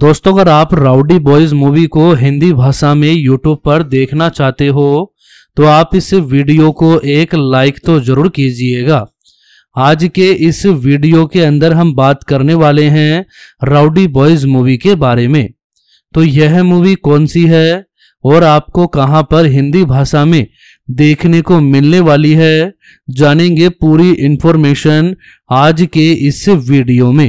दोस्तों अगर आप राउडी बॉयज मूवी को हिंदी भाषा में यूट्यूब पर देखना चाहते हो तो आप इस वीडियो को एक लाइक तो जरूर कीजिएगा आज के इस वीडियो के अंदर हम बात करने वाले हैं राउडी बॉयज मूवी के बारे में तो यह मूवी कौन सी है और आपको कहां पर हिंदी भाषा में देखने को मिलने वाली है जानेंगे पूरी इंफॉर्मेशन आज के इस वीडियो में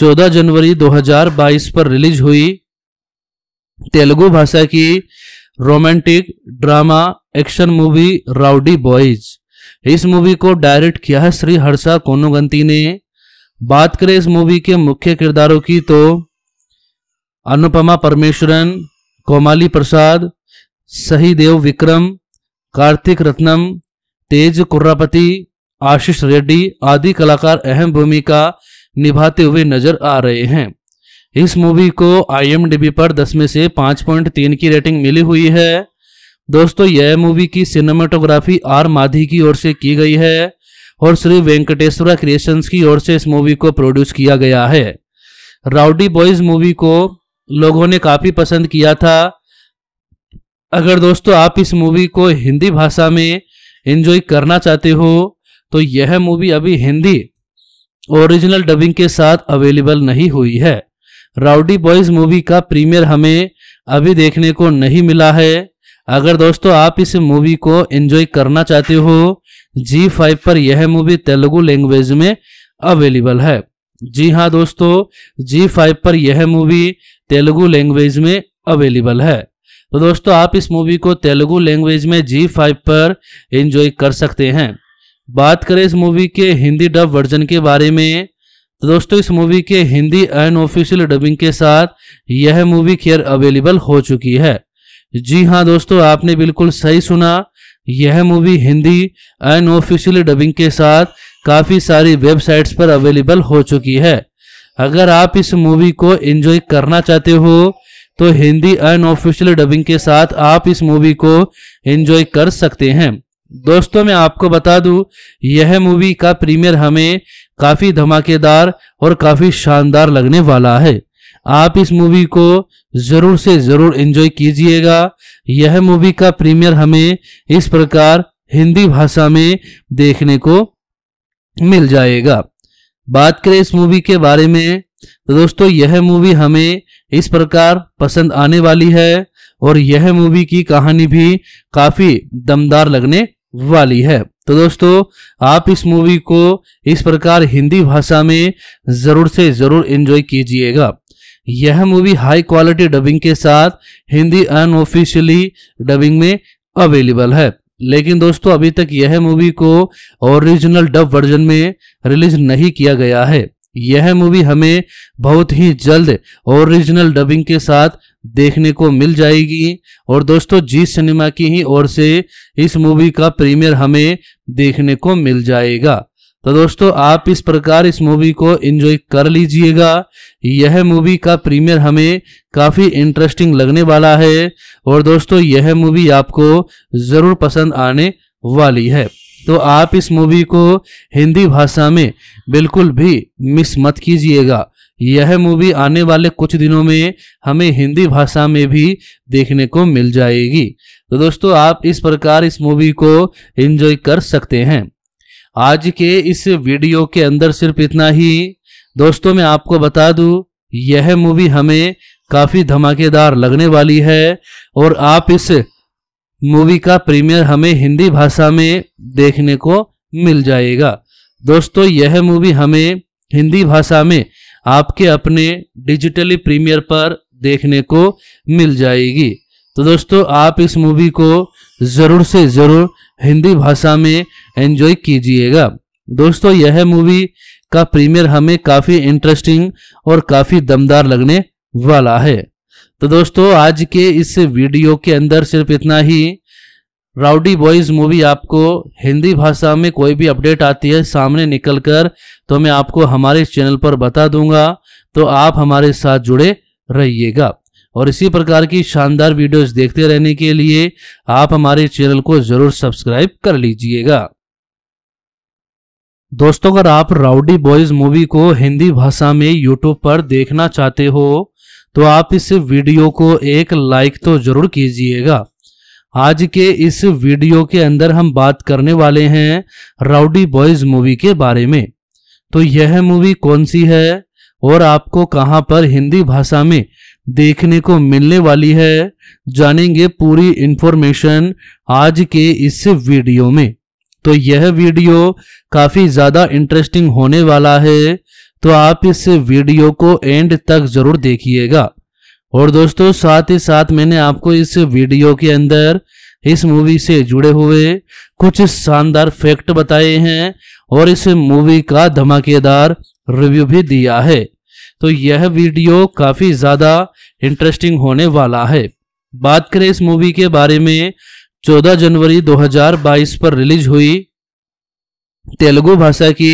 14 जनवरी 2022 पर रिलीज हुई तेलुगु भाषा की romantic drama action movie rowdy boys इस मूवी को डायरेक्ट किया है श्री हर्षा कोनुगंती ने बात करें इस मूवी के मुख्य किरदारों की तो अनुपमा परमेश्वरन कोमाली प्रसाद सहीदेव विक्रम कार्तिक रत्नम तेज कुर्रापति आशीष रेड्डी आदि कलाकार अहम भूमिका निभाते हुए नजर आ रहे हैं इस मूवी को आई पर दस में से पांच पॉइंट तीन की रेटिंग मिली हुई है दोस्तों यह मूवी की सिनेमाटोग्राफी आर माधी की ओर से की गई है और श्री वेंकटेश्वरा क्रिएशंस की ओर से इस मूवी को प्रोड्यूस किया गया है राउडी बॉयज मूवी को लोगों ने काफ़ी पसंद किया था अगर दोस्तों आप इस मूवी को हिंदी भाषा में एंजॉय करना चाहते हो तो यह मूवी अभी हिंदी ओरिजिनल डबिंग के साथ अवेलेबल नहीं हुई है राउडी बॉयज मूवी का प्रीमियर हमें अभी देखने को नहीं मिला है अगर दोस्तों आप इस मूवी को एंजॉय करना चाहते हो जी फाइव पर यह मूवी तेलुगु लैंग्वेज में अवेलेबल है जी हाँ दोस्तों जी फाइव पर यह मूवी तेलुगु लैंग्वेज में अवेलेबल है तो दोस्तों आप इस मूवी को तेलुगु लैंग्वेज में जी फाइव पर एंजॉय कर सकते हैं बात करें इस मूवी के हिंदी डब वर्जन के बारे में तो दोस्तों इस मूवी के हिंदी ऑफिशियल डबिंग के साथ यह मूवी खेयर अवेलेबल हो चुकी है जी हाँ दोस्तों आपने बिल्कुल सही सुना यह मूवी हिंदी ऑफिशियल डबिंग के साथ काफ़ी सारी वेबसाइट्स पर अवेलेबल हो चुकी है अगर आप इस मूवी को एंजॉय करना चाहते हो तो हिंदी ऑफिशियल डबिंग के साथ आप इस मूवी को एंजॉय कर सकते हैं दोस्तों मैं आपको बता दूं यह मूवी का प्रीमियर हमें काफी धमाकेदार और काफी शानदार लगने वाला है आप इस मूवी को जरूर से जरूर एंजॉय कीजिएगा यह मूवी का प्रीमियर हमें इस प्रकार हिंदी भाषा में देखने को मिल जाएगा बात करें इस मूवी के बारे में तो दोस्तों यह मूवी हमें इस प्रकार पसंद आने वाली है और यह मूवी की कहानी भी काफी दमदार लगने वाली है तो दोस्तों आप इस मूवी को इस प्रकार हिंदी भाषा में जरूर से जरूर एंजॉय कीजिएगा यह मूवी हाई क्वालिटी डबिंग के साथ हिंदी अनऑफिशियली डबिंग में अवेलेबल है लेकिन दोस्तों अभी तक यह मूवी को ओरिजिनल डब वर्जन में रिलीज नहीं किया गया है यह मूवी हमें बहुत ही जल्द ओरिजिनल डबिंग के साथ देखने को मिल जाएगी और दोस्तों जी सिनेमा की ही ओर से इस मूवी का प्रीमियर हमें देखने को मिल जाएगा तो दोस्तों आप इस प्रकार इस मूवी को एंजॉय कर लीजिएगा यह मूवी का प्रीमियर हमें काफ़ी इंटरेस्टिंग लगने वाला है और दोस्तों यह मूवी आपको ज़रूर पसंद आने वाली है तो आप इस मूवी को हिंदी भाषा में बिल्कुल भी मिस मत कीजिएगा यह मूवी आने वाले कुछ दिनों में हमें हिंदी भाषा में भी देखने को मिल जाएगी तो दोस्तों आप इस प्रकार इस मूवी को एंजॉय कर सकते हैं आज के इस वीडियो के अंदर सिर्फ इतना ही दोस्तों मैं आपको बता दूं यह मूवी हमें काफ़ी धमाकेदार लगने वाली है और आप इस मूवी का प्रीमियर हमें हिंदी भाषा में देखने को मिल जाएगा दोस्तों यह मूवी हमें हिंदी भाषा में आपके अपने डिजिटली प्रीमियर पर देखने को मिल जाएगी तो दोस्तों आप इस मूवी को ज़रूर से ज़रूर हिंदी भाषा में एंजॉय कीजिएगा दोस्तों यह मूवी का प्रीमियर हमें काफ़ी इंटरेस्टिंग और काफ़ी दमदार लगने वाला है तो दोस्तों आज के इस वीडियो के अंदर सिर्फ इतना ही राउडी बॉयज मूवी आपको हिंदी भाषा में कोई भी अपडेट आती है सामने निकल कर तो मैं आपको हमारे चैनल पर बता दूंगा तो आप हमारे साथ जुड़े रहिएगा और इसी प्रकार की शानदार वीडियोस देखते रहने के लिए आप हमारे चैनल को जरूर सब्सक्राइब कर लीजिएगा दोस्तों अगर आप राउडी बॉयज मूवी को हिंदी भाषा में यूट्यूब पर देखना चाहते हो तो आप इस वीडियो को एक लाइक तो जरूर कीजिएगा आज के इस वीडियो के अंदर हम बात करने वाले हैं राउडी बॉयज मूवी के बारे में तो यह मूवी कौन सी है और आपको कहां पर हिंदी भाषा में देखने को मिलने वाली है जानेंगे पूरी इंफॉर्मेशन आज के इस वीडियो में तो यह वीडियो काफी ज्यादा इंटरेस्टिंग होने वाला है तो आप इस वीडियो को एंड तक जरूर देखिएगा और दोस्तों साथ ही साथ मैंने आपको इस वीडियो के अंदर इस मूवी से जुड़े हुए कुछ शानदार फैक्ट बताए हैं और इस मूवी का धमाकेदार रिव्यू भी दिया है तो यह वीडियो काफ़ी ज़्यादा इंटरेस्टिंग होने वाला है बात करें इस मूवी के बारे में 14 जनवरी 2022 पर रिलीज हुई तेलुगु भाषा की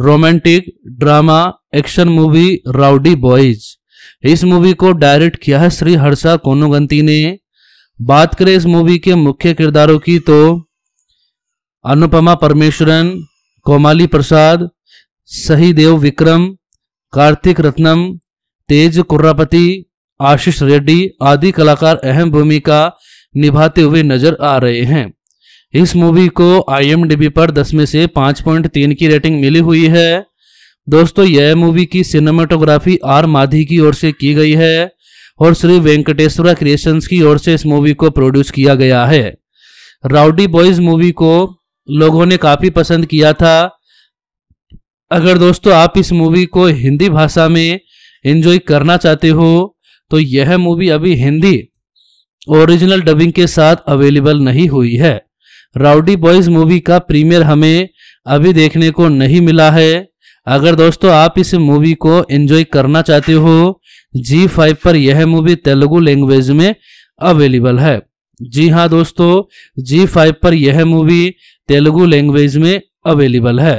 romantic drama action movie rowdy boys इस मूवी को डायरेक्ट किया है श्री हर्षा कोनुगंती ने बात करें इस मूवी के मुख्य किरदारों की तो अनुपमा परमेश्वरन कोमाली प्रसाद सहीदेव विक्रम कार्तिक रत्नम तेज कुर्रापति आशीष रेड्डी आदि कलाकार अहम भूमिका निभाते हुए नजर आ रहे हैं इस मूवी को आई पर दस में से 5.3 पॉइंट तीन की रेटिंग मिली हुई है दोस्तों यह मूवी की सिनेमाटोग्राफी आर माधी की ओर से की गई है और श्री वेंकटेश्वरा क्रिएशंस की ओर से इस मूवी को प्रोड्यूस किया गया है राउडी बॉयज मूवी को लोगों ने काफ़ी पसंद किया था अगर दोस्तों आप इस मूवी को हिंदी भाषा में एंजॉय करना चाहते हो तो यह मूवी अभी हिंदी ओरिजिनल डबिंग के साथ अवेलेबल नहीं हुई है राउडी बॉयज मूवी का प्रीमियर हमें अभी देखने को नहीं मिला है अगर दोस्तों आप इस मूवी को एंजॉय करना चाहते हो जी फाइव पर यह मूवी तेलुगु लैंग्वेज में अवेलेबल है जी हाँ दोस्तों जी फाइव पर यह मूवी तेलुगु लैंग्वेज में अवेलेबल है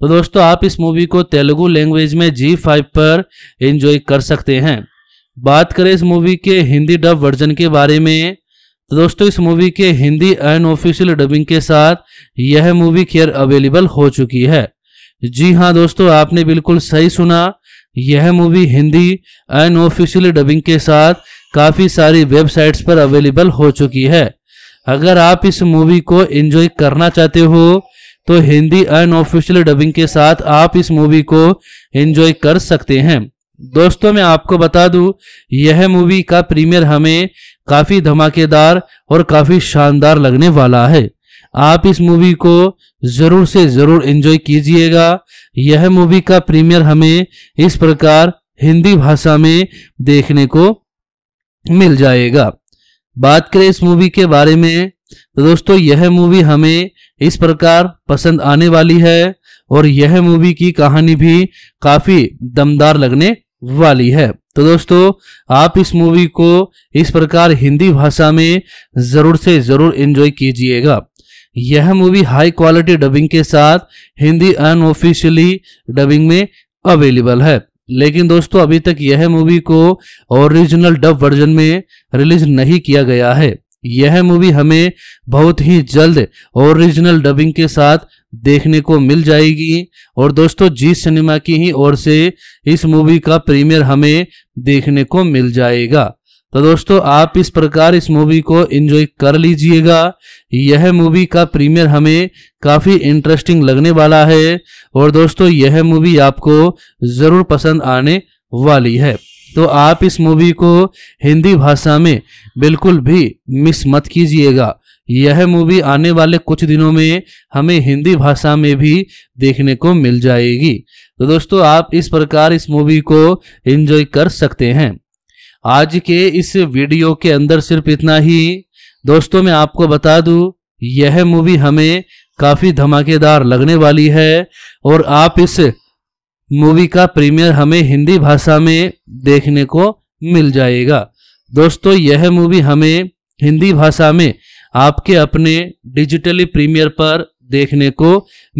तो दोस्तों आप इस मूवी को तेलुगु लैंग्वेज में जी फाइव पर एंजॉय कर सकते हैं बात करें इस मूवी के हिंदी डब वर्जन के बारे में तो दोस्तों इस मूवी के हिंदी ऑफिशियल डबिंग के साथ यह मूवी खेयर अवेलेबल हो चुकी है जी हाँ दोस्तों आपने बिल्कुल सही सुना यह मूवी हिंदी ऑफिशियल डबिंग के साथ काफ़ी सारी वेबसाइट्स पर अवेलेबल हो चुकी है अगर आप इस मूवी को एंजॉय करना चाहते हो तो हिंदी ऑफिशियल डबिंग के साथ आप इस मूवी को एंजॉय कर सकते हैं दोस्तों मैं आपको बता दूं यह मूवी का प्रीमियर हमें काफी धमाकेदार और काफी शानदार लगने वाला है आप इस मूवी को जरूर से जरूर एंजॉय कीजिएगा यह मूवी का प्रीमियर हमें इस प्रकार हिंदी भाषा में देखने को मिल जाएगा बात करें इस मूवी के बारे में तो दोस्तों यह मूवी हमें इस प्रकार पसंद आने वाली है और यह मूवी की कहानी भी काफी दमदार लगने वाली है तो दोस्तों आप इस मूवी को इस प्रकार हिंदी भाषा में जरूर से जरूर एंजॉय कीजिएगा यह मूवी हाई क्वालिटी डबिंग के साथ हिंदी अनऑफिशियली डबिंग में अवेलेबल है लेकिन दोस्तों अभी तक यह मूवी को ओरिजिनल डब वर्जन में रिलीज नहीं किया गया है यह मूवी हमें बहुत ही जल्द ओरिजिनल डबिंग के साथ देखने को मिल जाएगी और दोस्तों जी सिनेमा की ही ओर से इस मूवी का प्रीमियर हमें देखने को मिल जाएगा तो दोस्तों आप इस प्रकार इस मूवी को एंजॉय कर लीजिएगा यह मूवी का प्रीमियर हमें काफ़ी इंटरेस्टिंग लगने वाला है और दोस्तों यह मूवी आपको ज़रूर पसंद आने वाली है तो आप इस मूवी को हिंदी भाषा में बिल्कुल भी मिस मत कीजिएगा यह मूवी आने वाले कुछ दिनों में हमें हिंदी भाषा में भी देखने को मिल जाएगी तो दोस्तों आप इस प्रकार इस मूवी को एंजॉय कर सकते हैं आज के इस वीडियो के अंदर सिर्फ इतना ही दोस्तों मैं आपको बता दूं यह मूवी हमें काफ़ी धमाकेदार लगने वाली है और आप इस मूवी का प्रीमियर हमें हिंदी भाषा में देखने को मिल जाएगा दोस्तों यह मूवी हमें हिंदी भाषा में आपके अपने डिजिटली प्रीमियर पर देखने को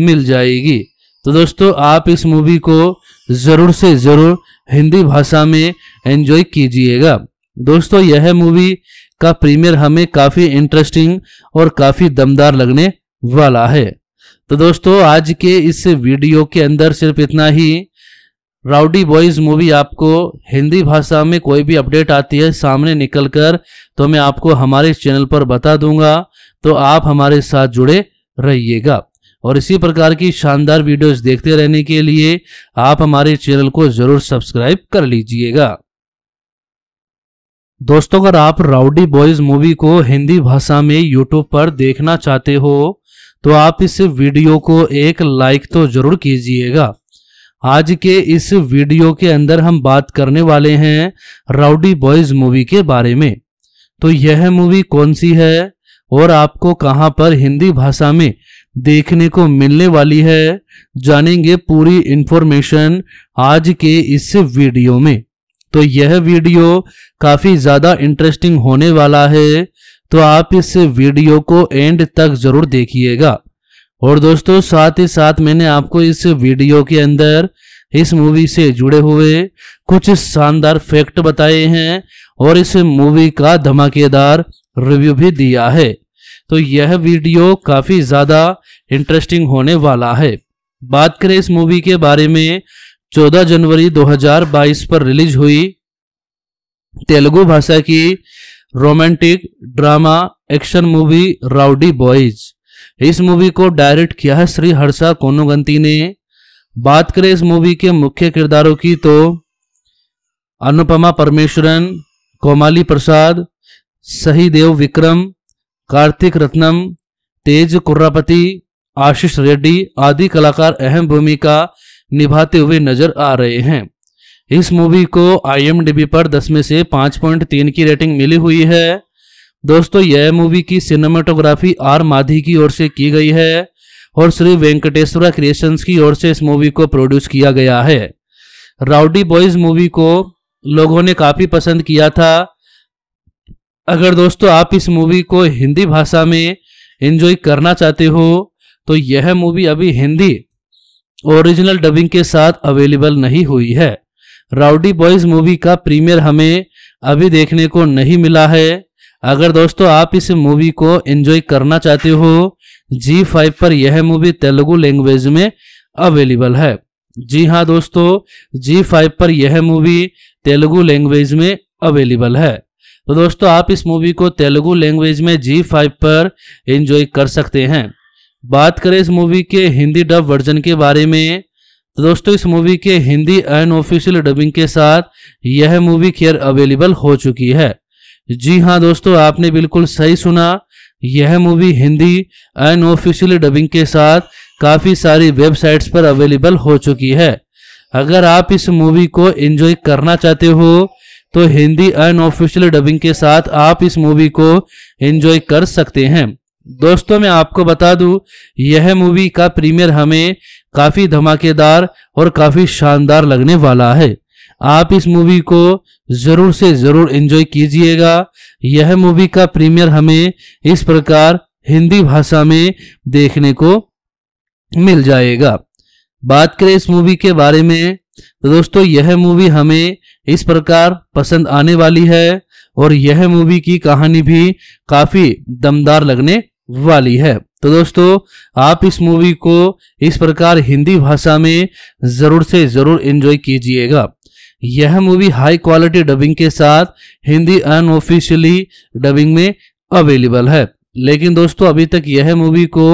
मिल जाएगी तो दोस्तों आप इस मूवी को ज़रूर से ज़रूर हिंदी भाषा में एंजॉय कीजिएगा दोस्तों यह मूवी का प्रीमियर हमें काफ़ी इंटरेस्टिंग और काफ़ी दमदार लगने वाला है तो दोस्तों आज के इस वीडियो के अंदर सिर्फ इतना ही राउडी बॉयज मूवी आपको हिंदी भाषा में कोई भी अपडेट आती है सामने निकल कर तो मैं आपको हमारे चैनल पर बता दूंगा तो आप हमारे साथ जुड़े रहिएगा और इसी प्रकार की शानदार वीडियोस देखते रहने के लिए आप हमारे चैनल को जरूर सब्सक्राइब कर लीजिएगा दोस्तों अगर आप राउडी बॉयज मूवी को हिंदी भाषा में यूट्यूब पर देखना चाहते हो तो आप इस वीडियो को एक लाइक तो जरूर कीजिएगा आज के इस वीडियो के अंदर हम बात करने वाले हैं राउडी बॉयज मूवी के बारे में तो यह मूवी कौन सी है और आपको कहां पर हिंदी भाषा में देखने को मिलने वाली है जानेंगे पूरी इंफॉर्मेशन आज के इस वीडियो में तो यह वीडियो काफी ज्यादा इंटरेस्टिंग होने वाला है तो आप इस वीडियो को एंड तक जरूर देखिएगा और दोस्तों साथ ही साथ मैंने आपको इस वीडियो के अंदर इस मूवी से जुड़े हुए कुछ शानदार फैक्ट बताए हैं और इस मूवी का धमाकेदार रिव्यू भी दिया है तो यह वीडियो काफ़ी ज़्यादा इंटरेस्टिंग होने वाला है बात करें इस मूवी के बारे में 14 जनवरी 2022 पर रिलीज हुई तेलुगु भाषा की romantic drama action movie rowdy boys इस मूवी को डायरेक्ट किया है श्री हर्षा कोनुगंती ने बात करें इस मूवी के मुख्य किरदारों की तो अनुपमा परमेश्वरन कोमाली प्रसाद सहीदेव विक्रम कार्तिक रत्नम तेज कुर्रापति आशीष रेड्डी आदि कलाकार अहम भूमिका निभाते हुए नजर आ रहे हैं इस मूवी को आईएमडीबी पर 10 में से 5.3 की रेटिंग मिली हुई है दोस्तों यह मूवी की सिनेमाटोग्राफी आर माधी की ओर से की गई है और श्री वेंकटेश्वरा क्रिएशंस की ओर से इस मूवी को प्रोड्यूस किया गया है राउडी बॉयज मूवी को लोगों ने काफ़ी पसंद किया था अगर दोस्तों आप इस मूवी को हिंदी भाषा में एंजॉय करना चाहते हो तो यह मूवी अभी हिंदी ओरिजिनल डबिंग के साथ अवेलेबल नहीं हुई है राउडी बॉयज मूवी का प्रीमियर हमें अभी देखने को नहीं मिला है अगर दोस्तों आप इस मूवी को एंजॉय करना चाहते हो जी फाइव पर यह मूवी तेलुगु लैंग्वेज में अवेलेबल है जी हाँ दोस्तों जी फाइव पर यह मूवी तेलुगु लैंग्वेज में अवेलेबल है तो दोस्तों आप इस मूवी को तेलुगु लैंग्वेज में जी फाइव पर एंजॉय कर सकते हैं बात करें इस मूवी के हिंदी डब वर्जन के बारे में तो दोस्तों इस मूवी के हिंदी ऑफिशियल डबिंग के साथ यह मूवी खेयर अवेलेबल हो चुकी है जी हाँ दोस्तों आपने बिल्कुल सही सुना यह मूवी हिंदी ऑफिशियल डबिंग के साथ काफ़ी सारी वेबसाइट्स पर अवेलेबल हो चुकी है अगर आप इस मूवी को एंजॉय करना चाहते हो तो हिंदी ऑफिशियल डबिंग के साथ आप इस मूवी को एंजॉय कर सकते हैं दोस्तों मैं आपको बता दूं यह मूवी का प्रीमियर हमें काफी धमाकेदार और काफी शानदार लगने वाला है आप इस मूवी को जरूर से जरूर एंजॉय कीजिएगा यह मूवी का प्रीमियर हमें इस प्रकार हिंदी भाषा में देखने को मिल जाएगा बात करें इस मूवी के बारे में तो दोस्तों यह मूवी हमें इस प्रकार पसंद आने वाली है और यह मूवी की कहानी भी काफी दमदार लगने वाली है तो दोस्तों आप इस मूवी को इस प्रकार हिंदी भाषा में जरूर से जरूर एंजॉय कीजिएगा यह मूवी हाई क्वालिटी डबिंग के साथ हिंदी अनऑफिशियली डबिंग में अवेलेबल है लेकिन दोस्तों अभी तक यह मूवी को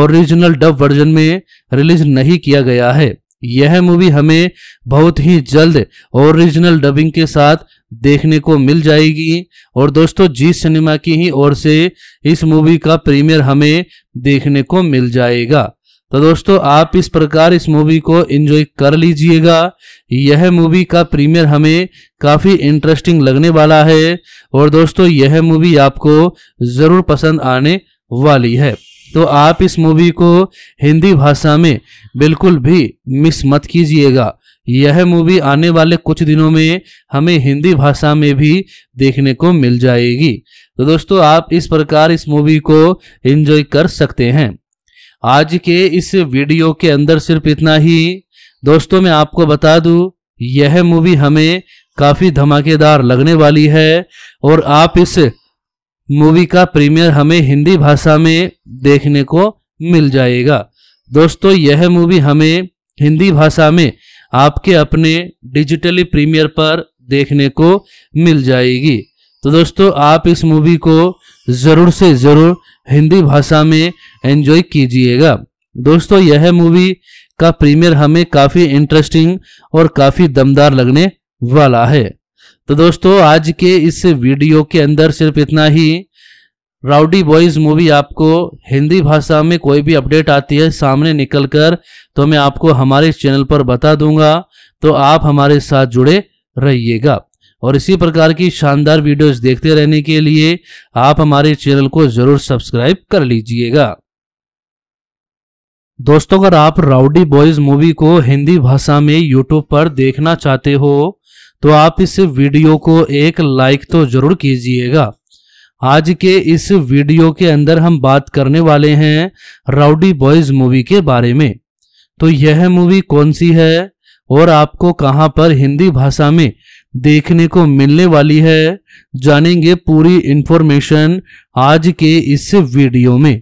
ओरिजिनल डब वर्जन में रिलीज नहीं किया गया है यह मूवी हमें बहुत ही जल्द ओरिजिनल डबिंग के साथ देखने को मिल जाएगी और दोस्तों जी सिनेमा की ही ओर से इस मूवी का प्रीमियर हमें देखने को मिल जाएगा तो दोस्तों आप इस प्रकार इस मूवी को एंजॉय कर लीजिएगा यह मूवी का प्रीमियर हमें काफ़ी इंटरेस्टिंग लगने वाला है और दोस्तों यह मूवी आपको ज़रूर पसंद आने वाली है तो आप इस मूवी को हिंदी भाषा में बिल्कुल भी मिस मत कीजिएगा यह मूवी आने वाले कुछ दिनों में हमें हिंदी भाषा में भी देखने को मिल जाएगी तो दोस्तों आप इस प्रकार इस मूवी को एंजॉय कर सकते हैं आज के इस वीडियो के अंदर सिर्फ इतना ही दोस्तों मैं आपको बता दूं यह मूवी हमें काफ़ी धमाकेदार लगने वाली है और आप इस मूवी का प्रीमियर हमें हिंदी भाषा में देखने को मिल जाएगा दोस्तों यह मूवी हमें हिंदी भाषा में आपके अपने डिजिटली प्रीमियर पर देखने को मिल जाएगी तो दोस्तों आप इस मूवी को ज़रूर से ज़रूर हिंदी भाषा में एंजॉय कीजिएगा दोस्तों यह मूवी का प्रीमियर हमें काफ़ी इंटरेस्टिंग और काफ़ी दमदार लगने वाला है तो दोस्तों आज के इस वीडियो के अंदर सिर्फ इतना ही राउडी बॉयज़ मूवी आपको हिंदी भाषा में कोई भी अपडेट आती है सामने निकल कर तो मैं आपको हमारे चैनल पर बता दूंगा तो आप हमारे साथ जुड़े रहिएगा और इसी प्रकार की शानदार वीडियोस देखते रहने के लिए आप हमारे चैनल को जरूर सब्सक्राइब कर लीजिएगा दोस्तों अगर आप राउडी बॉयज़ मूवी को हिंदी भाषा में यूट्यूब पर देखना चाहते हो तो आप इस वीडियो को एक लाइक तो जरूर कीजिएगा आज के इस वीडियो के अंदर हम बात करने वाले हैं राउडी बॉयज मूवी के बारे में तो यह मूवी कौन सी है और आपको कहां पर हिंदी भाषा में देखने को मिलने वाली है जानेंगे पूरी इंफॉर्मेशन आज के इस वीडियो में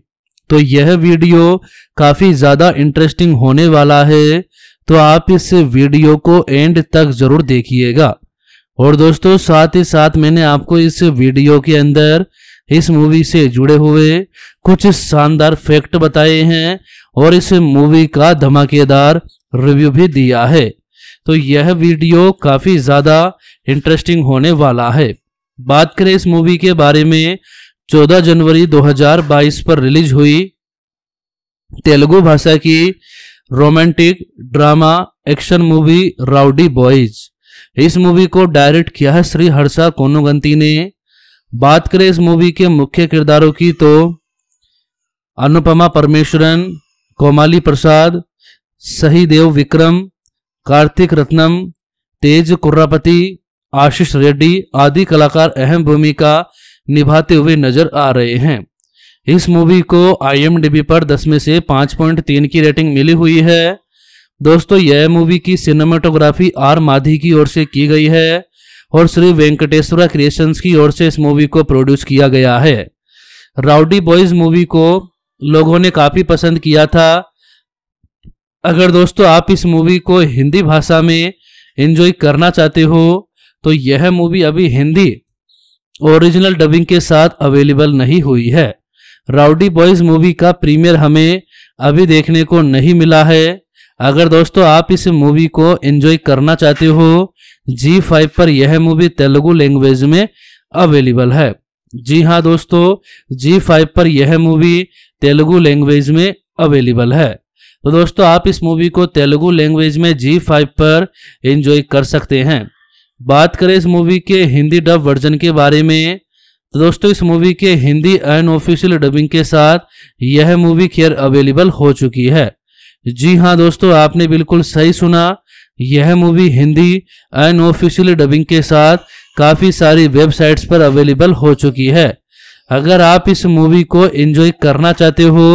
तो यह वीडियो काफी ज्यादा इंटरेस्टिंग होने वाला है तो आप इस वीडियो को एंड तक जरूर देखिएगा और दोस्तों साथ ही साथ मैंने आपको इस वीडियो के अंदर इस मूवी से जुड़े हुए कुछ शानदार फैक्ट बताए हैं और इस मूवी का धमाकेदार रिव्यू भी दिया है तो यह वीडियो काफ़ी ज़्यादा इंटरेस्टिंग होने वाला है बात करें इस मूवी के बारे में 14 जनवरी 2022 पर रिलीज हुई तेलुगु भाषा की romantic drama action movie rowdy boys इस मूवी को डायरेक्ट किया है श्री हर्षा कोनुगंती ने बात करें इस मूवी के मुख्य किरदारों की तो अनुपमा परमेश्वरन कोमाली प्रसाद सहीदेव विक्रम कार्तिक रत्नम तेज कुर्रापति आशीष रेड्डी आदि कलाकार अहम भूमिका निभाते हुए नजर आ रहे हैं इस मूवी को आई पर दस में से पांच पॉइंट तीन की रेटिंग मिली हुई है दोस्तों यह मूवी की सिनेमाटोग्राफी आर माधी की ओर से की गई है और श्री वेंकटेश्वरा क्रिएशंस की ओर से इस मूवी को प्रोड्यूस किया गया है राउडी बॉयज मूवी को लोगों ने काफ़ी पसंद किया था अगर दोस्तों आप इस मूवी को हिंदी भाषा में एंजॉय करना चाहते हो तो यह मूवी अभी हिंदी ओरिजिनल डबिंग के साथ अवेलेबल नहीं हुई है राउडी बॉयज मूवी का प्रीमियर हमें अभी देखने को नहीं मिला है अगर दोस्तों आप इस मूवी को एंजॉय करना चाहते हो जी फाइव पर यह मूवी तेलुगु लैंग्वेज में अवेलेबल है जी हाँ दोस्तों जी फाइव पर यह मूवी तेलुगु लैंग्वेज में अवेलेबल है तो दोस्तों आप इस मूवी को तेलुगु लैंग्वेज में जी फाइव पर एंजॉय कर सकते हैं बात करें इस मूवी के हिंदी डब वर्जन के बारे में तो दोस्तों इस मूवी के हिंदी ऑफिशियल डबिंग के साथ यह मूवी खैर अवेलेबल हो चुकी है जी हाँ दोस्तों आपने बिल्कुल सही सुना यह मूवी हिंदी ऑफिशियल डबिंग के साथ काफ़ी सारी वेबसाइट्स पर अवेलेबल हो चुकी है अगर आप इस मूवी को एंजॉय करना चाहते हो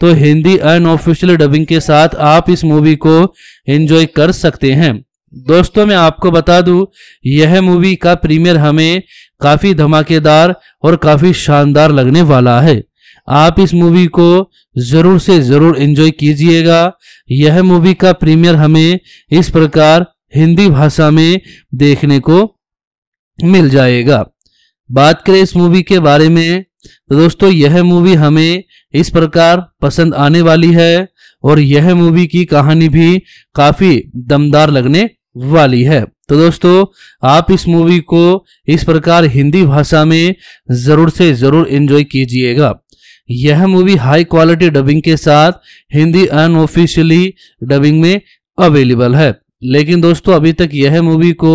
तो हिंदी ऑफिशियल डबिंग के साथ आप इस मूवी को एंजॉय कर सकते हैं दोस्तों मैं आपको बता दूं यह मूवी का प्रीमियर हमें काफी धमाकेदार और काफी शानदार लगने वाला है आप इस मूवी को जरूर से जरूर एंजॉय कीजिएगा यह मूवी का प्रीमियर हमें इस प्रकार हिंदी भाषा में देखने को मिल जाएगा बात करें इस मूवी के बारे में तो दोस्तों यह मूवी हमें इस प्रकार पसंद आने वाली है और यह मूवी की कहानी भी काफी दमदार लगने वाली है तो दोस्तों आप इस मूवी को इस प्रकार हिंदी भाषा में जरूर से जरूर एंजॉय कीजिएगा यह मूवी हाई क्वालिटी डबिंग के साथ हिंदी अनऑफिशियली डबिंग में अवेलेबल है लेकिन दोस्तों अभी तक यह मूवी को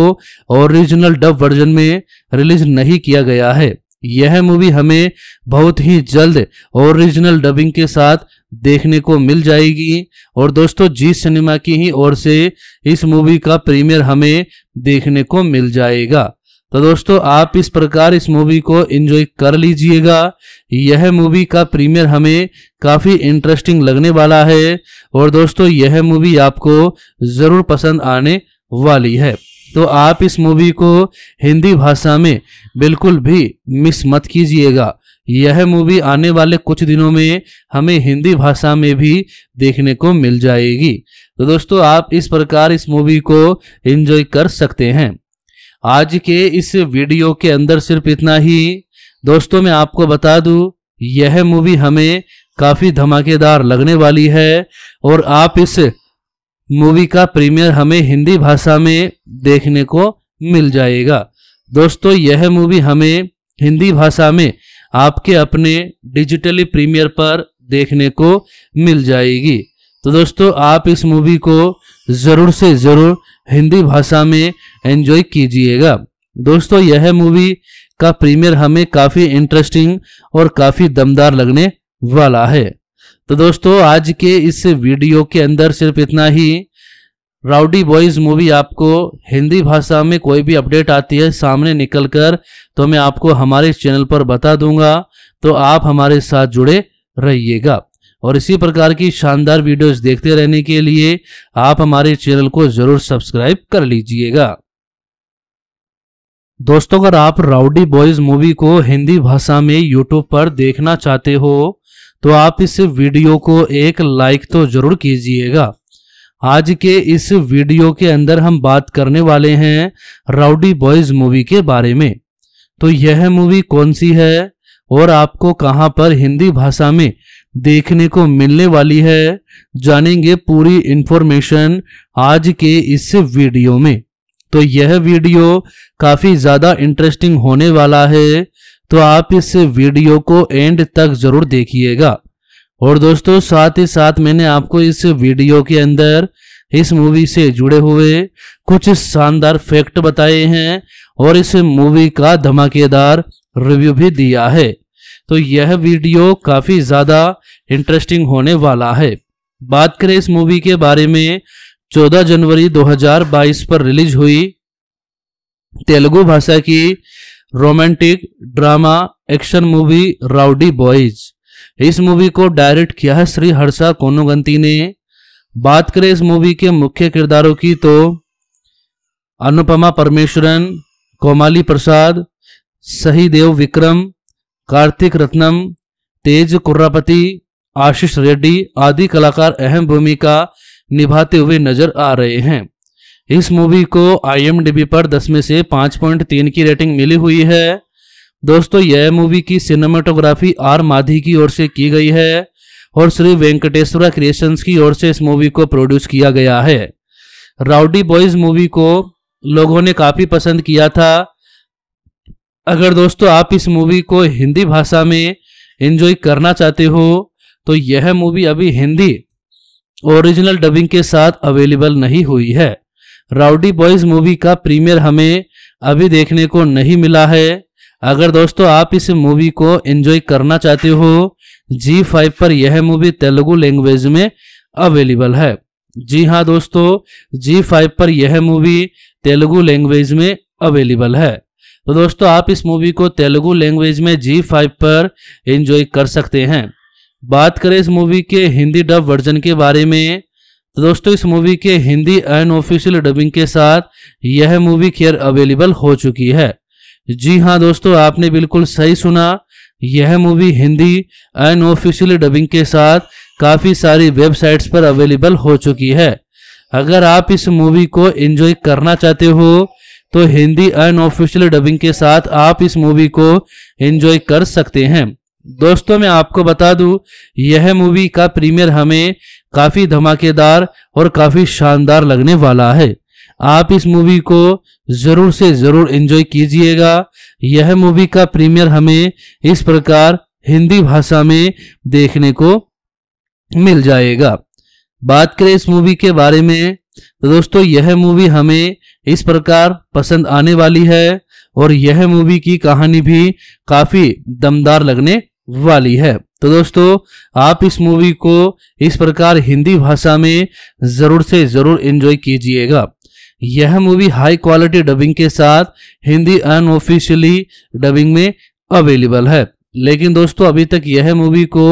ओरिजिनल डब वर्जन में रिलीज नहीं किया गया है यह मूवी हमें बहुत ही जल्द ओरिजिनल डबिंग के साथ देखने को मिल जाएगी और दोस्तों जी सिनेमा की ही ओर से इस मूवी का प्रीमियर हमें देखने को मिल जाएगा तो दोस्तों आप इस प्रकार इस मूवी को एंजॉय कर लीजिएगा यह मूवी का प्रीमियर हमें काफ़ी इंटरेस्टिंग लगने वाला है और दोस्तों यह मूवी आपको ज़रूर पसंद आने वाली है तो आप इस मूवी को हिंदी भाषा में बिल्कुल भी मिस मत कीजिएगा यह मूवी आने वाले कुछ दिनों में हमें हिंदी भाषा में भी देखने को मिल जाएगी तो दोस्तों आप इस प्रकार इस मूवी को एंजॉय कर सकते हैं आज के इस वीडियो के अंदर सिर्फ इतना ही दोस्तों मैं आपको बता दूं यह मूवी हमें काफ़ी धमाकेदार लगने वाली है और आप इस मूवी का प्रीमियर हमें हिंदी भाषा में देखने को मिल जाएगा दोस्तों यह मूवी हमें हिंदी भाषा में आपके अपने डिजिटली प्रीमियर पर देखने को मिल जाएगी तो दोस्तों आप इस मूवी को ज़रूर से ज़रूर हिंदी भाषा में एंजॉय कीजिएगा दोस्तों यह मूवी का प्रीमियर हमें काफ़ी इंटरेस्टिंग और काफ़ी दमदार लगने वाला है तो दोस्तों आज के इस वीडियो के अंदर सिर्फ इतना ही राउडी बॉयज मूवी आपको हिंदी भाषा में कोई भी अपडेट आती है सामने निकल कर तो मैं आपको हमारे चैनल पर बता दूंगा तो आप हमारे साथ जुड़े रहिएगा और इसी प्रकार की शानदार वीडियोस देखते रहने के लिए आप हमारे चैनल को जरूर सब्सक्राइब कर लीजिएगा दोस्तों अगर आप राउडी बॉयज मूवी को हिंदी भाषा में यूट्यूब पर देखना चाहते हो तो आप इस वीडियो को एक लाइक तो जरूर कीजिएगा आज के इस वीडियो के अंदर हम बात करने वाले हैं राउडी बॉयज मूवी के बारे में तो यह मूवी कौन सी है और आपको कहां पर हिंदी भाषा में देखने को मिलने वाली है जानेंगे पूरी इंफॉर्मेशन आज के इस वीडियो में तो यह वीडियो काफी ज्यादा इंटरेस्टिंग होने वाला है तो आप इस वीडियो को एंड तक जरूर देखिएगा और दोस्तों साथ ही साथ मैंने आपको इस वीडियो के अंदर इस मूवी से जुड़े हुए कुछ शानदार फैक्ट बताए हैं और इस मूवी का धमाकेदार रिव्यू भी दिया है तो यह वीडियो काफ़ी ज़्यादा इंटरेस्टिंग होने वाला है बात करें इस मूवी के बारे में 14 जनवरी 2022 पर रिलीज हुई तेलुगु भाषा की romantic drama action movie rowdy boys इस मूवी को डायरेक्ट किया है श्री हर्षा कोनुगंती ने बात करें इस मूवी के मुख्य किरदारों की तो अनुपमा परमेश्वरन कोमाली प्रसाद सहीदेव विक्रम कार्तिक रत्नम तेज कुर्रापति आशीष रेड्डी आदि कलाकार अहम भूमिका निभाते हुए नजर आ रहे हैं इस मूवी को आई पर दस में से पाँच पॉइंट तीन की रेटिंग मिली हुई है दोस्तों यह मूवी की सिनेमाटोग्राफी आर माधी की ओर से की गई है और श्री वेंकटेश्वरा क्रिएशंस की ओर से इस मूवी को प्रोड्यूस किया गया है राउडी बॉयज मूवी को लोगों ने काफ़ी पसंद किया था अगर दोस्तों आप इस मूवी को हिंदी भाषा में एंजॉय करना चाहते हो तो यह मूवी अभी हिंदी ओरिजिनल डबिंग के साथ अवेलेबल नहीं हुई है राउडी बॉयज मूवी का प्रीमियर हमें अभी देखने को नहीं मिला है अगर दोस्तों आप इस मूवी को एंजॉय करना चाहते हो जी फाइव पर यह मूवी तेलुगु लैंग्वेज में अवेलेबल है जी हाँ दोस्तों जी फाइव पर यह मूवी तेलुगु लैंग्वेज में अवेलेबल है तो दोस्तों आप इस मूवी को तेलुगु लैंग्वेज में जी फाइव पर एंजॉय कर सकते हैं बात करें इस मूवी के हिंदी डब वर्जन के बारे में तो दोस्तों इस मूवी के हिंदी ऑफिशियल डबिंग के साथ यह मूवी खेयर अवेलेबल हो चुकी है जी हाँ दोस्तों आपने बिल्कुल सही सुना यह मूवी हिंदी ऑफिशियल डबिंग के साथ काफ़ी सारी वेबसाइट्स पर अवेलेबल हो चुकी है अगर आप इस मूवी को एंजॉय करना चाहते हो तो हिंदी ऑफिशियल डबिंग के साथ आप इस मूवी को एंजॉय कर सकते हैं दोस्तों मैं आपको बता दूं यह मूवी का प्रीमियर हमें काफी धमाकेदार और काफी शानदार लगने वाला है आप इस मूवी को जरूर से जरूर एंजॉय कीजिएगा यह मूवी का प्रीमियर हमें इस प्रकार हिंदी भाषा में देखने को मिल जाएगा बात करें इस मूवी के बारे में तो दोस्तों यह मूवी हमें इस प्रकार पसंद आने वाली है और यह मूवी की कहानी भी काफी दमदार लगने वाली है तो दोस्तों आप इस मूवी को इस प्रकार हिंदी भाषा में जरूर से जरूर एंजॉय कीजिएगा यह मूवी हाई क्वालिटी डबिंग के साथ हिंदी अनऑफिशियली डबिंग में अवेलेबल है लेकिन दोस्तों अभी तक यह मूवी को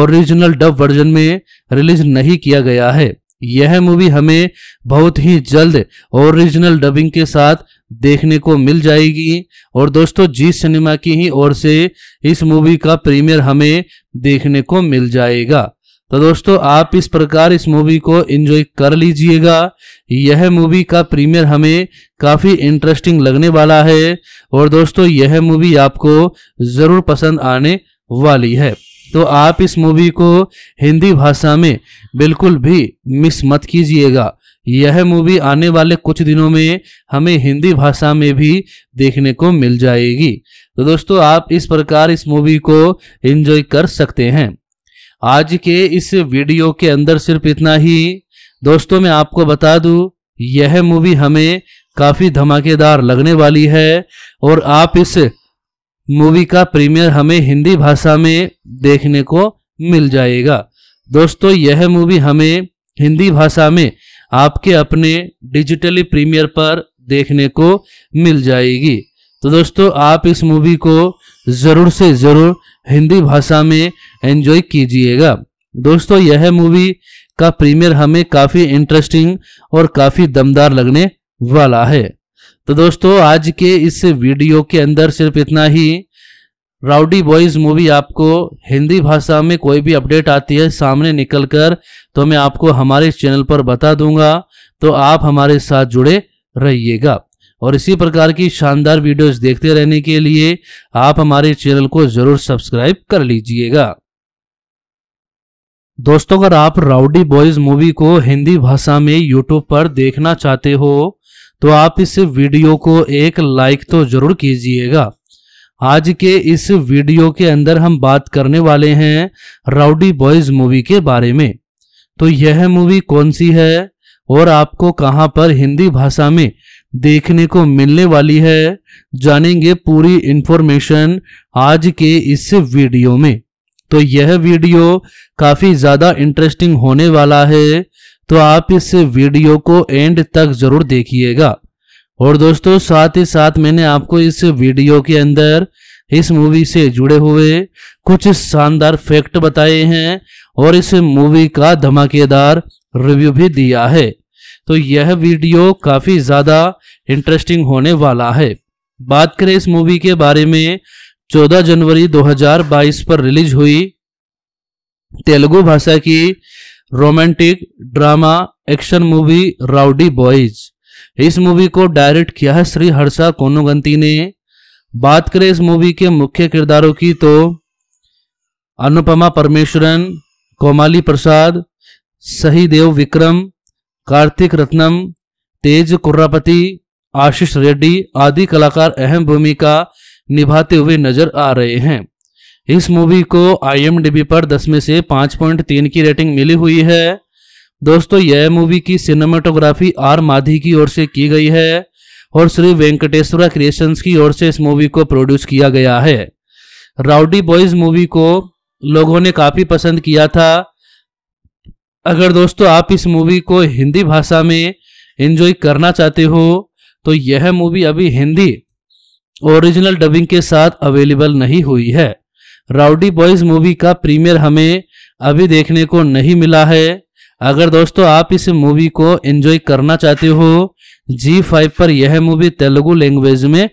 ओरिजिनल डब वर्जन में रिलीज नहीं किया गया है यह मूवी हमें बहुत ही जल्द ओरिजिनल डबिंग के साथ देखने को मिल जाएगी और दोस्तों जी सिनेमा की ही ओर से इस मूवी का प्रीमियर हमें देखने को मिल जाएगा तो दोस्तों आप इस प्रकार इस मूवी को एंजॉय कर लीजिएगा यह मूवी का प्रीमियर हमें काफ़ी इंटरेस्टिंग लगने वाला है और दोस्तों यह मूवी आपको ज़रूर पसंद आने वाली है तो आप इस मूवी को हिंदी भाषा में बिल्कुल भी मिस मत कीजिएगा यह मूवी आने वाले कुछ दिनों में हमें हिंदी भाषा में भी देखने को मिल जाएगी तो दोस्तों आप इस प्रकार इस मूवी को एंजॉय कर सकते हैं आज के इस वीडियो के अंदर सिर्फ इतना ही दोस्तों मैं आपको बता दूं यह मूवी हमें काफ़ी धमाकेदार लगने वाली है और आप इस मूवी का प्रीमियर हमें हिंदी भाषा में देखने को मिल जाएगा दोस्तों यह मूवी हमें हिंदी भाषा में आपके अपने डिजिटली प्रीमियर पर देखने को मिल जाएगी तो दोस्तों आप इस मूवी को ज़रूर से ज़रूर हिंदी भाषा में एंजॉय कीजिएगा दोस्तों यह मूवी का प्रीमियर हमें काफ़ी इंटरेस्टिंग और काफ़ी दमदार लगने वाला है तो दोस्तों आज के इस वीडियो के अंदर सिर्फ इतना ही राउडी बॉयज मूवी आपको हिंदी भाषा में कोई भी अपडेट आती है सामने निकल कर तो मैं आपको हमारे चैनल पर बता दूंगा तो आप हमारे साथ जुड़े रहिएगा और इसी प्रकार की शानदार वीडियोस देखते रहने के लिए आप हमारे चैनल को जरूर सब्सक्राइब कर लीजिएगा दोस्तों अगर आप राउडी बॉयज मूवी को हिंदी भाषा में यूट्यूब पर देखना चाहते हो तो आप इस वीडियो को एक लाइक तो जरूर कीजिएगा आज के इस वीडियो के अंदर हम बात करने वाले हैं राउडी बॉयज मूवी के बारे में तो यह मूवी कौन सी है और आपको कहां पर हिंदी भाषा में देखने को मिलने वाली है जानेंगे पूरी इंफॉर्मेशन आज के इस वीडियो में तो यह वीडियो काफी ज्यादा इंटरेस्टिंग होने वाला है तो आप इस वीडियो को एंड तक जरूर देखिएगा और दोस्तों साथ ही साथ मैंने आपको इस वीडियो के अंदर इस मूवी से जुड़े हुए कुछ शानदार फैक्ट बताए हैं और इस मूवी का धमाकेदार रिव्यू भी दिया है तो यह वीडियो काफ़ी ज़्यादा इंटरेस्टिंग होने वाला है बात करें इस मूवी के बारे में 14 जनवरी 2022 पर रिलीज हुई तेलुगु भाषा की romantic drama action movie rowdy boys इस मूवी को डायरेक्ट किया है श्री हर्षा कोनुगंती ने बात करें इस मूवी के मुख्य किरदारों की तो अनुपमा परमेश्वरन कोमाली प्रसाद सहीदेव विक्रम कार्तिक रत्नम तेज कुर्रापति आशीष रेड्डी आदि कलाकार अहम भूमिका निभाते हुए नजर आ रहे हैं इस मूवी को आई पर दस में से 5.3 पॉइंट तीन की रेटिंग मिली हुई है दोस्तों यह मूवी की सिनेमाटोग्राफी आर माधी की ओर से की गई है और श्री वेंकटेश्वरा क्रिएशंस की ओर से इस मूवी को प्रोड्यूस किया गया है राउडी बॉयज मूवी को लोगों ने काफ़ी पसंद किया था अगर दोस्तों आप इस मूवी को हिंदी भाषा में एंजॉय करना चाहते हो तो यह मूवी अभी हिंदी ओरिजिनल डबिंग के साथ अवेलेबल नहीं हुई है राउडी बॉयज मूवी का प्रीमियर हमें अभी देखने को नहीं मिला है अगर दोस्तों आप इस मूवी को एंजॉय करना चाहते हो जी फाइव पर यह मूवी तेलुगु लैंग्वेज में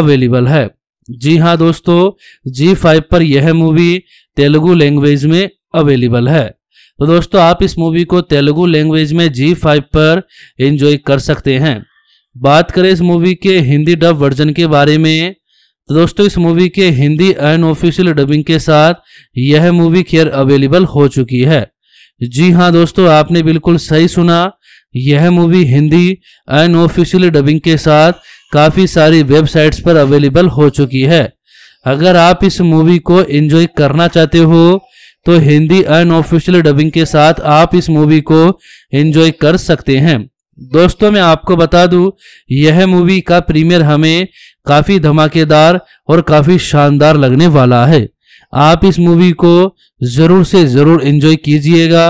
अवेलेबल है जी हाँ दोस्तों जी फाइव पर यह मूवी तेलुगु लैंग्वेज में अवेलेबल है तो दोस्तों आप इस मूवी को तेलुगु लैंग्वेज में जी फाइव पर एंजॉय कर सकते हैं बात करें इस मूवी के हिंदी डब वर्जन के बारे में तो दोस्तों इस मूवी के हिंदी ऑफिशियल डबिंग के साथ यह मूवी खेयर अवेलेबल हो चुकी है जी हाँ दोस्तों आपने बिल्कुल सही सुना यह मूवी हिंदी ऑफिशियल डबिंग के साथ काफ़ी सारी वेबसाइट्स पर अवेलेबल हो चुकी है अगर आप इस मूवी को एंजॉय करना चाहते हो तो हिंदी ऑफिशियल डबिंग के साथ आप इस मूवी को एंजॉय कर सकते हैं दोस्तों मैं आपको बता दूं यह मूवी का प्रीमियर हमें काफी धमाकेदार और काफी शानदार लगने वाला है आप इस मूवी को जरूर से जरूर एंजॉय कीजिएगा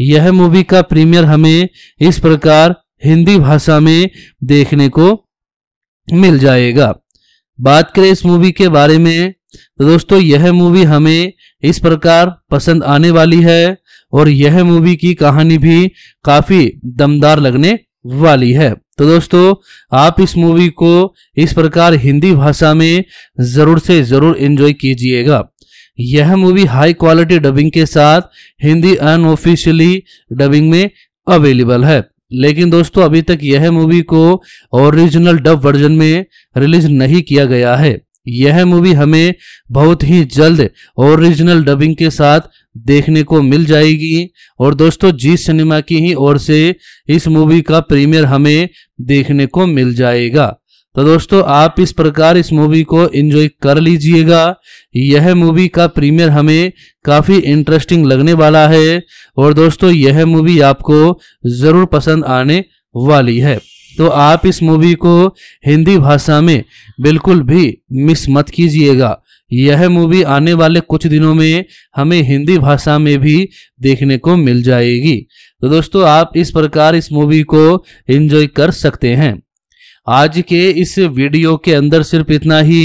यह मूवी का प्रीमियर हमें इस प्रकार हिंदी भाषा में देखने को मिल जाएगा बात करें इस मूवी के बारे में तो दोस्तों यह मूवी हमें इस प्रकार पसंद आने वाली है और यह मूवी की कहानी भी काफी दमदार लगने वाली है तो दोस्तों आप इस मूवी को इस प्रकार हिंदी भाषा में ज़रूर से ज़रूर एंजॉय कीजिएगा यह मूवी हाई क्वालिटी डबिंग के साथ हिंदी अनऑफिशियली डबिंग में अवेलेबल है लेकिन दोस्तों अभी तक यह मूवी को ओरिजिनल डब वर्जन में रिलीज नहीं किया गया है यह मूवी हमें बहुत ही जल्द ओरिजिनल डबिंग के साथ देखने को मिल जाएगी और दोस्तों जी सिनेमा की ही ओर से इस मूवी का प्रीमियर हमें देखने को मिल जाएगा तो दोस्तों आप इस प्रकार इस मूवी को एंजॉय कर लीजिएगा यह मूवी का प्रीमियर हमें काफ़ी इंटरेस्टिंग लगने वाला है और दोस्तों यह मूवी आपको ज़रूर पसंद आने वाली है तो आप इस मूवी को हिंदी भाषा में बिल्कुल भी मिस मत कीजिएगा यह मूवी आने वाले कुछ दिनों में हमें हिंदी भाषा में भी देखने को मिल जाएगी तो दोस्तों आप इस प्रकार इस मूवी को एंजॉय कर सकते हैं आज के इस वीडियो के अंदर सिर्फ इतना ही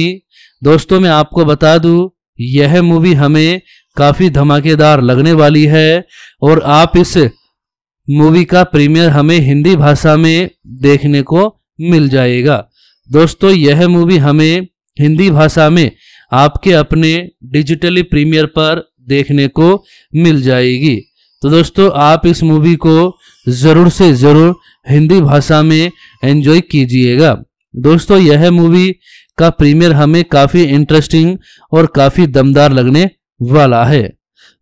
दोस्तों मैं आपको बता दूं यह मूवी हमें काफ़ी धमाकेदार लगने वाली है और आप इस मूवी का प्रीमियर हमें हिंदी भाषा में देखने को मिल जाएगा दोस्तों यह मूवी हमें हिंदी भाषा में आपके अपने डिजिटली प्रीमियर पर देखने को मिल जाएगी तो दोस्तों आप इस मूवी को ज़रूर से ज़रूर हिंदी भाषा में एंजॉय कीजिएगा दोस्तों यह मूवी का प्रीमियर हमें काफ़ी इंटरेस्टिंग और काफ़ी दमदार लगने वाला है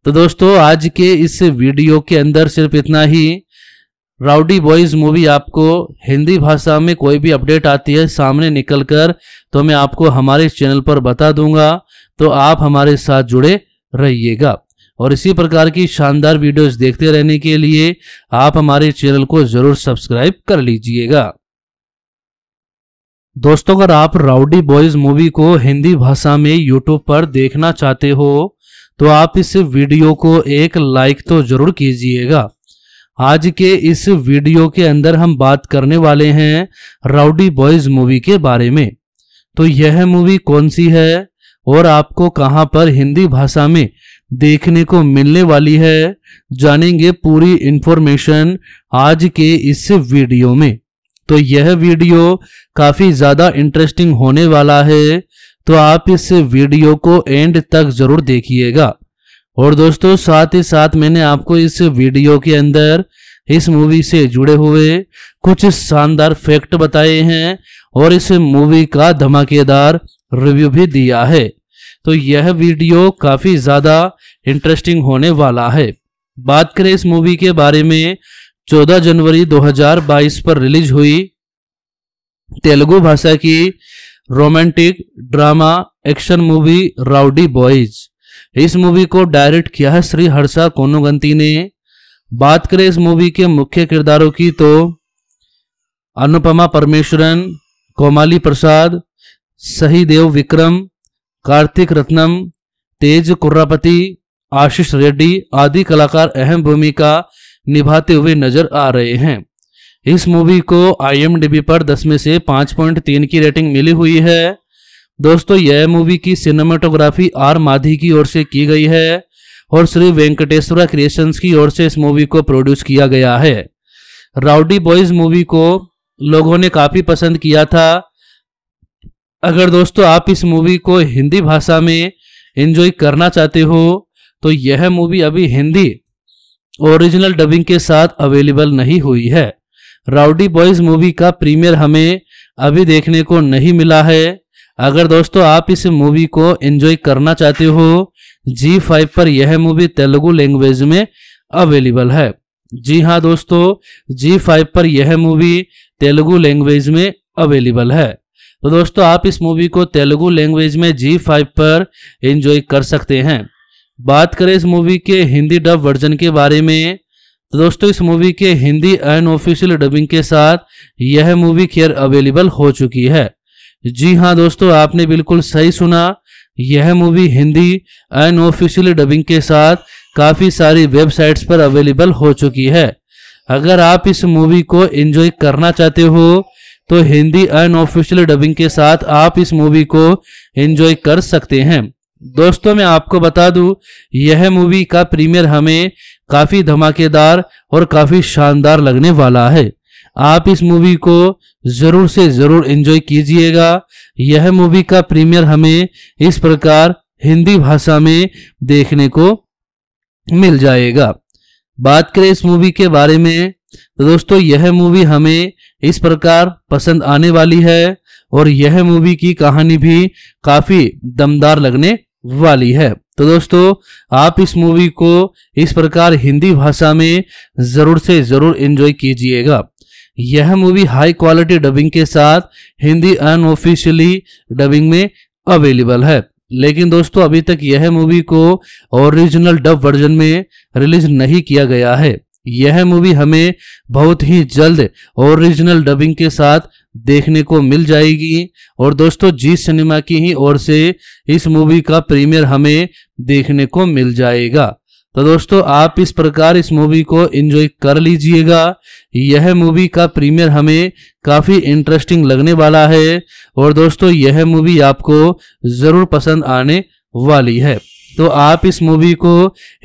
तो दोस्तों आज के इस वीडियो के अंदर सिर्फ इतना ही राउडी बॉयज़ मूवी आपको हिंदी भाषा में कोई भी अपडेट आती है सामने निकल कर तो मैं आपको हमारे चैनल पर बता दूंगा तो आप हमारे साथ जुड़े रहिएगा और इसी प्रकार की शानदार वीडियोस देखते रहने के लिए आप हमारे चैनल को जरूर सब्सक्राइब कर लीजिएगा दोस्तों अगर आप राउडी बॉयज़ मूवी को हिंदी भाषा में यूट्यूब पर देखना चाहते हो तो आप इस वीडियो को एक लाइक तो जरूर कीजिएगा आज के इस वीडियो के अंदर हम बात करने वाले हैं राउडी बॉयज मूवी के बारे में तो यह मूवी कौन सी है और आपको कहां पर हिंदी भाषा में देखने को मिलने वाली है जानेंगे पूरी इंफॉर्मेशन आज के इस वीडियो में तो यह वीडियो काफ़ी ज़्यादा इंटरेस्टिंग होने वाला है तो आप इस वीडियो को एंड तक जरूर देखिएगा और दोस्तों साथ ही साथ मैंने आपको इस वीडियो के अंदर इस मूवी से जुड़े हुए कुछ शानदार फैक्ट बताए हैं और इस मूवी का धमाकेदार रिव्यू भी दिया है तो यह वीडियो काफ़ी ज़्यादा इंटरेस्टिंग होने वाला है बात करें इस मूवी के बारे में 14 जनवरी 2022 पर रिलीज हुई तेलुगु भाषा की romantic drama action movie rowdy boys इस मूवी को डायरेक्ट किया है श्री हर्षा कोनुगंती ने बात करें इस मूवी के मुख्य किरदारों की तो अनुपमा परमेश्वरन कोमाली प्रसाद सहीदेव विक्रम कार्तिक रत्नम तेज कुर्रापति आशीष रेड्डी आदि कलाकार अहम भूमिका निभाते हुए नजर आ रहे हैं इस मूवी को आई पर दस में से 5.3 पॉइंट तीन की रेटिंग मिली हुई है दोस्तों यह मूवी की सिनेमाटोग्राफी आर माधी की ओर से की गई है और श्री वेंकटेश्वरा क्रिएशंस की ओर से इस मूवी को प्रोड्यूस किया गया है राउडी बॉयज मूवी को लोगों ने काफ़ी पसंद किया था अगर दोस्तों आप इस मूवी को हिंदी भाषा में एंजॉय करना चाहते हो तो यह मूवी अभी हिंदी ओरिजिनल डबिंग के साथ अवेलेबल नहीं हुई है राउडी बॉयज मूवी का प्रीमियर हमें अभी देखने को नहीं मिला है अगर दोस्तों आप इस मूवी को एंजॉय करना चाहते हो जी फाइव पर यह मूवी तेलुगु लैंग्वेज में अवेलेबल है जी हाँ दोस्तों जी फाइव पर यह मूवी तेलुगु लैंग्वेज में अवेलेबल है तो दोस्तों आप इस मूवी को तेलुगु लैंग्वेज में जी फाइव पर एंजॉय कर सकते हैं बात करें इस मूवी के हिंदी डब वर्जन के बारे में तो दोस्तों इस मूवी के हिंदी ऑफिशियल डबिंग के साथ यह मूवी खैर अवेलेबल हो चुकी है जी हाँ दोस्तों आपने बिल्कुल सही सुना यह मूवी हिंदी ऑफिशियल डबिंग के साथ काफ़ी सारी वेबसाइट्स पर अवेलेबल हो चुकी है अगर आप इस मूवी को एंजॉय करना चाहते हो तो हिंदी ऑफिशियल डबिंग के साथ आप इस मूवी को एंजॉय कर सकते हैं दोस्तों मैं आपको बता दूं यह मूवी का प्रीमियर हमें काफी धमाकेदार और काफी शानदार लगने वाला है आप इस मूवी को जरूर से जरूर एंजॉय कीजिएगा यह मूवी का प्रीमियर हमें इस प्रकार हिंदी भाषा में देखने को मिल जाएगा बात करें इस मूवी के बारे में तो दोस्तों यह मूवी हमें इस प्रकार पसंद आने वाली है और यह मूवी की कहानी भी काफी दमदार लगने वाली है तो दोस्तों आप इस मूवी को इस प्रकार हिंदी भाषा में ज़रूर से ज़रूर एंजॉय कीजिएगा यह मूवी हाई क्वालिटी डबिंग के साथ हिंदी अनऑफिशियली डबिंग में अवेलेबल है लेकिन दोस्तों अभी तक यह मूवी को ओरिजिनल डब वर्जन में रिलीज नहीं किया गया है यह मूवी हमें बहुत ही जल्द ओरिजिनल डबिंग के साथ देखने को मिल जाएगी और दोस्तों जी सिनेमा की ही ओर से इस मूवी का प्रीमियर हमें देखने को मिल जाएगा तो दोस्तों आप इस प्रकार इस मूवी को एंजॉय कर लीजिएगा यह मूवी का प्रीमियर हमें काफ़ी इंटरेस्टिंग लगने वाला है और दोस्तों यह मूवी आपको ज़रूर पसंद आने वाली है तो आप इस मूवी को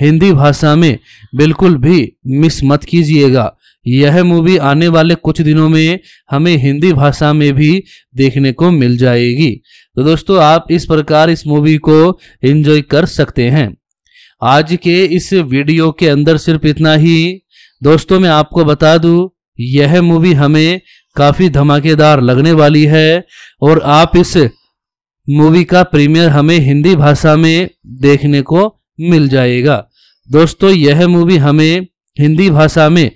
हिंदी भाषा में बिल्कुल भी मिस मत कीजिएगा यह मूवी आने वाले कुछ दिनों में हमें हिंदी भाषा में भी देखने को मिल जाएगी तो दोस्तों आप इस प्रकार इस मूवी को एंजॉय कर सकते हैं आज के इस वीडियो के अंदर सिर्फ इतना ही दोस्तों मैं आपको बता दूं यह मूवी हमें काफ़ी धमाकेदार लगने वाली है और आप इस मूवी का प्रीमियर हमें हिंदी भाषा में देखने को मिल जाएगा दोस्तों यह मूवी हमें हिंदी भाषा में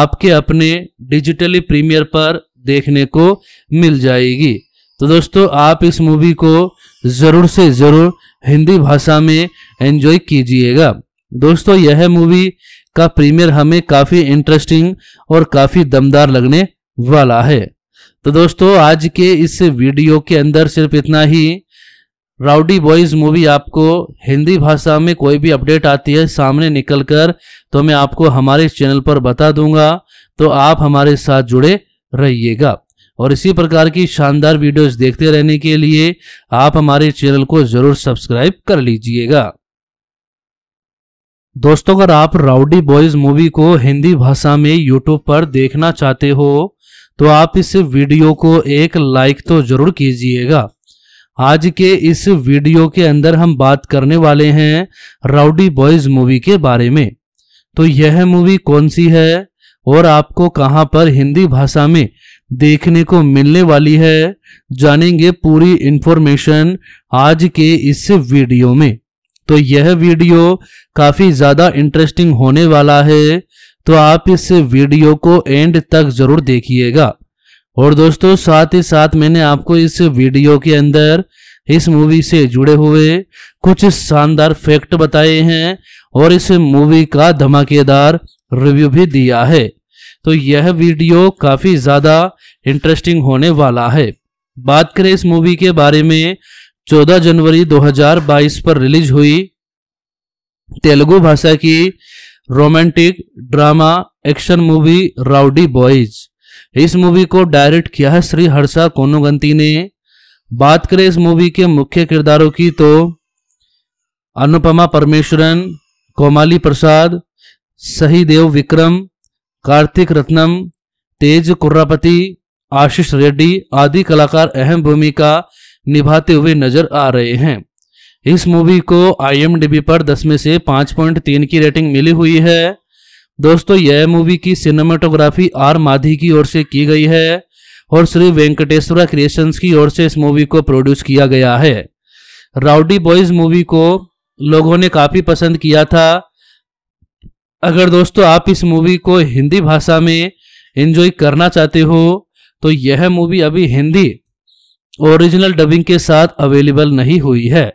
आपके अपने डिजिटली प्रीमियर पर देखने को मिल जाएगी तो दोस्तों आप इस मूवी को ज़रूर से ज़रूर हिंदी भाषा में एंजॉय कीजिएगा दोस्तों यह मूवी का प्रीमियर हमें काफ़ी इंटरेस्टिंग और काफ़ी दमदार लगने वाला है तो दोस्तों आज के इस वीडियो के अंदर सिर्फ इतना ही राउडी बॉयज मूवी आपको हिंदी भाषा में कोई भी अपडेट आती है सामने निकल कर तो मैं आपको हमारे चैनल पर बता दूंगा तो आप हमारे साथ जुड़े रहिएगा और इसी प्रकार की शानदार वीडियोस देखते रहने के लिए आप हमारे चैनल को जरूर सब्सक्राइब कर लीजिएगा दोस्तों अगर आप राउडी बॉयज मूवी को हिंदी भाषा में यूट्यूब पर देखना चाहते हो तो आप इस वीडियो को एक लाइक तो जरूर कीजिएगा आज के इस वीडियो के अंदर हम बात करने वाले हैं राउडी बॉयज मूवी के बारे में तो यह मूवी कौन सी है और आपको कहां पर हिंदी भाषा में देखने को मिलने वाली है जानेंगे पूरी इंफॉर्मेशन आज के इस वीडियो में तो यह वीडियो काफी ज्यादा इंटरेस्टिंग होने वाला है तो आप इस वीडियो को एंड तक जरूर देखिएगा और दोस्तों साथ ही साथ मैंने आपको इस वीडियो के अंदर इस मूवी से जुड़े हुए कुछ शानदार फैक्ट बताए हैं और इस मूवी का धमाकेदार रिव्यू भी दिया है तो यह वीडियो काफ़ी ज़्यादा इंटरेस्टिंग होने वाला है बात करें इस मूवी के बारे में 14 जनवरी 2022 पर रिलीज हुई तेलुगु भाषा की romantic drama action movie rowdy boys इस मूवी को डायरेक्ट किया है श्री हर्षा कोनुगंती ने बात करें इस मूवी के मुख्य किरदारों की तो अनुपमा परमेश्वरन कोमाली प्रसाद सहीदेव विक्रम कार्तिक रत्नम तेज कुर्रापति आशीष रेड्डी आदि कलाकार अहम भूमिका निभाते हुए नजर आ रहे हैं इस मूवी को आई पर दस में से 5.3 पॉइंट तीन की रेटिंग मिली हुई है दोस्तों यह मूवी की सिनेमाटोग्राफी आर माधी की ओर से की गई है और श्री वेंकटेश्वरा क्रिएशंस की ओर से इस मूवी को प्रोड्यूस किया गया है राउडी बॉयज मूवी को लोगों ने काफ़ी पसंद किया था अगर दोस्तों आप इस मूवी को हिंदी भाषा में एंजॉय करना चाहते हो तो यह मूवी अभी हिंदी ओरिजिनल डबिंग के साथ अवेलेबल नहीं हुई है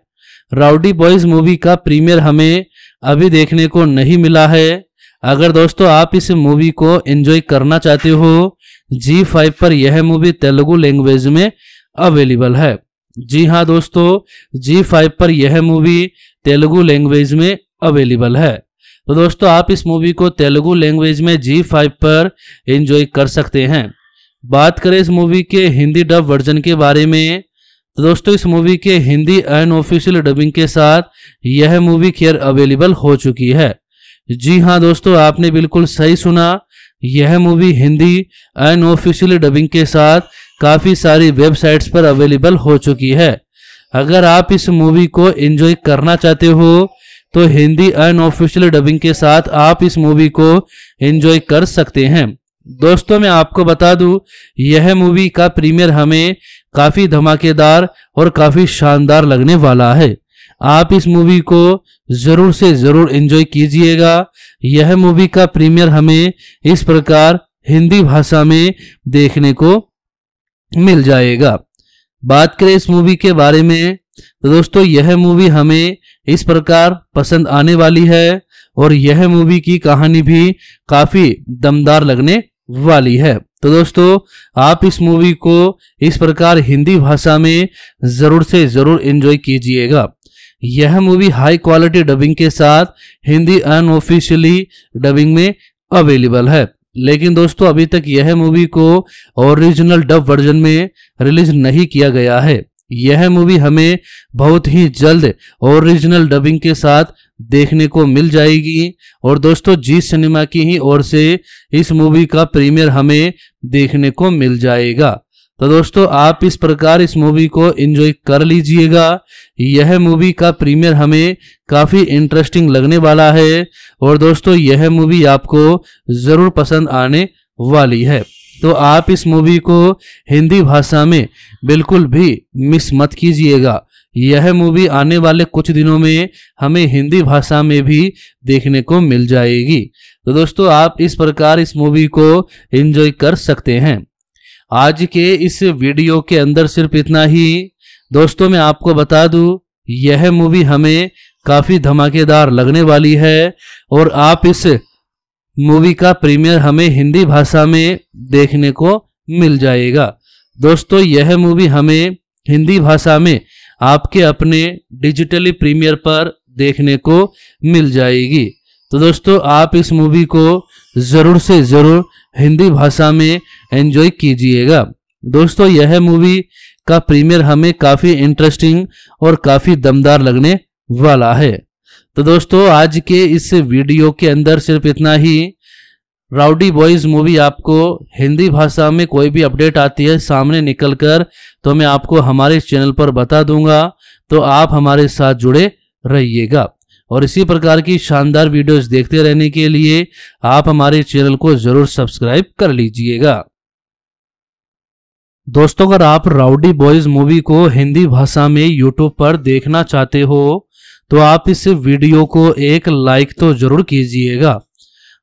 राउडी बॉयज मूवी का प्रीमियर हमें अभी देखने को नहीं मिला है अगर दोस्तों आप इस मूवी को एंजॉय करना चाहते हो जी फाइव पर यह मूवी तेलुगु लैंग्वेज में अवेलेबल है जी हाँ दोस्तों जी फाइव पर यह मूवी तेलुगु लैंग्वेज में अवेलेबल है तो दोस्तों आप इस मूवी को तेलुगु लैंग्वेज में जी फाइव पर एंजॉय कर सकते हैं बात करें इस मूवी के हिंदी डब वर्जन के बारे में तो दोस्तों इस मूवी के हिंदी ऑफिशियल डबिंग के साथ यह मूवी खेयर अवेलेबल हो चुकी है जी हाँ दोस्तों आपने बिल्कुल सही सुना यह मूवी हिंदी ऑफिशियल डबिंग के साथ काफ़ी सारी वेबसाइट्स पर अवेलेबल हो चुकी है अगर आप इस मूवी को एंजॉय करना चाहते हो तो हिंदी ऑफिशियल डबिंग के साथ आप इस मूवी को एंजॉय कर सकते हैं दोस्तों मैं आपको बता दूं यह मूवी का प्रीमियर हमें काफी धमाकेदार और काफी शानदार लगने वाला है आप इस मूवी को जरूर से जरूर एंजॉय कीजिएगा यह मूवी का प्रीमियर हमें इस प्रकार हिंदी भाषा में देखने को मिल जाएगा बात करें इस मूवी के बारे में तो दोस्तों यह मूवी हमें इस प्रकार पसंद आने वाली है और यह मूवी की कहानी भी काफी दमदार लगने वाली है तो दोस्तों आप इस मूवी को इस प्रकार हिंदी भाषा में जरूर से जरूर एंजॉय कीजिएगा यह मूवी हाई क्वालिटी डबिंग के साथ हिंदी अनऑफिशियली डबिंग में अवेलेबल है लेकिन दोस्तों अभी तक यह मूवी को ओरिजिनल डब वर्जन में रिलीज नहीं किया गया है यह मूवी हमें बहुत ही जल्द ओरिजिनल डबिंग के साथ देखने को मिल जाएगी और दोस्तों जी सिनेमा की ही ओर से इस मूवी का प्रीमियर हमें देखने को मिल जाएगा तो दोस्तों आप इस प्रकार इस मूवी को एंजॉय कर लीजिएगा यह मूवी का प्रीमियर हमें काफ़ी इंटरेस्टिंग लगने वाला है और दोस्तों यह मूवी आपको ज़रूर पसंद आने वाली है तो आप इस मूवी को हिंदी भाषा में बिल्कुल भी मिस मत कीजिएगा यह मूवी आने वाले कुछ दिनों में हमें हिंदी भाषा में भी देखने को मिल जाएगी तो दोस्तों आप इस प्रकार इस मूवी को एंजॉय कर सकते हैं आज के इस वीडियो के अंदर सिर्फ इतना ही दोस्तों मैं आपको बता दूं यह मूवी हमें काफ़ी धमाकेदार लगने वाली है और आप इस मूवी का प्रीमियर हमें हिंदी भाषा में देखने को मिल जाएगा दोस्तों यह मूवी हमें हिंदी भाषा में आपके अपने डिजिटली प्रीमियर पर देखने को मिल जाएगी तो दोस्तों आप इस मूवी को ज़रूर से ज़रूर हिंदी भाषा में एंजॉय कीजिएगा दोस्तों यह मूवी का प्रीमियर हमें काफ़ी इंटरेस्टिंग और काफ़ी दमदार लगने वाला है तो दोस्तों आज के इस वीडियो के अंदर सिर्फ इतना ही राउडी बॉयज मूवी आपको हिंदी भाषा में कोई भी अपडेट आती है सामने निकल कर तो मैं आपको हमारे चैनल पर बता दूंगा तो आप हमारे साथ जुड़े रहिएगा और इसी प्रकार की शानदार वीडियोस देखते रहने के लिए आप हमारे चैनल को जरूर सब्सक्राइब कर लीजिएगा दोस्तों अगर आप राउडी बॉयज मूवी को हिंदी भाषा में यूट्यूब पर देखना चाहते हो तो आप इस वीडियो को एक लाइक तो जरूर कीजिएगा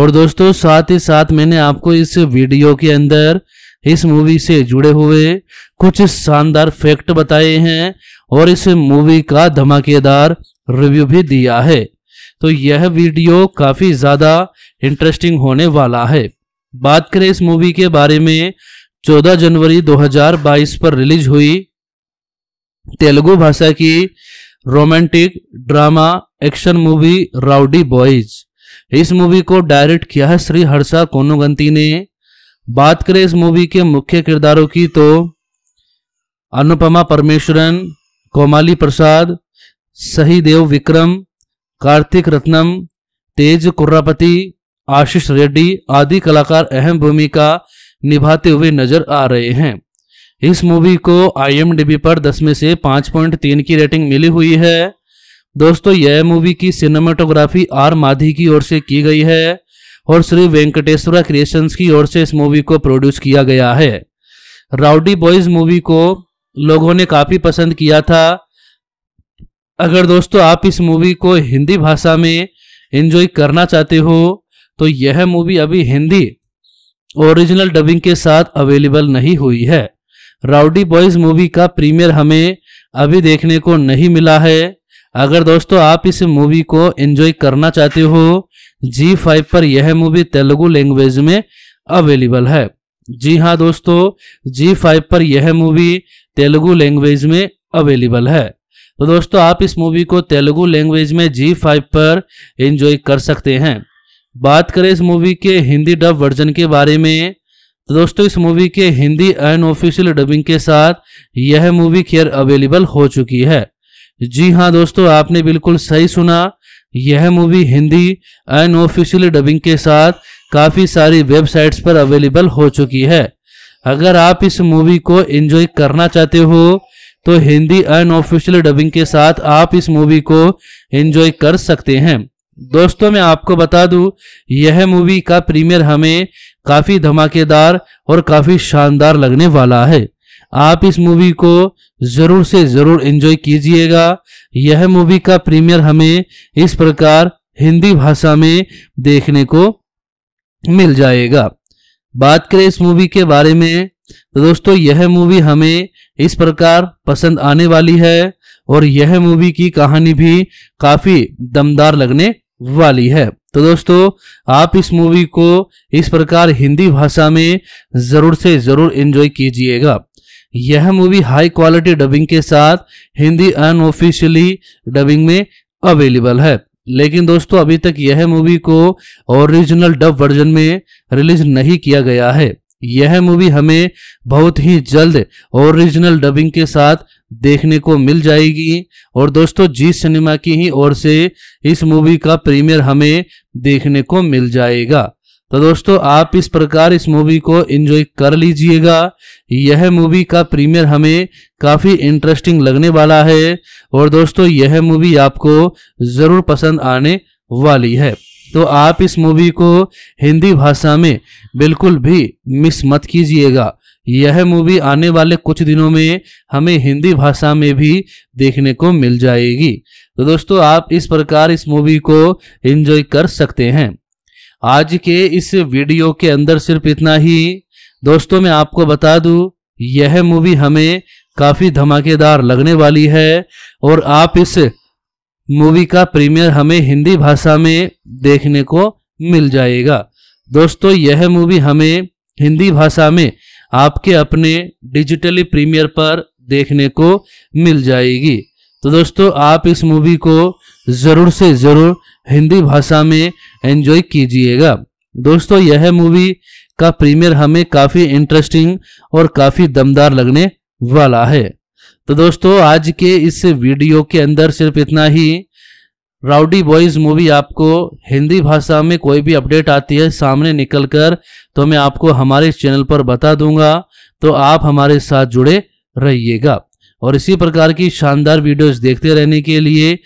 और दोस्तों साथ ही साथ मैंने आपको इस वीडियो के अंदर इस मूवी से जुड़े हुए कुछ शानदार फैक्ट बताए हैं और इस मूवी का धमाकेदार रिव्यू भी दिया है तो यह वीडियो काफ़ी ज़्यादा इंटरेस्टिंग होने वाला है बात करें इस मूवी के बारे में 14 जनवरी 2022 पर रिलीज हुई तेलुगु भाषा की romantic drama action movie rowdy boys इस मूवी को डायरेक्ट किया है श्री हर्षा कोनुगंती ने बात करें इस मूवी के मुख्य किरदारों की तो अनुपमा परमेश्वरन कोमाली प्रसाद सहीदेव विक्रम कार्तिक रत्नम तेज कुर्रापति आशीष रेड्डी आदि कलाकार अहम भूमिका निभाते हुए नजर आ रहे हैं इस मूवी को आईएमडीबी पर 10 में से 5.3 की रेटिंग मिली हुई है दोस्तों यह मूवी की सिनेमाटोग्राफी आर माधी की ओर से की गई है और श्री वेंकटेश्वरा क्रिएशंस की ओर से इस मूवी को प्रोड्यूस किया गया है राउडी बॉयज मूवी को लोगों ने काफ़ी पसंद किया था अगर दोस्तों आप इस मूवी को हिंदी भाषा में एंजॉय करना चाहते हो तो यह मूवी अभी हिंदी ओरिजिनल डबिंग के साथ अवेलेबल नहीं हुई है राउडी बॉयज मूवी का प्रीमियर हमें अभी देखने को नहीं मिला है अगर दोस्तों आप इस मूवी को एंजॉय करना चाहते हो जी फाइव पर यह मूवी तेलुगु लैंग्वेज में अवेलेबल है जी हाँ दोस्तों जी फाइव पर यह मूवी तेलुगु लैंग्वेज में अवेलेबल है तो दोस्तों आप इस मूवी को तेलुगु लैंग्वेज में जी फाइव पर एंजॉय कर सकते हैं बात करें इस मूवी के हिंदी डब वर्जन के बारे में तो दोस्तों इस मूवी के हिंदी एंड ऑफिशियल डबिंग के साथ यह मूवी खेयर अवेलेबल हो चुकी है जी हाँ दोस्तों आपने बिल्कुल सही सुना यह मूवी हिंदी ऑफिशियल डबिंग के साथ काफ़ी सारी वेबसाइट्स पर अवेलेबल हो चुकी है अगर आप इस मूवी को एंजॉय करना चाहते हो तो हिंदी अनऑफिशियल डबिंग के साथ आप इस मूवी को एंजॉय कर सकते हैं दोस्तों मैं आपको बता दूं यह मूवी का प्रीमियर हमें काफ़ी धमाकेदार और काफ़ी शानदार लगने वाला है आप इस मूवी को जरूर से जरूर एंजॉय कीजिएगा यह मूवी का प्रीमियर हमें इस प्रकार हिंदी भाषा में देखने को मिल जाएगा बात करें इस मूवी के बारे में तो दोस्तों यह मूवी हमें इस प्रकार पसंद आने वाली है और यह मूवी की कहानी भी काफी दमदार लगने वाली है तो दोस्तों आप इस मूवी को इस प्रकार हिंदी भाषा में जरूर से जरूर एंजॉय कीजिएगा यह मूवी हाई क्वालिटी डबिंग के साथ हिंदी अनऑफिशियली डबिंग में अवेलेबल है लेकिन दोस्तों अभी तक यह मूवी को ओरिजिनल डब वर्जन में रिलीज नहीं किया गया है यह मूवी हमें बहुत ही जल्द ओरिजिनल डबिंग के साथ देखने को मिल जाएगी और दोस्तों जी सिनेमा की ही ओर से इस मूवी का प्रीमियर हमें देखने को मिल जाएगा तो दोस्तों आप इस प्रकार इस मूवी को एंजॉय कर लीजिएगा यह मूवी का प्रीमियर हमें काफ़ी इंटरेस्टिंग लगने वाला है और दोस्तों यह मूवी आपको ज़रूर पसंद आने वाली है तो आप इस मूवी को हिंदी भाषा में बिल्कुल भी मिस मत कीजिएगा यह मूवी आने वाले कुछ दिनों में हमें हिंदी भाषा में भी देखने को मिल जाएगी तो दोस्तों आप इस प्रकार इस मूवी को एंजॉय कर सकते हैं आज के इस वीडियो के अंदर सिर्फ इतना ही दोस्तों मैं आपको बता दूं यह मूवी हमें काफ़ी धमाकेदार लगने वाली है और आप इस मूवी का प्रीमियर हमें हिंदी भाषा में देखने को मिल जाएगा दोस्तों यह मूवी हमें हिंदी भाषा में आपके अपने डिजिटली प्रीमियर पर देखने को मिल जाएगी तो दोस्तों आप इस मूवी को ज़रूर से ज़रूर हिंदी भाषा में एंजॉय कीजिएगा दोस्तों यह मूवी का प्रीमियर हमें काफी इंटरेस्टिंग और काफी दमदार लगने वाला है तो दोस्तों आज के इस वीडियो के अंदर सिर्फ इतना ही राउडी बॉयज मूवी आपको हिंदी भाषा में कोई भी अपडेट आती है सामने निकल कर तो मैं आपको हमारे चैनल पर बता दूंगा तो आप हमारे साथ जुड़े रहिएगा और इसी प्रकार की शानदार वीडियोस देखते रहने के लिए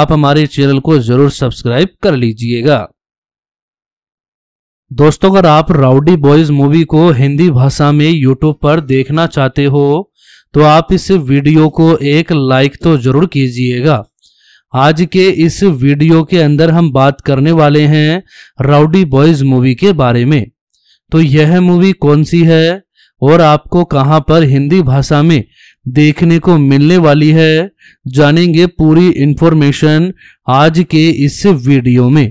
आप हमारे चैनल को जरूर सब्सक्राइब कर लीजिएगा दोस्तों अगर आप राउडी बॉयज मूवी को हिंदी भाषा में यूट्यूब पर देखना चाहते हो तो आप इस वीडियो को एक लाइक तो जरूर कीजिएगा आज के इस वीडियो के अंदर हम बात करने वाले हैं राउडी बॉयज मूवी के बारे में तो यह मूवी कौन सी है और आपको कहां पर हिंदी भाषा में देखने को मिलने वाली है जानेंगे पूरी इंफॉर्मेशन आज के इस वीडियो में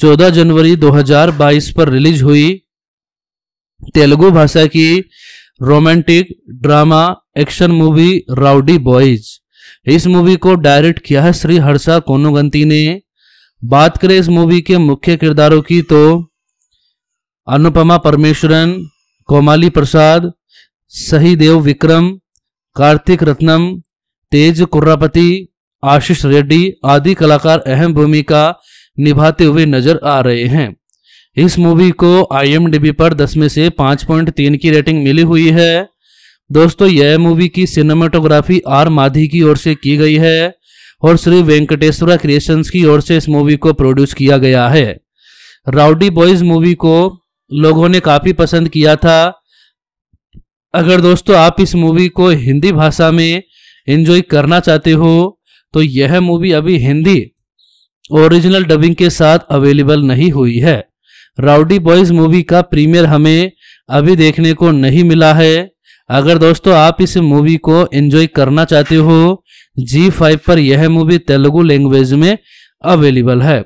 14 जनवरी 2022 पर रिलीज हुई तेलुगु भाषा की romantic drama action movie rowdy boys इस मूवी को डायरेक्ट किया है श्री हर्षा कोनुगंती ने बात करें इस मूवी के मुख्य किरदारों की तो अनुपमा परमेश्वरन कोमाली प्रसाद सहीदेव विक्रम कार्तिक रत्नम तेज कुर्रापति आशीष रेड्डी आदि कलाकार अहम भूमिका निभाते हुए नजर आ रहे हैं इस मूवी को आई पर दस में से पांच पॉइंट तीन की रेटिंग मिली हुई है दोस्तों यह मूवी की सिनेमाटोग्राफी आर माधी की ओर से की गई है और श्री वेंकटेश्वरा क्रिएशंस की ओर से इस मूवी को प्रोड्यूस किया गया है राउडी बॉयज मूवी को लोगों ने काफ़ी पसंद किया था अगर दोस्तों आप इस मूवी को हिंदी भाषा में एंजॉय करना चाहते हो तो यह मूवी अभी हिंदी ओरिजिनल डबिंग के साथ अवेलेबल नहीं हुई है राउडी बॉयज मूवी का प्रीमियर हमें अभी देखने को नहीं मिला है अगर दोस्तों आप इस मूवी को एंजॉय करना चाहते हो जी फाइव पर यह मूवी तेलुगु लैंग्वेज में अवेलेबल है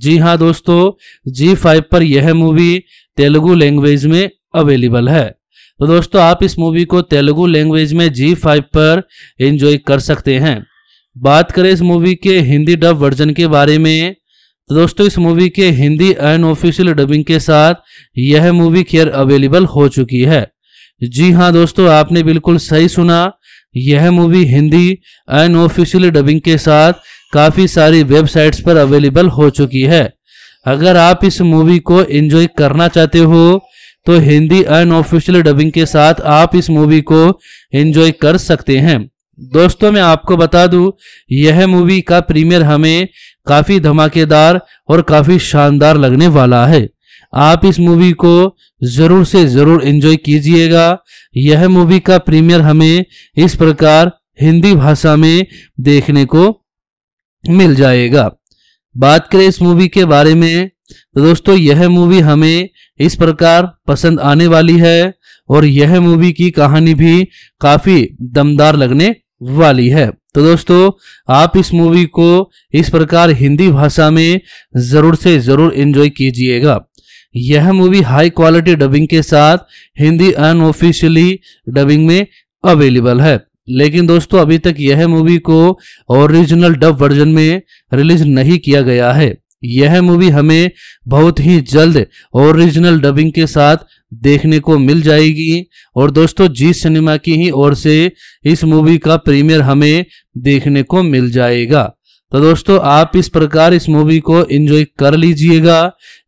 जी हाँ दोस्तों जी फाइव पर यह मूवी तेलुगु लैंग्वेज में अवेलेबल है तो दोस्तों आप इस मूवी को तेलुगु लैंग्वेज में जी फाइव पर एंजॉय कर सकते हैं बात करें इस मूवी के हिंदी डब वर्जन के बारे में तो दोस्तों इस मूवी के हिंदी ऑफिशियल डबिंग के साथ यह मूवी खेयर अवेलेबल हो चुकी है जी हाँ दोस्तों आपने बिल्कुल सही सुना यह मूवी हिंदी ऑफिशियल डबिंग के साथ काफ़ी सारी वेबसाइट्स पर अवेलेबल हो चुकी है अगर आप इस मूवी को एंजॉय करना चाहते हो तो हिंदी ऑफिशियल डबिंग के साथ आप इस मूवी को एंजॉय कर सकते हैं दोस्तों मैं आपको बता दूं यह मूवी का प्रीमियर हमें काफी धमाकेदार और काफी शानदार लगने वाला है आप इस मूवी को जरूर से जरूर एंजॉय कीजिएगा यह मूवी का प्रीमियर हमें इस प्रकार हिंदी भाषा में देखने को मिल जाएगा बात करें इस मूवी के बारे में तो दोस्तों यह मूवी हमें इस प्रकार पसंद आने वाली है और यह मूवी की कहानी भी काफी दमदार लगने वाली है तो दोस्तों आप इस मूवी को इस प्रकार हिंदी भाषा में जरूर से जरूर एंजॉय कीजिएगा यह मूवी हाई क्वालिटी डबिंग के साथ हिंदी अनऑफिशियली डबिंग में अवेलेबल है लेकिन दोस्तों अभी तक यह मूवी को ओरिजिनल डब वर्जन में रिलीज नहीं किया गया है यह मूवी हमें बहुत ही जल्द ओरिजिनल डबिंग के साथ देखने को मिल जाएगी और दोस्तों जी सिनेमा की ही ओर से इस मूवी का प्रीमियर हमें देखने को मिल जाएगा तो दोस्तों आप इस प्रकार इस मूवी को एंजॉय कर लीजिएगा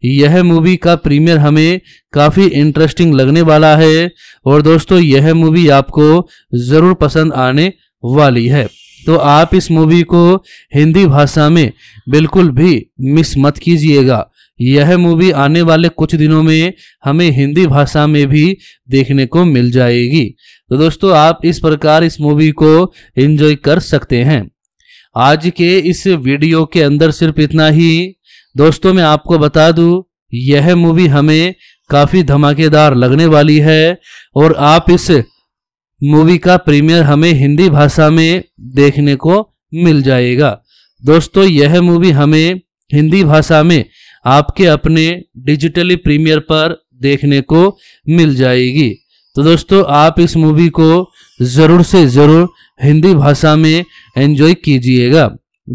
यह मूवी का प्रीमियर हमें काफ़ी इंटरेस्टिंग लगने वाला है और दोस्तों यह मूवी आपको ज़रूर पसंद आने वाली है तो आप इस मूवी को हिंदी भाषा में बिल्कुल भी मिस मत कीजिएगा यह मूवी आने वाले कुछ दिनों में हमें हिंदी भाषा में भी देखने को मिल जाएगी तो दोस्तों आप इस प्रकार इस मूवी को एंजॉय कर सकते हैं आज के इस वीडियो के अंदर सिर्फ इतना ही दोस्तों मैं आपको बता दूं यह मूवी हमें काफ़ी धमाकेदार लगने वाली है और आप इस मूवी का प्रीमियर हमें हिंदी भाषा में देखने को मिल जाएगा दोस्तों यह मूवी हमें हिंदी भाषा में आपके अपने डिजिटली प्रीमियर पर देखने को मिल जाएगी तो दोस्तों आप इस मूवी को ज़रूर से ज़रूर हिंदी भाषा में एंजॉय कीजिएगा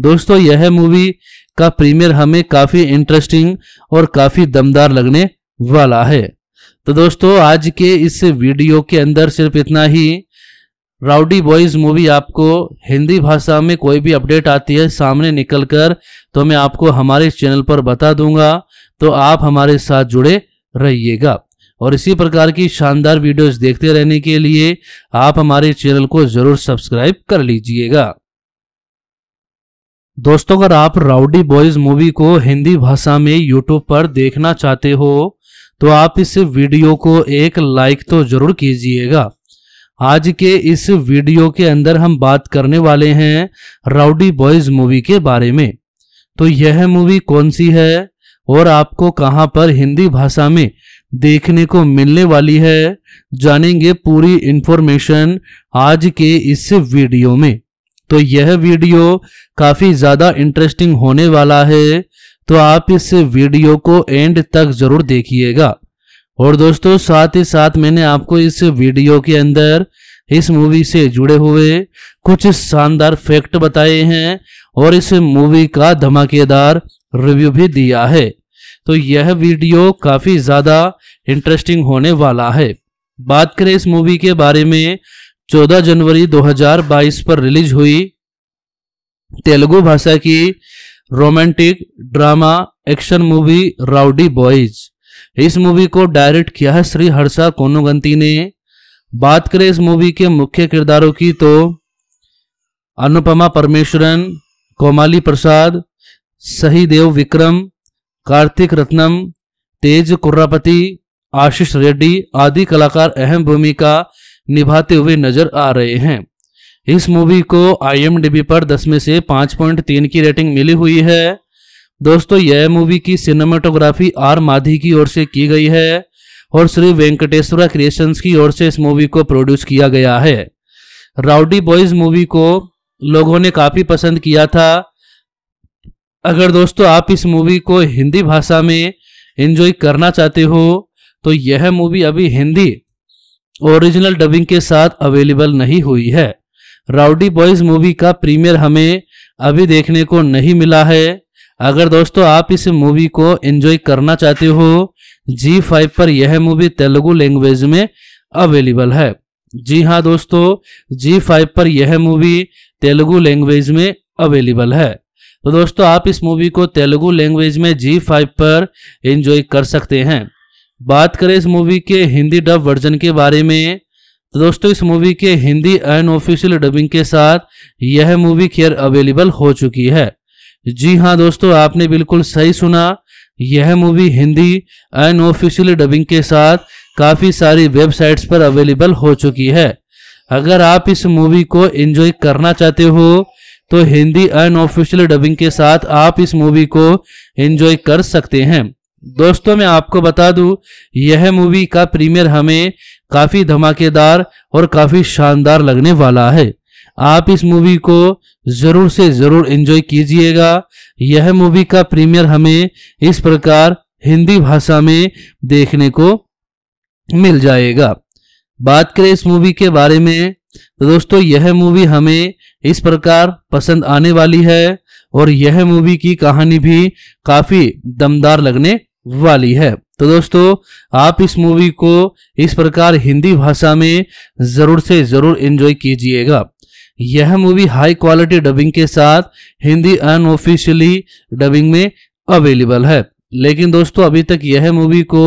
दोस्तों यह मूवी का प्रीमियर हमें काफ़ी इंटरेस्टिंग और काफ़ी दमदार लगने वाला है तो दोस्तों आज के इस वीडियो के अंदर सिर्फ इतना ही राउडी बॉयज मूवी आपको हिंदी भाषा में कोई भी अपडेट आती है सामने निकल कर तो मैं आपको हमारे चैनल पर बता दूंगा तो आप हमारे साथ जुड़े रहिएगा और इसी प्रकार की शानदार वीडियोस देखते रहने के लिए आप हमारे चैनल को जरूर सब्सक्राइब कर लीजिएगा दोस्तों अगर आप राउडी बॉयज मूवी को हिंदी भाषा में यूट्यूब पर देखना चाहते हो तो आप इस वीडियो को एक लाइक तो जरूर कीजिएगा आज के इस वीडियो के अंदर हम बात करने वाले हैं राउडी बॉयज मूवी के बारे में तो यह मूवी कौन सी है और आपको कहां पर हिंदी भाषा में देखने को मिलने वाली है जानेंगे पूरी इंफॉर्मेशन आज के इस वीडियो में तो यह वीडियो काफी ज्यादा इंटरेस्टिंग होने वाला है तो आप इस वीडियो को एंड तक जरूर देखिएगा और दोस्तों साथ ही साथ मैंने आपको इस वीडियो के अंदर इस मूवी से जुड़े हुए कुछ शानदार फैक्ट बताए हैं और इस मूवी का धमाकेदार रिव्यू भी दिया है तो यह वीडियो काफ़ी ज़्यादा इंटरेस्टिंग होने वाला है बात करें इस मूवी के बारे में 14 जनवरी 2022 पर रिलीज हुई तेलुगु भाषा की romantic drama action movie rowdy boys इस मूवी को डायरेक्ट किया है श्री हर्षा कोनुगंती ने बात करें इस मूवी के मुख्य किरदारों की तो अनुपमा परमेश्वरन कोमाली प्रसाद सहीदेव विक्रम कार्तिक रत्नम तेज कुर्रापति आशीष रेड्डी आदि कलाकार अहम भूमिका निभाते हुए नजर आ रहे हैं इस मूवी को आई पर 10 में से 5.3 की रेटिंग मिली हुई है दोस्तों यह मूवी की सिनेमाटोग्राफी आर माधी की ओर से की गई है और श्री वेंकटेश्वरा क्रिएशंस की ओर से इस मूवी को प्रोड्यूस किया गया है राउडी बॉयज मूवी को लोगों ने काफ़ी पसंद किया था अगर दोस्तों आप इस मूवी को हिंदी भाषा में एंजॉय करना चाहते हो तो यह मूवी अभी हिंदी ओरिजिनल डबिंग के साथ अवेलेबल नहीं हुई है राउडी बॉयज मूवी का प्रीमियर हमें अभी देखने को नहीं मिला है अगर दोस्तों आप इस मूवी को एंजॉय करना चाहते हो जी फाइव पर यह मूवी तेलुगु लैंग्वेज में अवेलेबल है जी हाँ दोस्तों जी फाइव पर यह मूवी तेलुगु लैंग्वेज में अवेलेबल है तो दोस्तों आप इस मूवी को तेलुगु लैंग्वेज में जी फाइव पर एंजॉय कर सकते हैं बात करें इस मूवी के हिंदी डब वर्जन के बारे में तो दोस्तों इस मूवी के हिंदी ऑफिशियल डबिंग के साथ यह मूवी खेयर अवेलेबल हो चुकी है जी हाँ दोस्तों आपने बिल्कुल सही सुना यह मूवी हिंदी ऑफिशियल डबिंग के साथ काफ़ी सारी वेबसाइट्स पर अवेलेबल हो चुकी है अगर आप इस मूवी को एंजॉय करना चाहते हो तो हिंदी ऑफिशियल डबिंग के साथ आप इस मूवी को एंजॉय कर सकते हैं दोस्तों मैं आपको बता दूं यह मूवी का प्रीमियर हमें काफी धमाकेदार और काफी शानदार लगने वाला है आप इस मूवी को जरूर से जरूर एंजॉय कीजिएगा यह मूवी का प्रीमियर हमें इस प्रकार हिंदी भाषा में देखने को मिल जाएगा बात करें इस मूवी के बारे में तो दोस्तों यह मूवी हमें इस प्रकार पसंद आने वाली है और यह मूवी की कहानी भी काफी दमदार लगने वाली है तो दोस्तों आप इस मूवी को इस प्रकार हिंदी भाषा में जरूर से जरूर एंजॉय कीजिएगा यह मूवी हाई क्वालिटी डबिंग के साथ हिंदी अनऑफिशियली डबिंग में अवेलेबल है लेकिन दोस्तों अभी तक यह मूवी को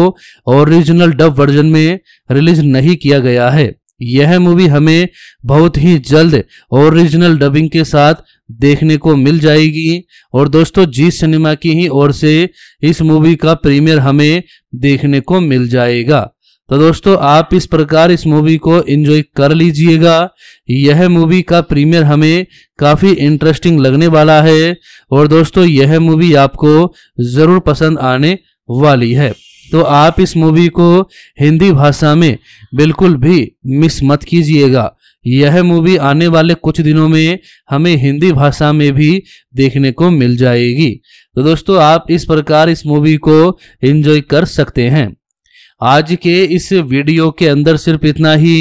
ओरिजिनल डब वर्जन में रिलीज नहीं किया गया है यह मूवी हमें बहुत ही जल्द ओरिजिनल डबिंग के साथ देखने को मिल जाएगी और दोस्तों जी सिनेमा की ही ओर से इस मूवी का प्रीमियर हमें देखने को मिल जाएगा तो दोस्तों आप इस प्रकार इस मूवी को एंजॉय कर लीजिएगा यह मूवी का प्रीमियर हमें काफ़ी इंटरेस्टिंग लगने वाला है और दोस्तों यह मूवी आपको ज़रूर पसंद आने वाली है तो आप इस मूवी को हिंदी भाषा में बिल्कुल भी मिस मत कीजिएगा यह मूवी आने वाले कुछ दिनों में हमें हिंदी भाषा में भी देखने को मिल जाएगी तो दोस्तों आप इस प्रकार इस मूवी को एंजॉय कर सकते हैं आज के इस वीडियो के अंदर सिर्फ इतना ही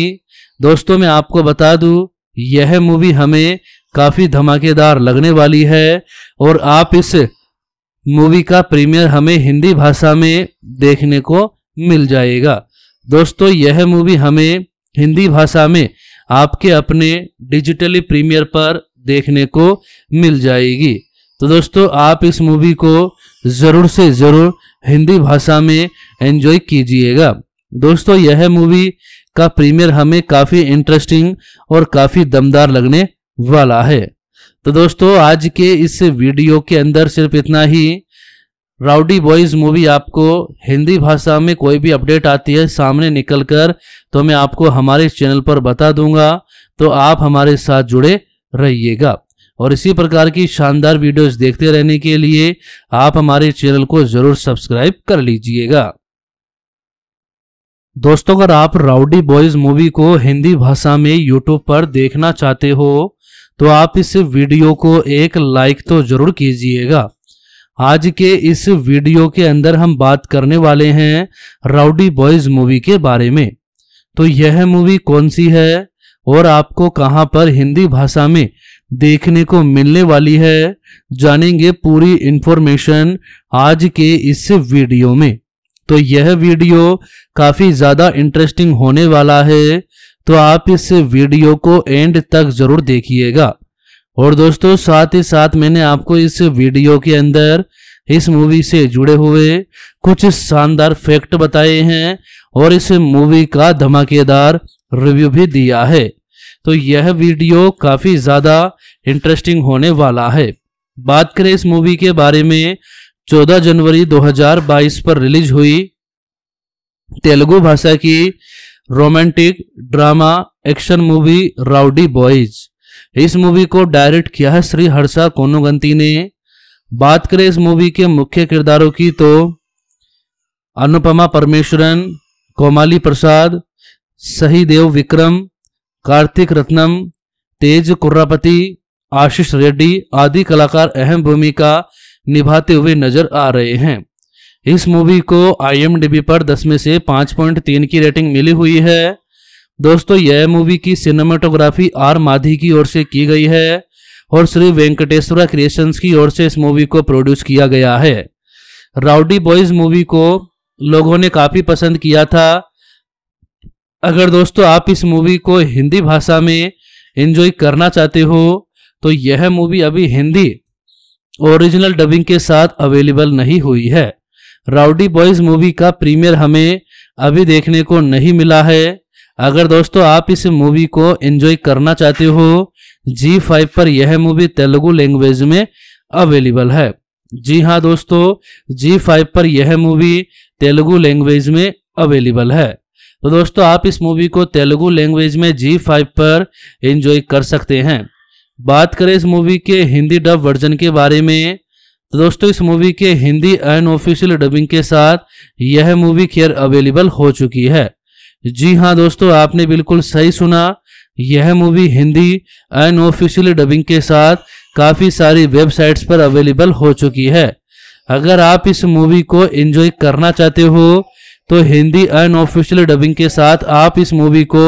दोस्तों मैं आपको बता दूं यह मूवी हमें काफ़ी धमाकेदार लगने वाली है और आप इस मूवी का प्रीमियर हमें हिंदी भाषा में देखने को मिल जाएगा दोस्तों यह मूवी हमें हिंदी भाषा में आपके अपने डिजिटली प्रीमियर पर देखने को मिल जाएगी तो दोस्तों आप इस मूवी को ज़रूर से ज़रूर हिंदी भाषा में एंजॉय कीजिएगा दोस्तों यह मूवी का प्रीमियर हमें काफ़ी इंटरेस्टिंग और काफ़ी दमदार लगने वाला है तो दोस्तों आज के इस वीडियो के अंदर सिर्फ इतना ही राउडी बॉयज मूवी आपको हिंदी भाषा में कोई भी अपडेट आती है सामने निकल कर तो मैं आपको हमारे चैनल पर बता दूंगा तो आप हमारे साथ जुड़े रहिएगा और इसी प्रकार की शानदार वीडियोस देखते रहने के लिए आप हमारे चैनल को जरूर सब्सक्राइब कर लीजिएगा दोस्तों अगर आप राउडी बॉयज मूवी को हिंदी भाषा में यूट्यूब पर देखना चाहते हो तो आप इस वीडियो को एक लाइक तो जरूर कीजिएगा आज के इस वीडियो के अंदर हम बात करने वाले हैं राउडी बॉयज मूवी के बारे में तो यह मूवी कौन सी है और आपको कहां पर हिंदी भाषा में देखने को मिलने वाली है जानेंगे पूरी इंफॉर्मेशन आज के इस वीडियो में तो यह वीडियो काफी ज्यादा इंटरेस्टिंग होने वाला है तो आप इस वीडियो को एंड तक जरूर देखिएगा और दोस्तों साथ ही साथ मैंने आपको इस वीडियो के अंदर इस मूवी से जुड़े हुए कुछ शानदार फैक्ट बताए हैं और इस मूवी का धमाकेदार रिव्यू भी दिया है तो यह वीडियो काफ़ी ज़्यादा इंटरेस्टिंग होने वाला है बात करें इस मूवी के बारे में 14 जनवरी 2022 पर रिलीज हुई तेलुगु भाषा की romantic drama action movie rowdy boys इस मूवी को डायरेक्ट किया है श्री हर्षा कोनुगंती ने बात करें इस मूवी के मुख्य किरदारों की तो अनुपमा परमेश्वरन कोमाली प्रसाद सहीदेव विक्रम कार्तिक रत्नम तेज कुर्रापति आशीष रेड्डी आदि कलाकार अहम भूमिका निभाते हुए नजर आ रहे हैं इस मूवी को आई पर दस में से 5.3 पॉइंट तीन की रेटिंग मिली हुई है दोस्तों यह मूवी की सिनेमाटोग्राफी आर माधी की ओर से की गई है और श्री वेंकटेश्वरा क्रिएशंस की ओर से इस मूवी को प्रोड्यूस किया गया है राउडी बॉयज मूवी को लोगों ने काफ़ी पसंद किया था अगर दोस्तों आप इस मूवी को हिंदी भाषा में एंजॉय करना चाहते हो तो यह मूवी अभी हिंदी ओरिजिनल डबिंग के साथ अवेलेबल नहीं हुई है राउडी बॉयज मूवी का प्रीमियर हमें अभी देखने को नहीं मिला है अगर दोस्तों आप इस मूवी को एंजॉय करना चाहते हो जी फाइव पर यह मूवी तेलुगु लैंग्वेज में अवेलेबल है जी हाँ दोस्तों जी फाइव पर यह मूवी तेलुगु लैंग्वेज में अवेलेबल है तो दोस्तों आप इस मूवी को तेलुगु लैंग्वेज में जी फाइव पर एंजॉय कर सकते हैं बात करें इस मूवी के हिंदी डब वर्जन के बारे में तो दोस्तों इस मूवी के हिंदी ऑफिशियल डबिंग के साथ यह मूवी खेयर अवेलेबल हो चुकी है जी हाँ दोस्तों आपने बिल्कुल सही सुना यह मूवी हिंदी ऑफिशियल डबिंग के साथ काफ़ी सारी वेबसाइट्स पर अवेलेबल हो चुकी है अगर आप इस मूवी को एंजॉय करना चाहते हो तो हिंदी ऑफिशियल डबिंग के साथ आप इस मूवी को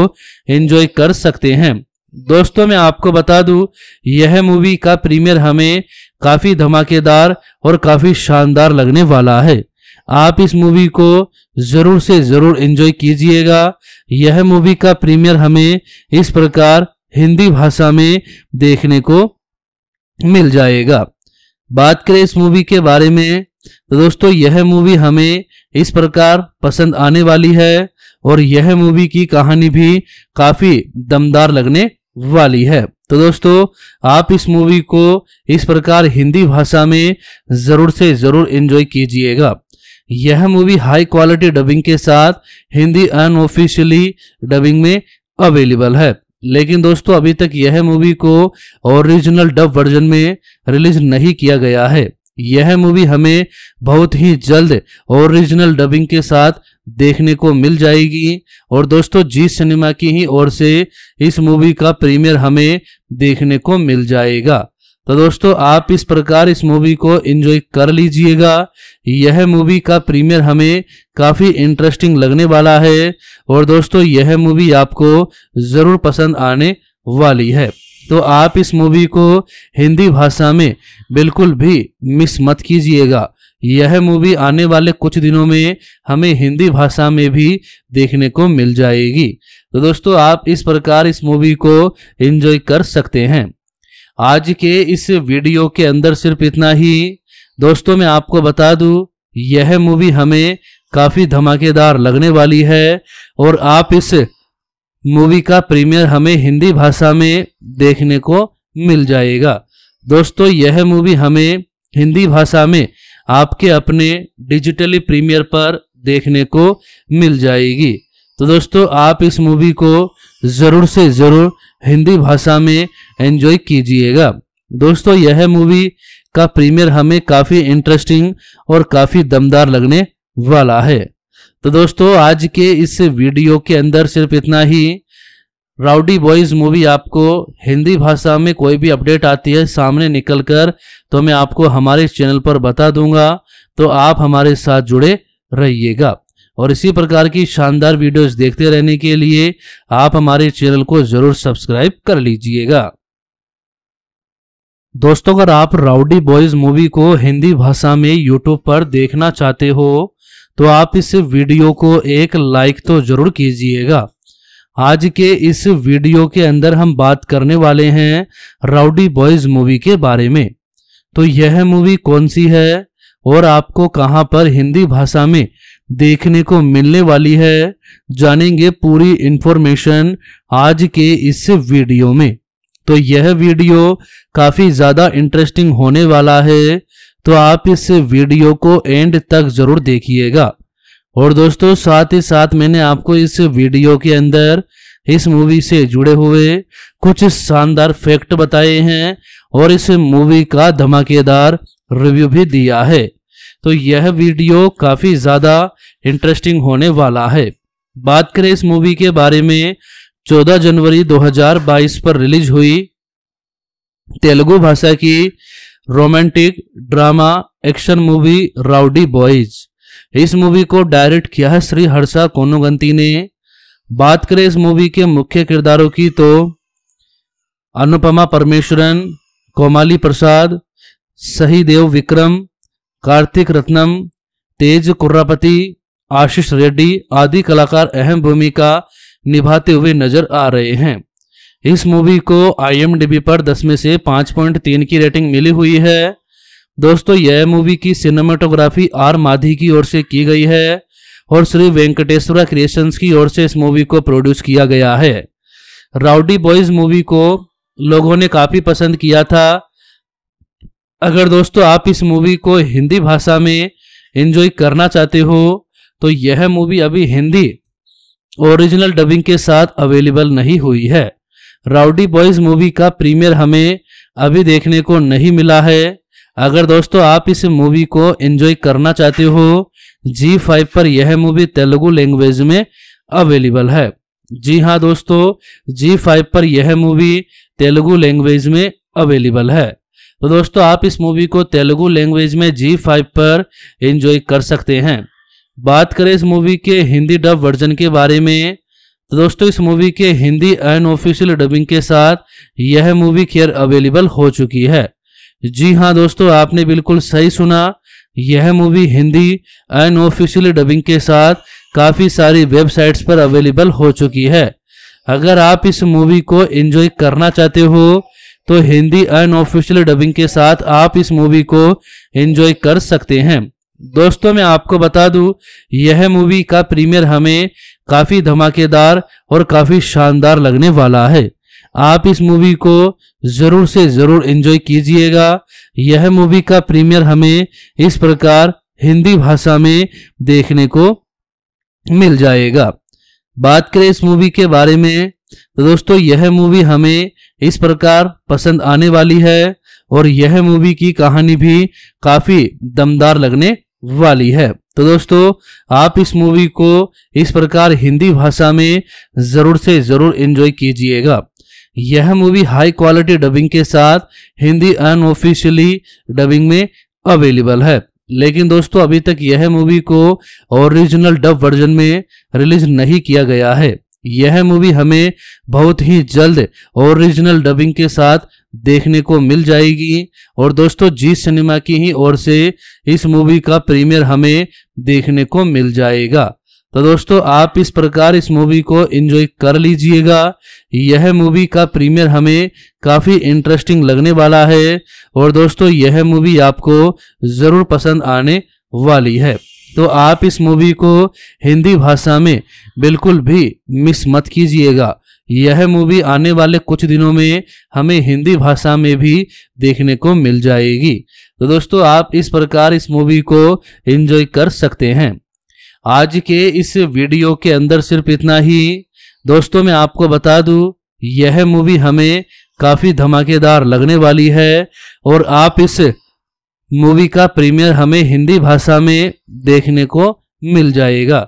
एंजॉय कर सकते हैं दोस्तों मैं आपको बता दूं यह मूवी का प्रीमियर हमें काफी धमाकेदार और काफी शानदार लगने वाला है आप इस मूवी को जरूर से जरूर एंजॉय कीजिएगा यह मूवी का प्रीमियर हमें इस प्रकार हिंदी भाषा में देखने को मिल जाएगा बात करें इस मूवी के बारे में तो दोस्तों यह मूवी हमें इस प्रकार पसंद आने वाली है और यह मूवी की कहानी भी काफी दमदार लगने वाली है तो दोस्तों आप इस मूवी को इस प्रकार हिंदी भाषा में जरूर से जरूर एंजॉय कीजिएगा यह मूवी हाई क्वालिटी डबिंग के साथ हिंदी अनऑफिशियली डबिंग में अवेलेबल है लेकिन दोस्तों अभी तक यह मूवी को ओरिजिनल डब वर्जन में रिलीज नहीं किया गया है यह मूवी हमें बहुत ही जल्द ओरिजिनल डबिंग के साथ देखने को मिल जाएगी और दोस्तों जी सिनेमा की ही ओर से इस मूवी का प्रीमियर हमें देखने को मिल जाएगा तो दोस्तों आप इस प्रकार इस मूवी को एंजॉय कर लीजिएगा यह मूवी का प्रीमियर हमें काफ़ी इंटरेस्टिंग लगने वाला है और दोस्तों यह मूवी आपको ज़रूर पसंद आने वाली है तो आप इस मूवी को हिंदी भाषा में बिल्कुल भी मिस मत कीजिएगा यह मूवी आने वाले कुछ दिनों में हमें हिंदी भाषा में भी देखने को मिल जाएगी तो दोस्तों आप इस प्रकार इस मूवी को एंजॉय कर सकते हैं आज के इस वीडियो के अंदर सिर्फ इतना ही दोस्तों मैं आपको बता दूं यह मूवी हमें काफ़ी धमाकेदार लगने वाली है और आप इस मूवी का प्रीमियर हमें हिंदी भाषा में देखने को मिल जाएगा दोस्तों यह मूवी हमें हिंदी भाषा में आपके अपने डिजिटली प्रीमियर पर देखने को मिल जाएगी तो दोस्तों आप इस मूवी को ज़रूर से ज़रूर हिंदी भाषा में एंजॉय कीजिएगा दोस्तों यह मूवी का प्रीमियर हमें काफ़ी इंटरेस्टिंग और काफ़ी दमदार लगने वाला है तो दोस्तों आज के इस वीडियो के अंदर सिर्फ इतना ही राउडी बॉयज़ मूवी आपको हिंदी भाषा में कोई भी अपडेट आती है सामने निकल कर तो मैं आपको हमारे चैनल पर बता दूंगा तो आप हमारे साथ जुड़े रहिएगा और इसी प्रकार की शानदार वीडियोस देखते रहने के लिए आप हमारे चैनल को ज़रूर सब्सक्राइब कर लीजिएगा दोस्तों अगर आप राउडी बॉयज़ मूवी को हिंदी भाषा में यूट्यूब पर देखना चाहते हो तो आप इस वीडियो को एक लाइक तो जरूर कीजिएगा आज के इस वीडियो के अंदर हम बात करने वाले हैं राउडी बॉयज मूवी के बारे में तो यह मूवी कौन सी है और आपको कहां पर हिंदी भाषा में देखने को मिलने वाली है जानेंगे पूरी इंफॉर्मेशन आज के इस वीडियो में तो यह वीडियो काफी ज्यादा इंटरेस्टिंग होने वाला है तो आप इस वीडियो को एंड तक जरूर देखिएगा और दोस्तों साथ ही साथ मैंने आपको इस वीडियो के अंदर इस मूवी से जुड़े हुए कुछ शानदार फैक्ट बताए हैं और इस मूवी का धमाकेदार रिव्यू भी दिया है तो यह वीडियो काफ़ी ज़्यादा इंटरेस्टिंग होने वाला है बात करें इस मूवी के बारे में 14 जनवरी 2022 पर रिलीज हुई तेलुगु भाषा की romantic drama action movie rowdy boys इस मूवी को डायरेक्ट किया है श्री हर्षा कोनुगंती ने बात करें इस मूवी के मुख्य किरदारों की तो अनुपमा परमेश्वरन कोमाली प्रसाद सहीदेव विक्रम कार्तिक रत्नम तेज कुर्रापति आशीष रेड्डी आदि कलाकार अहम भूमिका निभाते हुए नजर आ रहे हैं इस मूवी को आईएमडीबी पर 10 में से 5.3 की रेटिंग मिली हुई है दोस्तों यह मूवी की सिनेमाटोग्राफी आर माधी की ओर से की गई है और श्री वेंकटेश्वरा क्रिएशंस की ओर से इस मूवी को प्रोड्यूस किया गया है राउडी बॉयज मूवी को लोगों ने काफ़ी पसंद किया था अगर दोस्तों आप इस मूवी को हिंदी भाषा में एंजॉय करना चाहते हो तो यह मूवी अभी हिंदी ओरिजिनल डबिंग के साथ अवेलेबल नहीं हुई है राउडी बॉयज मूवी का प्रीमियर हमें अभी देखने को नहीं मिला है अगर दोस्तों आप इस मूवी को एंजॉय करना चाहते हो जी फाइव पर यह मूवी तेलुगु लैंग्वेज में अवेलेबल है जी हाँ दोस्तों जी फाइव पर यह मूवी तेलुगु लैंग्वेज में अवेलेबल है तो दोस्तों आप इस मूवी को तेलुगु लैंग्वेज में जी फाइव पर एंजॉय कर सकते हैं बात करें इस मूवी के हिंदी डब वर्जन के बारे में तो दोस्तों इस मूवी के हिंदी ऑफिशियल डबिंग के साथ यह मूवी खैर अवेलेबल हो चुकी है जी हाँ दोस्तों आपने बिल्कुल सही सुना यह मूवी हिंदी ऑफिशियल डबिंग के साथ काफ़ी सारी वेबसाइट्स पर अवेलेबल हो चुकी है अगर आप इस मूवी को एंजॉय करना चाहते हो तो हिंदी ऑफिशियल डबिंग के साथ आप इस मूवी को एंजॉय कर सकते हैं दोस्तों मैं आपको बता दूं यह मूवी का प्रीमियर हमें काफी धमाकेदार और काफी शानदार लगने वाला है आप इस मूवी को जरूर से जरूर एंजॉय कीजिएगा यह मूवी का प्रीमियर हमें इस प्रकार हिंदी भाषा में देखने को मिल जाएगा बात करें इस मूवी के बारे में तो दोस्तों यह मूवी हमें इस प्रकार पसंद आने वाली है और यह मूवी की कहानी भी काफी दमदार लगने वाली है तो दोस्तों आप इस मूवी को इस प्रकार हिंदी भाषा में जरूर से जरूर एंजॉय कीजिएगा यह मूवी हाई क्वालिटी डबिंग के साथ हिंदी अनऑफिशियली डबिंग में अवेलेबल है लेकिन दोस्तों अभी तक यह मूवी को ओरिजिनल डब वर्जन में रिलीज नहीं किया गया है यह मूवी हमें बहुत ही जल्द ओरिजिनल डबिंग के साथ देखने को मिल जाएगी और दोस्तों जी सिनेमा की ही ओर से इस मूवी का प्रीमियर हमें देखने को मिल जाएगा तो दोस्तों आप इस प्रकार इस मूवी को एंजॉय कर लीजिएगा यह मूवी का प्रीमियर हमें काफ़ी इंटरेस्टिंग लगने वाला है और दोस्तों यह मूवी आपको ज़रूर पसंद आने वाली है तो आप इस मूवी को हिंदी भाषा में बिल्कुल भी मिस मत कीजिएगा यह मूवी आने वाले कुछ दिनों में हमें हिंदी भाषा में भी देखने को मिल जाएगी तो दोस्तों आप इस प्रकार इस मूवी को एंजॉय कर सकते हैं आज के इस वीडियो के अंदर सिर्फ इतना ही दोस्तों मैं आपको बता दूं यह मूवी हमें काफ़ी धमाकेदार लगने वाली है और आप इस मूवी का प्रीमियर हमें हिंदी भाषा में देखने को मिल जाएगा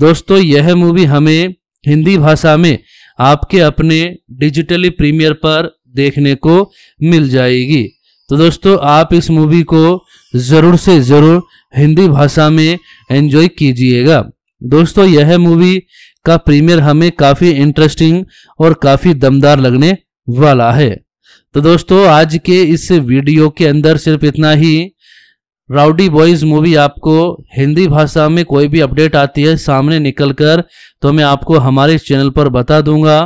दोस्तों यह मूवी हमें हिंदी भाषा में आपके अपने डिजिटली प्रीमियर पर देखने को मिल जाएगी तो दोस्तों आप इस मूवी को ज़रूर से ज़रूर हिंदी भाषा में एंजॉय कीजिएगा दोस्तों यह मूवी का प्रीमियर हमें काफ़ी इंटरेस्टिंग और काफ़ी दमदार लगने वाला है तो दोस्तों आज के इस वीडियो के अंदर सिर्फ इतना ही राउडी बॉयज मूवी आपको हिंदी भाषा में कोई भी अपडेट आती है सामने निकल कर तो मैं आपको हमारे चैनल पर बता दूंगा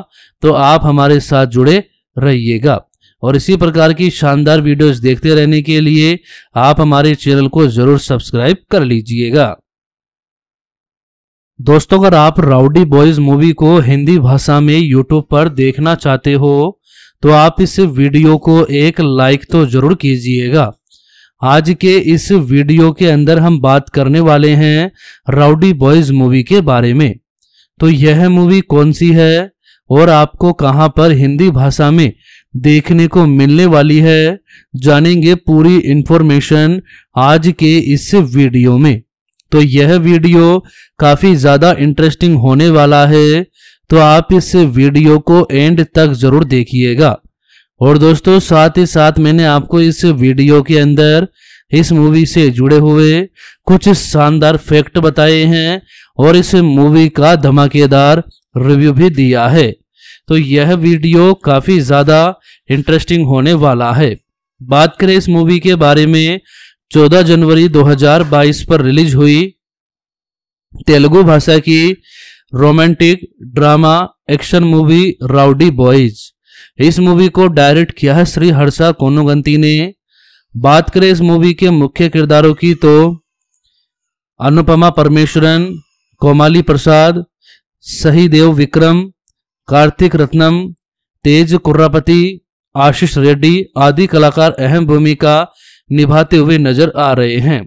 तो आप हमारे साथ जुड़े रहिएगा और इसी प्रकार की शानदार वीडियोस देखते रहने के लिए आप हमारे चैनल को जरूर सब्सक्राइब कर लीजिएगा दोस्तों अगर आप राउडी बॉयज मूवी को हिंदी भाषा में यूट्यूब पर देखना चाहते हो तो आप इस वीडियो को एक लाइक तो जरूर कीजिएगा आज के इस वीडियो के अंदर हम बात करने वाले हैं राउडी बॉयज मूवी के बारे में तो यह मूवी कौन सी है और आपको कहां पर हिंदी भाषा में देखने को मिलने वाली है जानेंगे पूरी इंफॉर्मेशन आज के इस वीडियो में तो यह वीडियो काफी ज्यादा इंटरेस्टिंग होने वाला है तो आप इस वीडियो को एंड तक जरूर देखिएगा और दोस्तों साथ ही साथ मैंने आपको इस वीडियो के अंदर इस मूवी से जुड़े हुए कुछ शानदार फैक्ट बताए हैं और इस मूवी का धमाकेदार रिव्यू भी दिया है तो यह वीडियो काफ़ी ज़्यादा इंटरेस्टिंग होने वाला है बात करें इस मूवी के बारे में 14 जनवरी 2022 पर रिलीज हुई तेलुगु भाषा की romantic drama action movie rowdy boys इस मूवी को डायरेक्ट किया है श्री हर्षा कोनुगंती ने बात करें इस मूवी के मुख्य किरदारों की तो अनुपमा परमेश्वरन कोमाली प्रसाद सहीदेव विक्रम कार्तिक रत्नम तेज कुर्रापति आशीष रेड्डी आदि कलाकार अहम भूमिका निभाते हुए नजर आ रहे हैं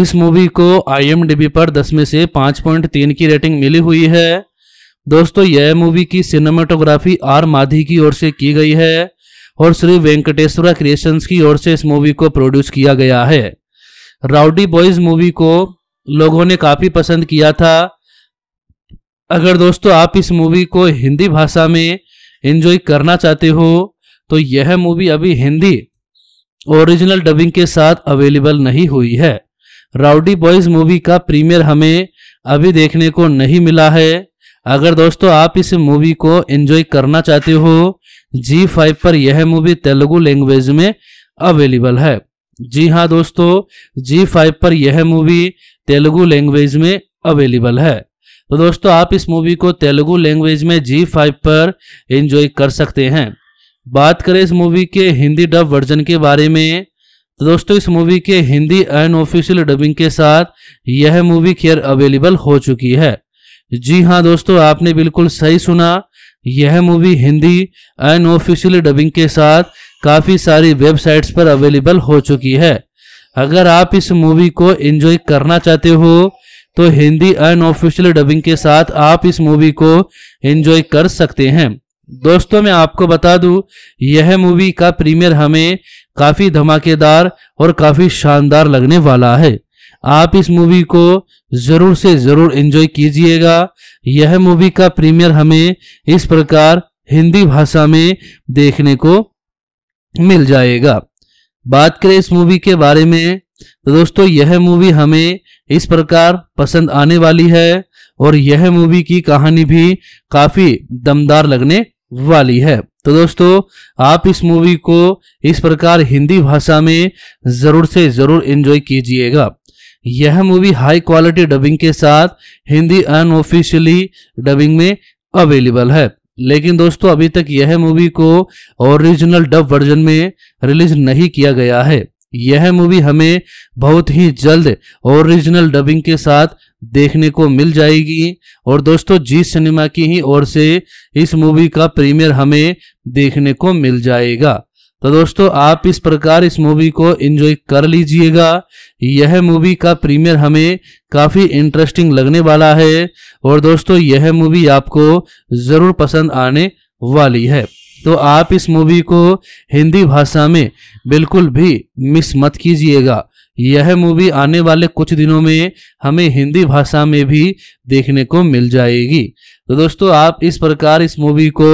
इस मूवी को आई पर 10 में से 5.3 की रेटिंग मिली हुई है दोस्तों यह मूवी की सिनेमाटोग्राफी आर माधी की ओर से की गई है और श्री वेंकटेश्वरा क्रिएशंस की ओर से इस मूवी को प्रोड्यूस किया गया है राउडी बॉयज मूवी को लोगों ने काफ़ी पसंद किया था अगर दोस्तों आप इस मूवी को हिंदी भाषा में एंजॉय करना चाहते हो तो यह मूवी अभी हिंदी ओरिजिनल डबिंग के साथ अवेलेबल नहीं हुई है राउडी बॉयज मूवी का प्रीमियर हमें अभी देखने को नहीं मिला है अगर दोस्तों आप इस मूवी को एंजॉय करना चाहते हो जी फाइव पर यह मूवी तेलुगु लैंग्वेज में अवेलेबल है जी हाँ दोस्तों जी फाइव पर यह मूवी तेलुगु लैंग्वेज में अवेलेबल है तो दोस्तों आप इस मूवी को तेलुगु लैंग्वेज में जी फाइव पर एंजॉय कर सकते हैं बात करें इस मूवी के हिंदी डब वर्जन के बारे में तो दोस्तों इस मूवी के हिंदी ऑफिशियल डबिंग के साथ यह मूवी खेयर अवेलेबल हो चुकी है जी हाँ दोस्तों आपने बिल्कुल सही सुना यह मूवी हिंदी ऑफिशियल डबिंग के साथ काफ़ी सारी वेबसाइट्स पर अवेलेबल हो चुकी है अगर आप इस मूवी को एंजॉय करना चाहते हो तो हिंदी ऑफिशियल डबिंग के साथ आप इस मूवी को एंजॉय कर सकते हैं दोस्तों मैं आपको बता दूं यह मूवी का प्रीमियर हमें काफी धमाकेदार और काफी शानदार लगने वाला है आप इस मूवी को जरूर से जरूर एंजॉय कीजिएगा यह मूवी का प्रीमियर हमें इस प्रकार हिंदी भाषा में देखने को मिल जाएगा बात करें इस मूवी के बारे में तो दोस्तों यह मूवी हमें इस प्रकार पसंद आने वाली है और यह मूवी की कहानी भी काफी दमदार लगने वाली है तो दोस्तों आप इस मूवी को इस प्रकार हिंदी भाषा में जरूर से जरूर एंजॉय कीजिएगा यह मूवी हाई क्वालिटी डबिंग के साथ हिंदी अनऑफिशियली डबिंग में अवेलेबल है लेकिन दोस्तों अभी तक यह मूवी को ओरिजिनल डब वर्जन में रिलीज नहीं किया गया है यह मूवी हमें बहुत ही जल्द ओरिजिनल डबिंग के साथ देखने को मिल जाएगी और दोस्तों जी सिनेमा की ही ओर से इस मूवी का प्रीमियर हमें देखने को मिल जाएगा तो दोस्तों आप इस प्रकार इस मूवी को एंजॉय कर लीजिएगा यह मूवी का प्रीमियर हमें काफ़ी इंटरेस्टिंग लगने वाला है और दोस्तों यह मूवी आपको ज़रूर पसंद आने वाली है तो आप इस मूवी को हिंदी भाषा में बिल्कुल भी मिस मत कीजिएगा यह मूवी आने वाले कुछ दिनों में हमें हिंदी भाषा में भी देखने को मिल जाएगी तो दोस्तों आप इस प्रकार इस मूवी को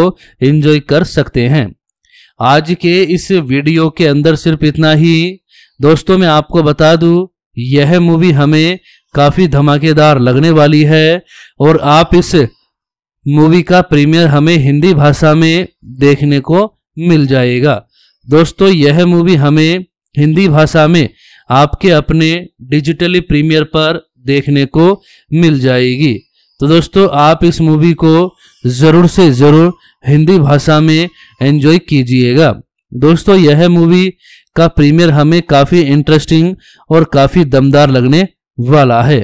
एंजॉय कर सकते हैं आज के इस वीडियो के अंदर सिर्फ इतना ही दोस्तों मैं आपको बता दूं यह मूवी हमें काफ़ी धमाकेदार लगने वाली है और आप इस मूवी का प्रीमियर हमें हिंदी भाषा में देखने को मिल जाएगा दोस्तों यह मूवी हमें हिंदी भाषा में आपके अपने डिजिटली प्रीमियर पर देखने को मिल जाएगी तो दोस्तों आप इस मूवी को ज़रूर से ज़रूर हिंदी भाषा में एंजॉय कीजिएगा दोस्तों यह मूवी का प्रीमियर हमें काफ़ी इंटरेस्टिंग और काफ़ी दमदार लगने वाला है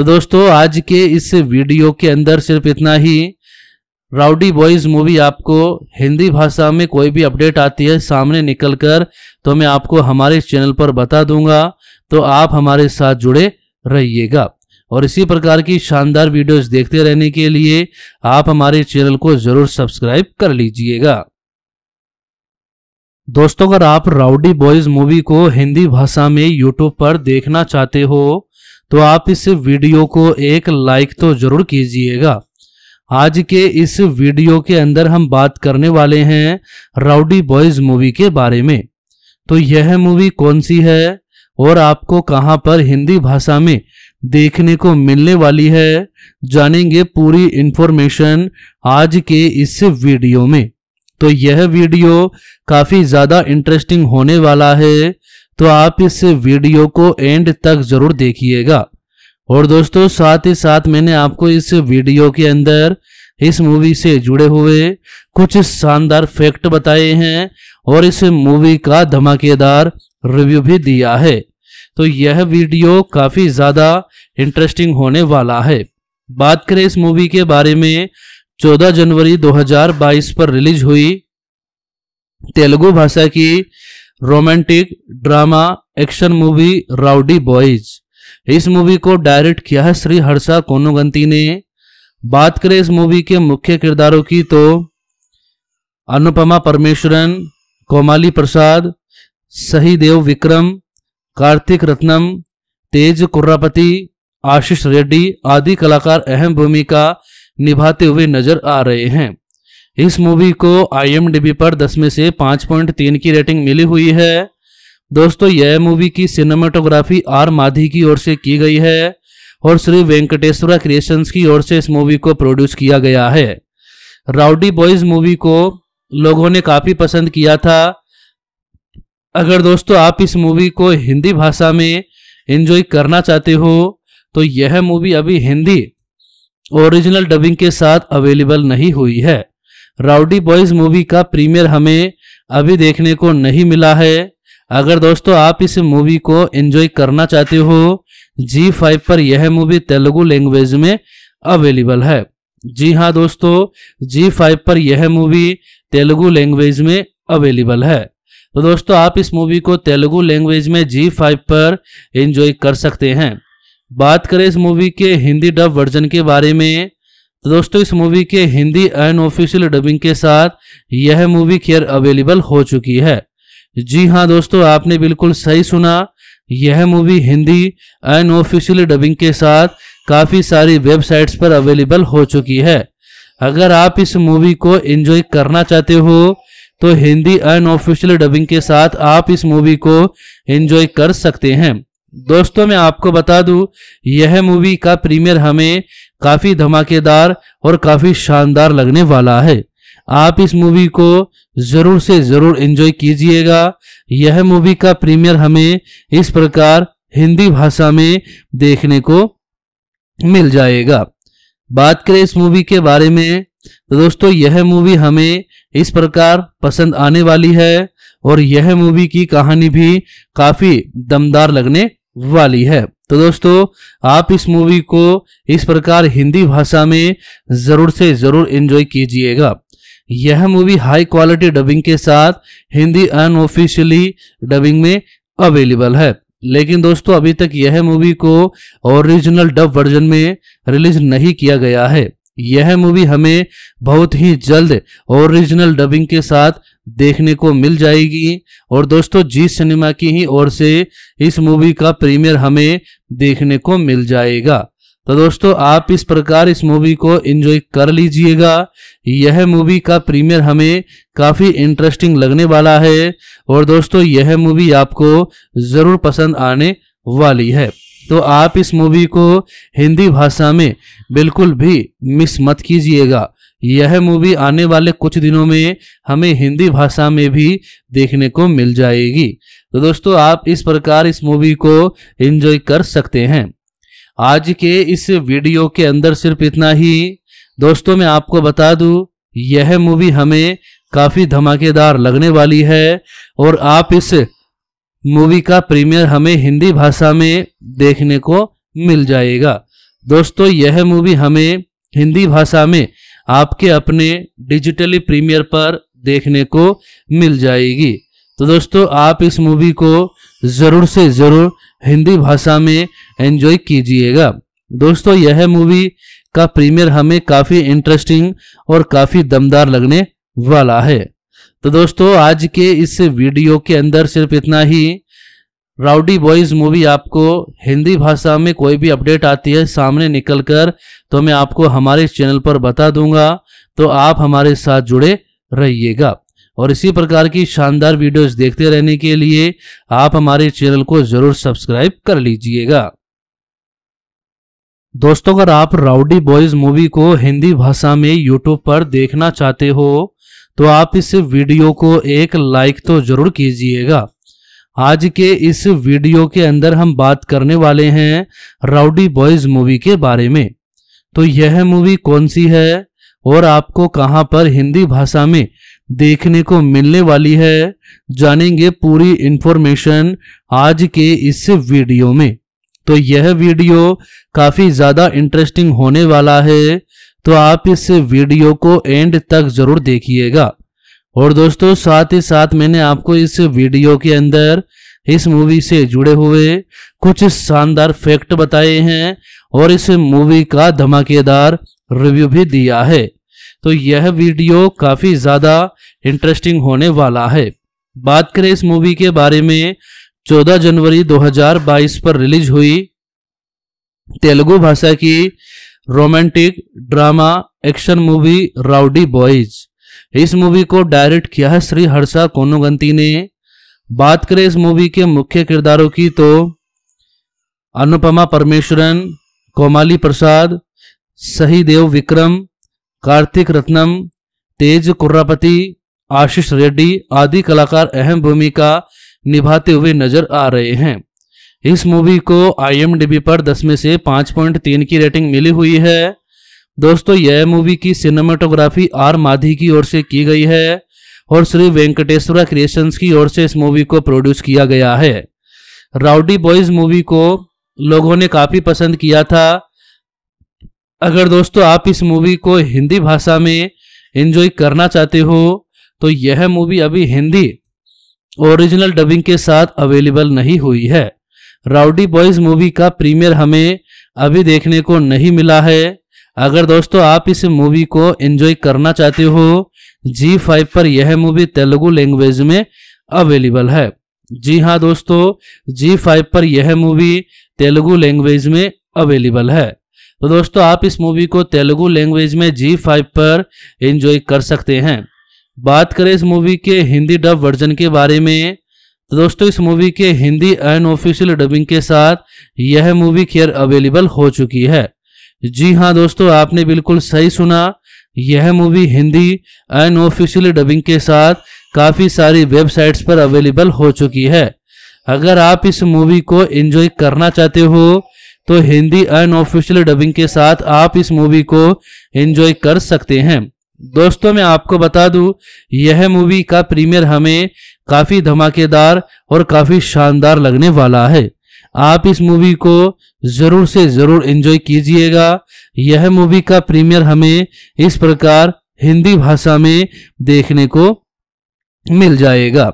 तो दोस्तों आज के इस वीडियो के अंदर सिर्फ इतना ही राउडी बॉयज मूवी आपको हिंदी भाषा में कोई भी अपडेट आती है सामने निकल कर तो मैं आपको हमारे चैनल पर बता दूंगा तो आप हमारे साथ जुड़े रहिएगा और इसी प्रकार की शानदार वीडियोस देखते रहने के लिए आप हमारे चैनल को जरूर सब्सक्राइब कर लीजिएगा दोस्तों अगर आप राउडी बॉयज मूवी को हिंदी भाषा में यूट्यूब पर देखना चाहते हो तो आप इस वीडियो को एक लाइक तो जरूर कीजिएगा आज के इस वीडियो के अंदर हम बात करने वाले हैं राउडी बॉयज मूवी के बारे में तो यह मूवी कौन सी है और आपको कहां पर हिंदी भाषा में देखने को मिलने वाली है जानेंगे पूरी इंफॉर्मेशन आज के इस वीडियो में तो यह वीडियो काफी ज्यादा इंटरेस्टिंग होने वाला है तो आप इस वीडियो को एंड तक जरूर देखिएगा और दोस्तों साथ ही साथ मैंने आपको इस वीडियो के अंदर इस मूवी से जुड़े हुए कुछ शानदार फैक्ट बताए हैं और इस मूवी का धमाकेदार रिव्यू भी दिया है तो यह वीडियो काफ़ी ज़्यादा इंटरेस्टिंग होने वाला है बात करें इस मूवी के बारे में 14 जनवरी 2022 पर रिलीज हुई तेलुगु भाषा की romantic drama action movie rowdy boys इस मूवी को डायरेक्ट किया है श्री हर्षा कोनुगंती ने बात करें इस मूवी के मुख्य किरदारों की तो अनुपमा परमेश्वरन कोमाली प्रसाद सहीदेव विक्रम कार्तिक रत्नम तेज कुर्रापति आशीष रेड्डी आदि कलाकार अहम भूमिका निभाते हुए नजर आ रहे हैं इस मूवी को आई पर दस में से 5.3 पॉइंट तीन की रेटिंग मिली हुई है दोस्तों यह मूवी की सिनेमाटोग्राफी आर माधी की ओर से की गई है और श्री वेंकटेश्वरा क्रिएशंस की ओर से इस मूवी को प्रोड्यूस किया गया है राउडी बॉयज मूवी को लोगों ने काफ़ी पसंद किया था अगर दोस्तों आप इस मूवी को हिंदी भाषा में एंजॉय करना चाहते हो तो यह मूवी अभी हिंदी ओरिजिनल डबिंग के साथ अवेलेबल नहीं हुई है राउडी बॉयज मूवी का प्रीमियर हमें अभी देखने को नहीं मिला है अगर दोस्तों आप इस मूवी को एंजॉय करना चाहते हो जी फाइव पर यह मूवी तेलुगु लैंग्वेज में अवेलेबल है जी हाँ दोस्तों जी फाइव पर यह मूवी तेलुगु लैंग्वेज में अवेलेबल है तो दोस्तों आप इस मूवी को तेलुगु लैंग्वेज में जी फाइव पर एंजॉय कर सकते हैं बात करें इस मूवी के हिंदी डब वर्जन के बारे में तो दोस्तों इस मूवी के हिंदी अनऑफिशियल डबिंग के साथ यह मूवी खेयर अवेलेबल हो चुकी है जी हाँ दोस्तों आपने बिल्कुल सही सुना यह मूवी हिंदी अनऑफिशियल डबिंग के साथ काफ़ी सारी वेबसाइट्स पर अवेलेबल हो चुकी है अगर आप इस मूवी को एंजॉय करना चाहते हो तो हिंदी अनऑफिशियल डबिंग के साथ आप इस मूवी को एंजॉय कर सकते हैं दोस्तों मैं आपको बता दूं यह मूवी का प्रीमियर हमें काफी धमाकेदार और काफी शानदार लगने वाला है आप इस मूवी को जरूर से जरूर एंजॉय कीजिएगा यह मूवी का प्रीमियर हमें इस प्रकार हिंदी भाषा में देखने को मिल जाएगा बात करें इस मूवी के बारे में तो दोस्तों यह मूवी हमें इस प्रकार पसंद आने वाली है और यह मूवी की कहानी भी काफी दमदार लगने वाली है तो दोस्तों आप इस मूवी को इस प्रकार हिंदी भाषा में जरूर से जरूर एंजॉय कीजिएगा यह मूवी हाई क्वालिटी डबिंग के साथ हिंदी अनऑफिशियली डबिंग में अवेलेबल है लेकिन दोस्तों अभी तक यह मूवी को ओरिजिनल डब वर्जन में रिलीज नहीं किया गया है यह मूवी हमें बहुत ही जल्द ओरिजिनल डबिंग के साथ देखने को मिल जाएगी और दोस्तों जी सिनेमा की ही ओर से इस मूवी का प्रीमियर हमें देखने को मिल जाएगा तो दोस्तों आप इस प्रकार इस मूवी को एंजॉय कर लीजिएगा यह मूवी का प्रीमियर हमें काफ़ी इंटरेस्टिंग लगने वाला है और दोस्तों यह मूवी आपको ज़रूर पसंद आने वाली है तो आप इस मूवी को हिंदी भाषा में बिल्कुल भी मिस मत कीजिएगा यह मूवी आने वाले कुछ दिनों में हमें हिंदी भाषा में भी देखने को मिल जाएगी तो दोस्तों आप इस प्रकार इस मूवी को एंजॉय कर सकते हैं आज के इस वीडियो के अंदर सिर्फ इतना ही दोस्तों मैं आपको बता दूं यह मूवी हमें काफ़ी धमाकेदार लगने वाली है और आप इस मूवी का प्रीमियर हमें हिंदी भाषा में देखने को मिल जाएगा दोस्तों यह मूवी हमें हिंदी भाषा में आपके अपने डिजिटली प्रीमियर पर देखने को मिल जाएगी तो दोस्तों आप इस मूवी को ज़रूर से ज़रूर हिंदी भाषा में एंजॉय कीजिएगा दोस्तों यह मूवी का प्रीमियर हमें काफ़ी इंटरेस्टिंग और काफ़ी दमदार लगने वाला है तो दोस्तों आज के इस वीडियो के अंदर सिर्फ इतना ही राउडी बॉयज़ मूवी आपको हिंदी भाषा में कोई भी अपडेट आती है सामने निकल कर तो मैं आपको हमारे चैनल पर बता दूंगा तो आप हमारे साथ जुड़े रहिएगा और इसी प्रकार की शानदार वीडियोस देखते रहने के लिए आप हमारे चैनल को जरूर सब्सक्राइब कर लीजिएगा दोस्तों अगर आप राउडी बॉयज मूवी को हिंदी भाषा में यूट्यूब पर देखना चाहते हो तो आप इस वीडियो को एक लाइक तो जरूर कीजिएगा आज के इस वीडियो के अंदर हम बात करने वाले हैं राउडी बॉयज मूवी के बारे में तो यह मूवी कौन सी है और आपको कहां पर हिंदी भाषा में देखने को मिलने वाली है जानेंगे पूरी इंफॉर्मेशन आज के इस वीडियो में तो यह वीडियो काफी ज्यादा इंटरेस्टिंग होने वाला है तो आप इस वीडियो को एंड तक जरूर देखिएगा और दोस्तों साथ ही साथ मैंने आपको इस वीडियो के अंदर इस मूवी से जुड़े हुए कुछ शानदार फैक्ट बताए हैं और इस मूवी का धमाकेदार रिव्यू भी दिया है तो यह वीडियो काफ़ी ज़्यादा इंटरेस्टिंग होने वाला है बात करें इस मूवी के बारे में 14 जनवरी 2022 पर रिलीज हुई तेलुगु भाषा की romantic drama action movie rowdy boys इस मूवी को डायरेक्ट किया है श्री हर्षा कोनुगंती ने बात करें इस मूवी के मुख्य किरदारों की तो अनुपमा परमेश्वरन कोमाली प्रसाद सहीदेव विक्रम कार्तिक रत्नम तेज कुर्रापति आशीष रेड्डी आदि कलाकार अहम भूमिका निभाते हुए नजर आ रहे हैं इस मूवी को आईएमडीबी पर 10 में से 5.3 की रेटिंग मिली हुई है दोस्तों यह मूवी की सिनेमाटोग्राफी आर माधी की ओर से की गई है और श्री वेंकटेश्वरा क्रिएशंस की ओर से इस मूवी को प्रोड्यूस किया गया है राउडी बॉयज मूवी को लोगों ने काफ़ी पसंद किया था अगर दोस्तों आप इस मूवी को हिंदी भाषा में एंजॉय करना चाहते हो तो यह मूवी अभी हिंदी ओरिजिनल डबिंग के साथ अवेलेबल नहीं हुई है राउडी बॉयज मूवी का प्रीमियर हमें अभी देखने को नहीं मिला है अगर दोस्तों आप इस मूवी को एंजॉय करना चाहते हो जी फाइव पर यह मूवी तेलुगु लैंग्वेज में अवेलेबल है जी हाँ दोस्तों जी फाइव पर यह मूवी तेलुगु लैंग्वेज में अवेलेबल है तो दोस्तों आप इस मूवी को तेलुगु लैंग्वेज में जी फाइव पर एंजॉय कर सकते हैं बात करें इस मूवी के हिंदी डब वर्जन के बारे में तो दोस्तों इस मूवी के हिंदी ऑफिशियल डबिंग के साथ यह मूवी खैर अवेलेबल हो चुकी है जी हाँ दोस्तों आपने बिल्कुल सही सुना यह मूवी हिंदी ऑफिशियल डबिंग के साथ काफ़ी सारी वेबसाइट्स पर अवेलेबल हो चुकी है अगर आप इस मूवी को एंजॉय करना चाहते हो तो हिंदी ऑफिशियल डबिंग के साथ आप इस मूवी को एंजॉय कर सकते हैं दोस्तों मैं आपको बता दूं यह मूवी का प्रीमियर हमें काफी धमाकेदार और काफी शानदार लगने वाला है आप इस मूवी को जरूर से जरूर एंजॉय कीजिएगा यह मूवी का प्रीमियर हमें इस प्रकार हिंदी भाषा में देखने को मिल जाएगा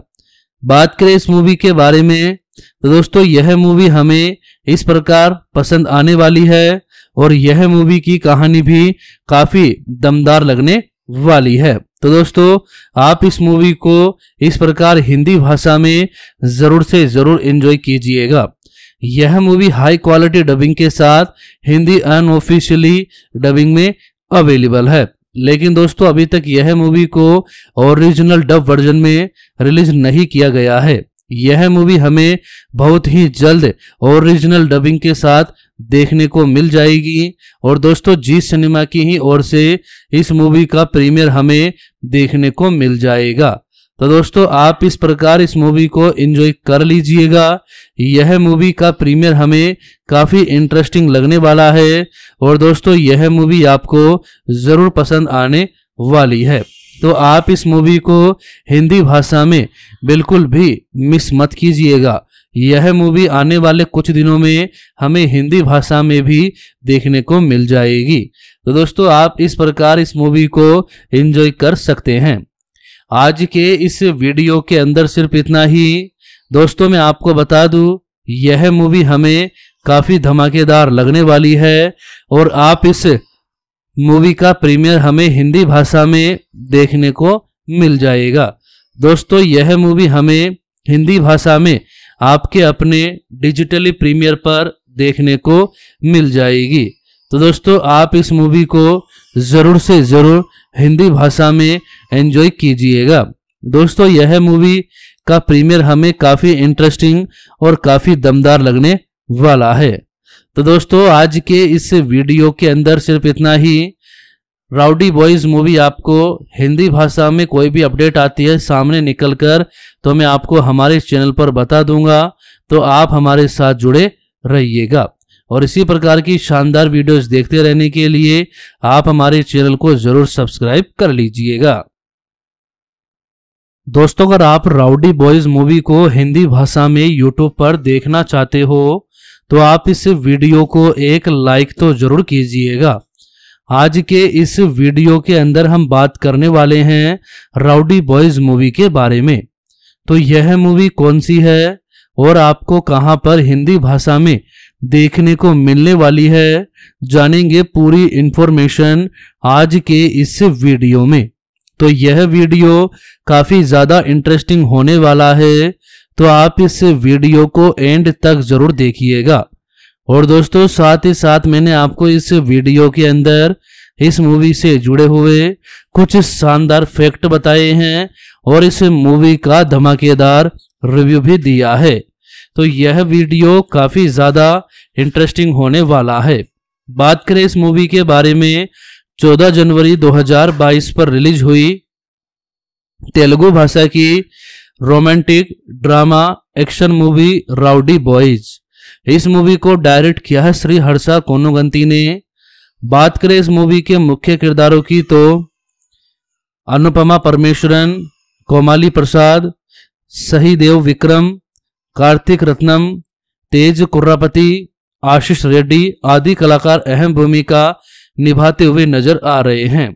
बात करें इस मूवी के बारे में तो दोस्तों यह मूवी हमें इस प्रकार पसंद आने वाली है और यह मूवी की कहानी भी काफी दमदार लगने वाली है तो दोस्तों आप इस मूवी को इस प्रकार हिंदी भाषा में जरूर से जरूर एंजॉय कीजिएगा यह मूवी हाई क्वालिटी डबिंग के साथ हिंदी अनऑफिशियली डबिंग में अवेलेबल है लेकिन दोस्तों अभी तक यह मूवी को ओरिजिनल डब वर्जन में रिलीज नहीं किया गया है यह मूवी हमें बहुत ही जल्द ओरिजिनल डबिंग के साथ देखने को मिल जाएगी और दोस्तों जी सिनेमा की ही ओर से इस मूवी का प्रीमियर हमें देखने को मिल जाएगा तो दोस्तों आप इस प्रकार इस मूवी को एंजॉय कर लीजिएगा यह मूवी का प्रीमियर हमें काफ़ी इंटरेस्टिंग लगने वाला है और दोस्तों यह मूवी आपको ज़रूर पसंद आने वाली है तो आप इस मूवी को हिंदी भाषा में बिल्कुल भी मिस मत कीजिएगा यह मूवी आने वाले कुछ दिनों में हमें हिंदी भाषा में भी देखने को मिल जाएगी तो दोस्तों आप इस प्रकार इस मूवी को एंजॉय कर सकते हैं आज के इस वीडियो के अंदर सिर्फ इतना ही दोस्तों मैं आपको बता दूं यह मूवी हमें काफ़ी धमाकेदार लगने वाली है और आप इस मूवी का प्रीमियर हमें हिंदी भाषा में देखने को मिल जाएगा दोस्तों यह मूवी हमें हिंदी भाषा में आपके अपने डिजिटली प्रीमियर पर देखने को मिल जाएगी तो दोस्तों आप इस मूवी को ज़रूर से ज़रूर हिंदी भाषा में एंजॉय कीजिएगा दोस्तों यह मूवी का प्रीमियर हमें काफ़ी इंटरेस्टिंग और काफ़ी दमदार लगने वाला है तो दोस्तों आज के इस वीडियो के अंदर सिर्फ इतना ही राउडी बॉयज मूवी आपको हिंदी भाषा में कोई भी अपडेट आती है सामने निकल कर तो मैं आपको हमारे चैनल पर बता दूंगा तो आप हमारे साथ जुड़े रहिएगा और इसी प्रकार की शानदार वीडियोस देखते रहने के लिए आप हमारे चैनल को जरूर सब्सक्राइब कर लीजिएगा दोस्तों अगर आप राउडी बॉयज मूवी को हिंदी भाषा में यूट्यूब पर देखना चाहते हो तो आप इस वीडियो को एक लाइक तो जरूर कीजिएगा आज के इस वीडियो के अंदर हम बात करने वाले हैं राउडी बॉयज मूवी के बारे में तो यह मूवी कौन सी है और आपको कहां पर हिंदी भाषा में देखने को मिलने वाली है जानेंगे पूरी इंफॉर्मेशन आज के इस वीडियो में तो यह वीडियो काफी ज्यादा इंटरेस्टिंग होने वाला है तो आप इस वीडियो को एंड तक जरूर देखिएगा और दोस्तों साथ ही साथ मैंने आपको इस वीडियो के अंदर इस मूवी से जुड़े हुए कुछ शानदार फैक्ट बताए हैं और इस मूवी का धमाकेदार रिव्यू भी दिया है तो यह वीडियो काफ़ी ज़्यादा इंटरेस्टिंग होने वाला है बात करें इस मूवी के बारे में 14 जनवरी 2022 पर रिलीज हुई तेलुगु भाषा की romantic drama action movie rowdy boys इस मूवी को डायरेक्ट किया है श्री हर्षा कोनुगंती ने बात करें इस मूवी के मुख्य किरदारों की तो अनुपमा परमेश्वरन कोमाली प्रसाद सहीदेव विक्रम कार्तिक रत्नम तेज कुर्रापति आशीष रेड्डी आदि कलाकार अहम भूमिका निभाते हुए नजर आ रहे हैं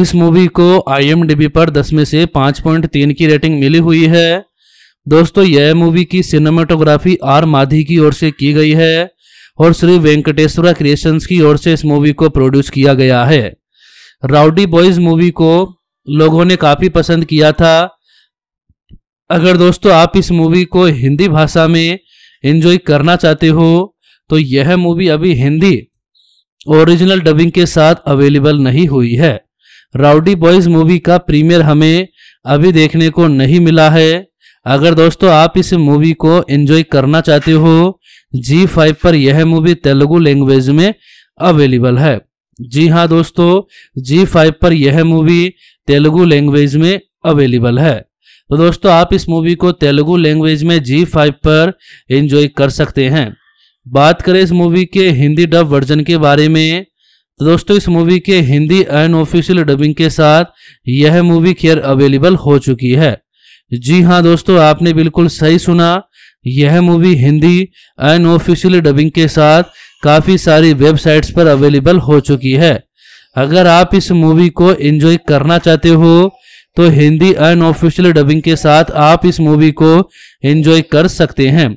इस मूवी को आई पर 10 में से 5.3 की रेटिंग मिली हुई है दोस्तों यह मूवी की सिनेमाटोग्राफी आर माधी की ओर से की गई है और श्री वेंकटेश्वरा क्रिएशंस की ओर से इस मूवी को प्रोड्यूस किया गया है राउडी बॉयज मूवी को लोगों ने काफ़ी पसंद किया था अगर दोस्तों आप इस मूवी को हिंदी भाषा में एंजॉय करना चाहते हो तो यह मूवी अभी हिंदी ओरिजिनल डबिंग के साथ अवेलेबल नहीं हुई है राउडी बॉयज मूवी का प्रीमियर हमें अभी देखने को नहीं मिला है अगर दोस्तों आप इस मूवी को एंजॉय करना चाहते हो जी फाइव पर यह मूवी तेलुगु लैंग्वेज में अवेलेबल है जी हाँ दोस्तों जी फाइव पर यह मूवी तेलुगु लैंग्वेज में अवेलेबल है तो दोस्तों आप इस मूवी को तेलुगु लैंग्वेज में जी फाइव पर एंजॉय कर सकते हैं बात करें इस मूवी के हिंदी डब वर्जन के बारे में तो दोस्तों इस मूवी के हिंदी ऑफिशियल डबिंग के साथ यह मूवी खेयर अवेलेबल हो चुकी है जी हाँ दोस्तों आपने बिल्कुल सही सुना यह मूवी हिंदी ऑफिशियल डबिंग के साथ काफ़ी सारी वेबसाइट्स पर अवेलेबल हो चुकी है अगर आप इस मूवी को एंजॉय करना चाहते हो तो हिंदी ऑफिशियल डबिंग के साथ आप इस मूवी को एंजॉय कर सकते हैं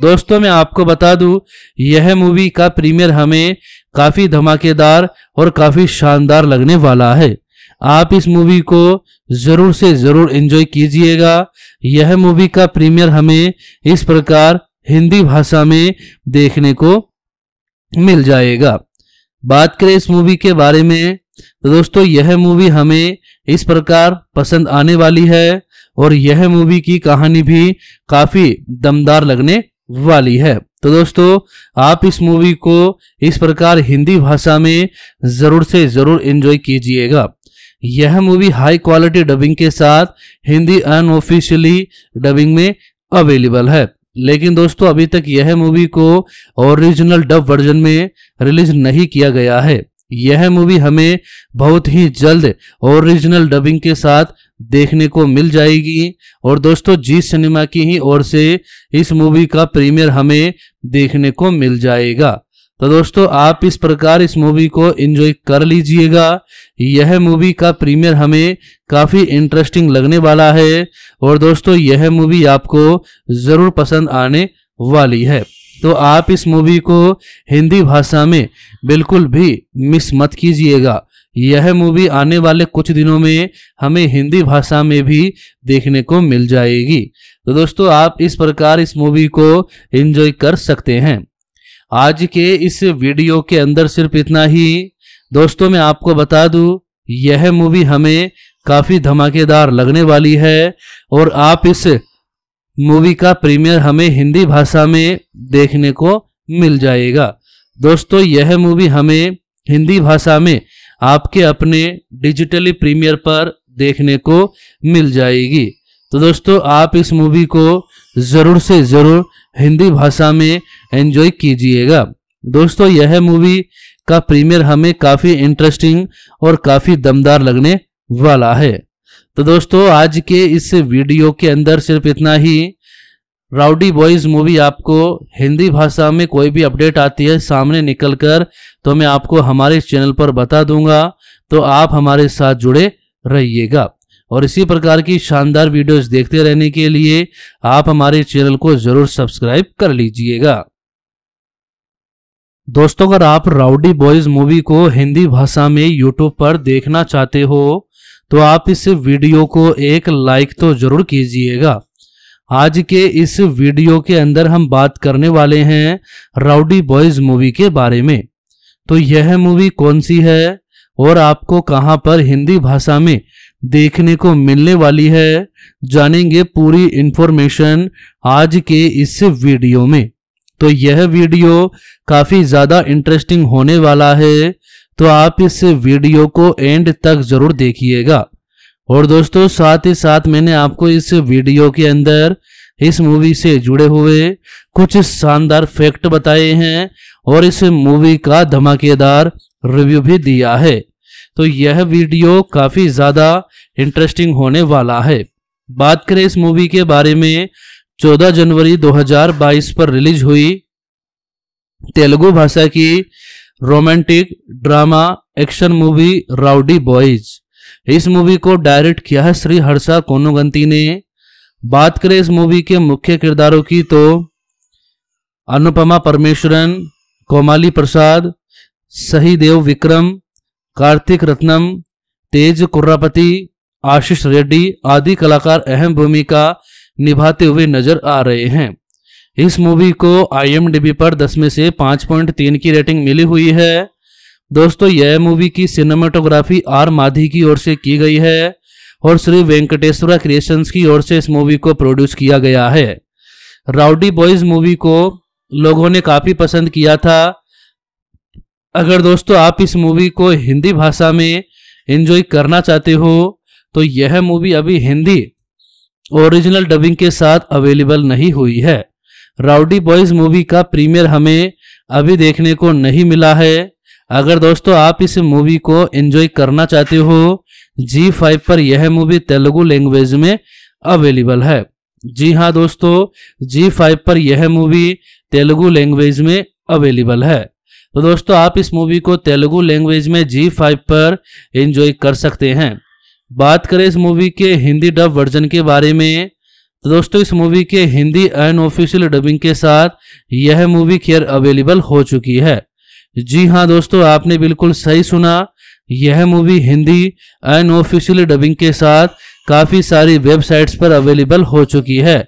दोस्तों मैं आपको बता दूं यह मूवी का प्रीमियर हमें काफी धमाकेदार और काफी शानदार लगने वाला है आप इस मूवी को जरूर से जरूर एंजॉय कीजिएगा यह मूवी का प्रीमियर हमें इस प्रकार हिंदी भाषा में देखने को मिल जाएगा बात करें इस मूवी के बारे में तो दोस्तों यह मूवी हमें इस प्रकार पसंद आने वाली है और यह मूवी की कहानी भी काफी दमदार लगने वाली है तो दोस्तों आप इस मूवी को इस प्रकार हिंदी भाषा में जरूर से जरूर एंजॉय कीजिएगा यह मूवी हाई क्वालिटी डबिंग के साथ हिंदी अनऑफिशियली डबिंग में अवेलेबल है लेकिन दोस्तों अभी तक यह मूवी को ओरिजिनल डब वर्जन में रिलीज नहीं किया गया है यह मूवी हमें बहुत ही जल्द ओरिजिनल डबिंग के साथ देखने को मिल जाएगी और दोस्तों जी सिनेमा की ही ओर से इस मूवी का प्रीमियर हमें देखने को मिल जाएगा तो दोस्तों आप इस प्रकार इस मूवी को एंजॉय कर लीजिएगा यह मूवी का प्रीमियर हमें काफ़ी इंटरेस्टिंग लगने वाला है और दोस्तों यह मूवी आपको ज़रूर पसंद आने वाली है तो आप इस मूवी को हिंदी भाषा में बिल्कुल भी मिस मत कीजिएगा यह मूवी आने वाले कुछ दिनों में हमें हिंदी भाषा में भी देखने को मिल जाएगी तो दोस्तों आप इस प्रकार इस मूवी को एंजॉय कर सकते हैं आज के इस वीडियो के अंदर सिर्फ इतना ही दोस्तों मैं आपको बता दूं यह मूवी हमें काफ़ी धमाकेदार लगने वाली है और आप इस मूवी का प्रीमियर हमें हिंदी भाषा में देखने को मिल जाएगा दोस्तों यह मूवी हमें हिंदी भाषा में आपके अपने डिजिटली प्रीमियर पर देखने को मिल जाएगी तो दोस्तों आप इस मूवी को ज़रूर से ज़रूर हिंदी भाषा में एंजॉय कीजिएगा दोस्तों यह मूवी का प्रीमियर हमें काफ़ी इंटरेस्टिंग और काफ़ी दमदार लगने वाला है तो दोस्तों आज के इस वीडियो के अंदर सिर्फ इतना ही राउडी बॉयज मूवी आपको हिंदी भाषा में कोई भी अपडेट आती है सामने निकल कर तो मैं आपको हमारे चैनल पर बता दूंगा तो आप हमारे साथ जुड़े रहिएगा और इसी प्रकार की शानदार वीडियोस देखते रहने के लिए आप हमारे चैनल को जरूर सब्सक्राइब कर लीजिएगा दोस्तों अगर आप राउडी बॉयज मूवी को हिंदी भाषा में यूट्यूब पर देखना चाहते हो तो आप इस वीडियो को एक लाइक तो जरूर कीजिएगा आज के इस वीडियो के अंदर हम बात करने वाले हैं राउडी बॉयज मूवी के बारे में तो यह मूवी कौन सी है और आपको कहां पर हिंदी भाषा में देखने को मिलने वाली है जानेंगे पूरी इंफॉर्मेशन आज के इस वीडियो में तो यह वीडियो काफी ज्यादा इंटरेस्टिंग होने वाला है तो आप इस वीडियो को एंड तक जरूर देखिएगा और दोस्तों साथ ही साथ मैंने आपको इस वीडियो के अंदर इस मूवी से जुड़े हुए कुछ शानदार फैक्ट बताए हैं और इस मूवी का धमाकेदार रिव्यू भी दिया है तो यह वीडियो काफ़ी ज़्यादा इंटरेस्टिंग होने वाला है बात करें इस मूवी के बारे में 14 जनवरी 2022 पर रिलीज हुई तेलुगु भाषा की romantic drama action movie rowdy boys इस मूवी को डायरेक्ट किया है श्री हर्षा कोनुगंती ने बात करें इस मूवी के मुख्य किरदारों की तो अनुपमा परमेश्वरन कोमाली प्रसाद सहीदेव विक्रम कार्तिक रत्नम तेज कुर्रापति आशीष रेड्डी आदि कलाकार अहम भूमिका निभाते हुए नजर आ रहे हैं इस मूवी को आई पर दस में से 5.3 पॉइंट तीन की रेटिंग मिली हुई है दोस्तों यह मूवी की सिनेमाटोग्राफी आर माधी की ओर से की गई है और श्री वेंकटेश्वरा क्रिएशंस की ओर से इस मूवी को प्रोड्यूस किया गया है राउडी बॉयज मूवी को लोगों ने काफ़ी पसंद किया था अगर दोस्तों आप इस मूवी को हिंदी भाषा में एंजॉय करना चाहते हो तो यह मूवी अभी हिंदी ओरिजिनल डबिंग के साथ अवेलेबल नहीं हुई है राउडी बॉयज मूवी का प्रीमियर हमें अभी देखने को नहीं मिला है अगर दोस्तों आप इस मूवी को एंजॉय करना चाहते हो जी फाइव पर यह मूवी तेलुगु लैंग्वेज में अवेलेबल है जी हाँ दोस्तों जी फाइव पर यह मूवी तेलुगु लैंग्वेज में अवेलेबल है तो दोस्तों आप इस मूवी को तेलुगु लैंग्वेज में जी फाइव पर एंजॉय कर सकते हैं बात करें इस मूवी के हिंदी डब वर्जन के बारे में तो दोस्तों इस मूवी के हिंदी ऑफिशियल डबिंग के साथ यह मूवी खेयर अवेलेबल हो चुकी है जी हाँ दोस्तों आपने बिल्कुल सही सुना यह मूवी हिंदी ऑफिशियल डबिंग के साथ काफ़ी सारी वेबसाइट्स पर अवेलेबल हो चुकी है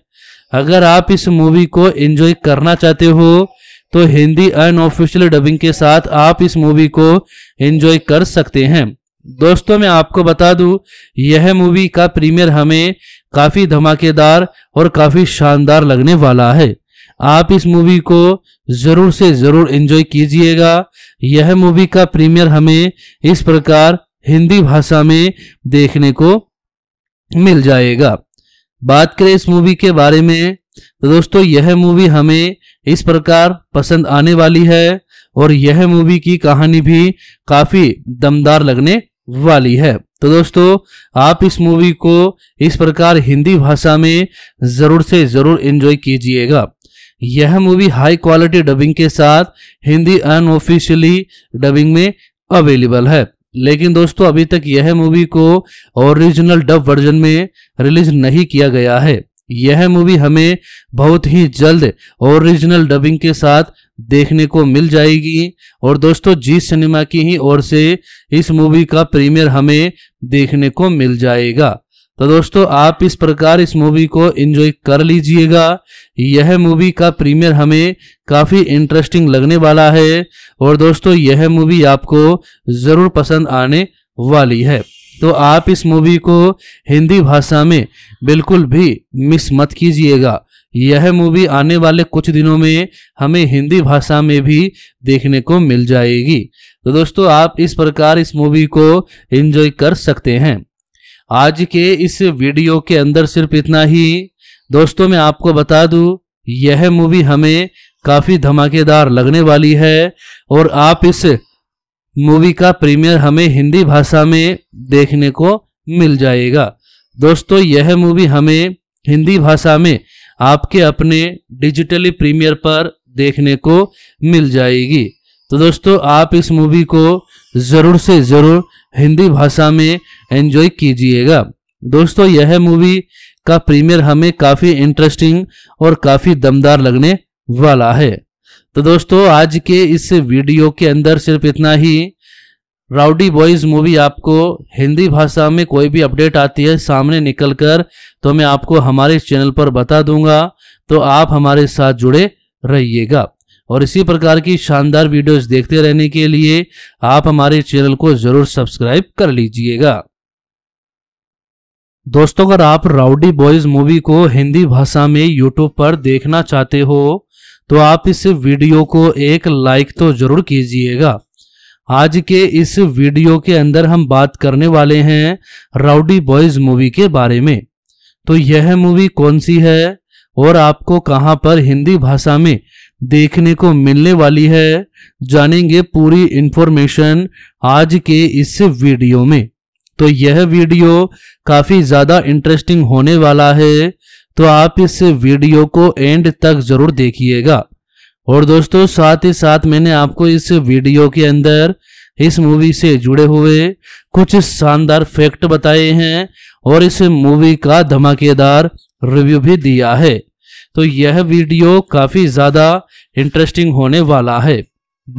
अगर आप इस मूवी को एंजॉय करना चाहते हो तो हिंदी ऑफिशियल डबिंग के साथ आप इस मूवी को एंजॉय कर सकते हैं दोस्तों मैं आपको बता दूं यह मूवी का प्रीमियर हमें काफी धमाकेदार और काफी शानदार लगने वाला है आप इस मूवी को जरूर से जरूर एंजॉय कीजिएगा यह मूवी का प्रीमियर हमें इस प्रकार हिंदी भाषा में देखने को मिल जाएगा बात करें इस मूवी के बारे में तो दोस्तों यह मूवी हमें इस प्रकार पसंद आने वाली है और यह मूवी की कहानी भी काफी दमदार लगने वाली है तो दोस्तों आप इस मूवी को इस प्रकार हिंदी भाषा में जरूर से जरूर एंजॉय कीजिएगा यह मूवी हाई क्वालिटी डबिंग के साथ हिंदी अनऑफिशियली डबिंग में अवेलेबल है लेकिन दोस्तों अभी तक यह मूवी को ओरिजिनल डब वर्जन में रिलीज नहीं किया गया है यह मूवी हमें बहुत ही जल्द ओरिजिनल डबिंग के साथ देखने को मिल जाएगी और दोस्तों जी सिनेमा की ही ओर से इस मूवी का प्रीमियर हमें देखने को मिल जाएगा तो दोस्तों आप इस प्रकार इस मूवी को एंजॉय कर लीजिएगा यह मूवी का प्रीमियर हमें काफ़ी इंटरेस्टिंग लगने वाला है और दोस्तों यह मूवी आपको ज़रूर पसंद आने वाली है तो आप इस मूवी को हिंदी भाषा में बिल्कुल भी मिस मत कीजिएगा यह मूवी आने वाले कुछ दिनों में हमें हिंदी भाषा में भी देखने को मिल जाएगी तो दोस्तों आप इस प्रकार इस मूवी को एंजॉय कर सकते हैं आज के इस वीडियो के अंदर सिर्फ इतना ही दोस्तों मैं आपको बता दूं यह मूवी हमें काफ़ी धमाकेदार लगने वाली है और आप इस मूवी का प्रीमियर हमें हिंदी भाषा में देखने को मिल जाएगा दोस्तों यह मूवी हमें हिंदी भाषा में आपके अपने डिजिटली प्रीमियर पर देखने को मिल जाएगी तो दोस्तों आप इस मूवी को ज़रूर से ज़रूर हिंदी भाषा में एंजॉय कीजिएगा दोस्तों यह मूवी का प्रीमियर हमें काफ़ी इंटरेस्टिंग और काफ़ी दमदार लगने वाला है तो दोस्तों आज के इस वीडियो के अंदर सिर्फ इतना ही राउडी बॉयज़ मूवी आपको हिंदी भाषा में कोई भी अपडेट आती है सामने निकल कर तो मैं आपको हमारे चैनल पर बता दूंगा तो आप हमारे साथ जुड़े रहिएगा और इसी प्रकार की शानदार वीडियोस देखते रहने के लिए आप हमारे चैनल को ज़रूर सब्सक्राइब कर लीजिएगा दोस्तों अगर आप राउडी बॉयज़ मूवी को हिंदी भाषा में यूट्यूब पर देखना चाहते हो तो आप इस वीडियो को एक लाइक तो जरूर कीजिएगा आज के इस वीडियो के अंदर हम बात करने वाले हैं राउडी बॉयज मूवी के बारे में तो यह मूवी कौन सी है और आपको कहां पर हिंदी भाषा में देखने को मिलने वाली है जानेंगे पूरी इंफॉर्मेशन आज के इस वीडियो में तो यह वीडियो काफी ज्यादा इंटरेस्टिंग होने वाला है तो आप इस वीडियो को एंड तक जरूर देखिएगा और दोस्तों साथ ही साथ मैंने आपको इस वीडियो के अंदर इस मूवी से जुड़े हुए कुछ शानदार फैक्ट बताए हैं और इस मूवी का धमाकेदार रिव्यू भी दिया है तो यह वीडियो काफ़ी ज़्यादा इंटरेस्टिंग होने वाला है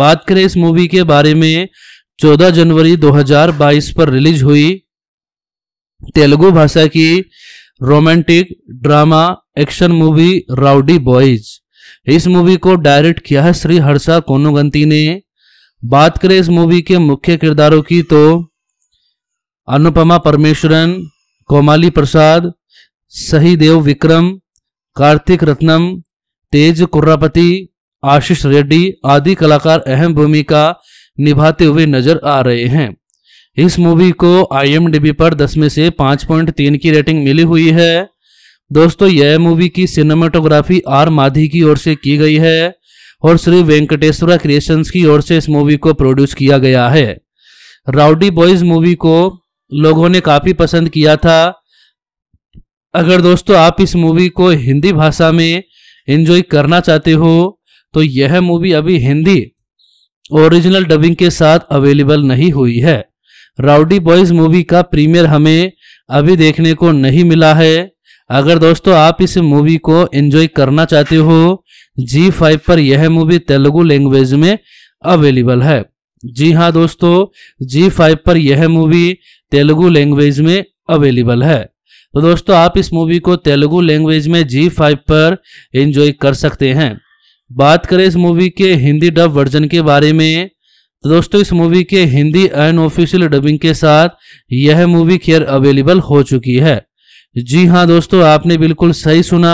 बात करें इस मूवी के बारे में 14 जनवरी 2022 पर रिलीज हुई तेलुगु भाषा की romantic drama action movie rowdy boys इस मूवी को डायरेक्ट किया है श्री हर्षा कोनुगंती ने बात करें इस मूवी के मुख्य किरदारों की तो अनुपमा परमेश्वरन कोमाली प्रसाद सहीदेव विक्रम कार्तिक रत्नम तेज कुर्रापति आशीष रेड्डी आदि कलाकार अहम भूमिका निभाते हुए नजर आ रहे हैं इस मूवी को आईएमडीबी पर 10 में से 5.3 की रेटिंग मिली हुई है दोस्तों यह मूवी की सिनेमाटोग्राफी आर माधी की ओर से की गई है और श्री वेंकटेश्वरा क्रिएशंस की ओर से इस मूवी को प्रोड्यूस किया गया है राउडी बॉयज मूवी को लोगों ने काफ़ी पसंद किया था अगर दोस्तों आप इस मूवी को हिंदी भाषा में एंजॉय करना चाहते हो तो यह मूवी अभी हिंदी ओरिजिनल डबिंग के साथ अवेलेबल नहीं हुई है राउडी बॉयज मूवी का प्रीमियर हमें अभी देखने को नहीं मिला है अगर दोस्तों आप इस मूवी को एंजॉय करना चाहते हो जी फाइव पर यह मूवी तेलुगु लैंग्वेज में अवेलेबल है जी हाँ दोस्तों जी फाइव पर यह मूवी तेलुगु लैंग्वेज में अवेलेबल है तो दोस्तों आप इस मूवी को तेलुगु लैंग्वेज में जी फाइव पर एंजॉय कर सकते हैं बात करें इस मूवी के हिंदी डब वर्जन के बारे में तो दोस्तों इस मूवी के हिंदी ऑफिशियल डबिंग के साथ यह मूवी खेयर अवेलेबल हो चुकी है जी हाँ दोस्तों आपने बिल्कुल सही सुना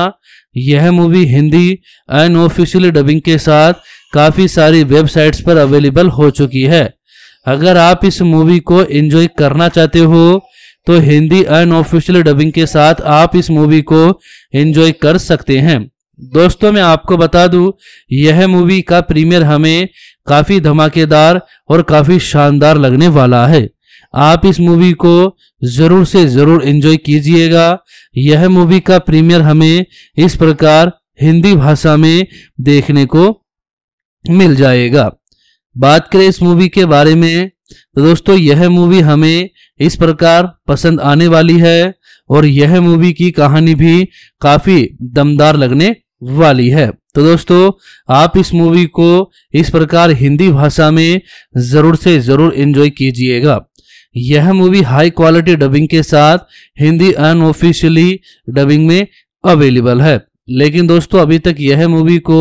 यह मूवी हिंदी ऑफिशियल डबिंग के साथ काफ़ी सारी वेबसाइट्स पर अवेलेबल हो चुकी है अगर आप इस मूवी को एंजॉय करना चाहते हो तो हिंदी ऑफिशियल डबिंग के साथ आप इस मूवी को एंजॉय कर सकते हैं दोस्तों मैं आपको बता दूं यह मूवी का प्रीमियर हमें काफी धमाकेदार और काफी शानदार लगने वाला है आप इस मूवी को जरूर से जरूर एंजॉय कीजिएगा यह मूवी का प्रीमियर हमें इस प्रकार हिंदी भाषा में देखने को मिल जाएगा बात करें इस मूवी के बारे में तो दोस्तों यह मूवी हमें इस प्रकार पसंद आने वाली है और यह मूवी की कहानी भी काफी दमदार लगने वाली है तो दोस्तों आप इस मूवी को इस प्रकार हिंदी भाषा में जरूर से जरूर एंजॉय कीजिएगा यह मूवी हाई क्वालिटी डबिंग के साथ हिंदी अनऑफिशियली डबिंग में अवेलेबल है लेकिन दोस्तों अभी तक यह मूवी को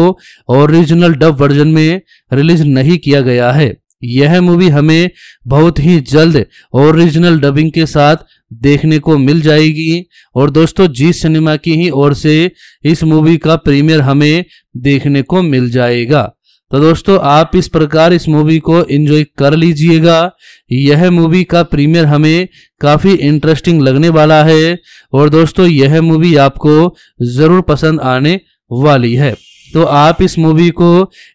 ओरिजिनल डब वर्जन में रिलीज नहीं किया गया है यह मूवी हमें बहुत ही जल्द ओरिजिनल डबिंग के साथ देखने को मिल जाएगी और दोस्तों जी सिनेमा की ही ओर से इस मूवी का प्रीमियर हमें देखने को मिल जाएगा तो दोस्तों आप इस प्रकार इस मूवी को एंजॉय कर लीजिएगा यह मूवी का प्रीमियर हमें काफ़ी इंटरेस्टिंग लगने वाला है और दोस्तों यह मूवी आपको ज़रूर पसंद आने वाली है तो आप इस मूवी को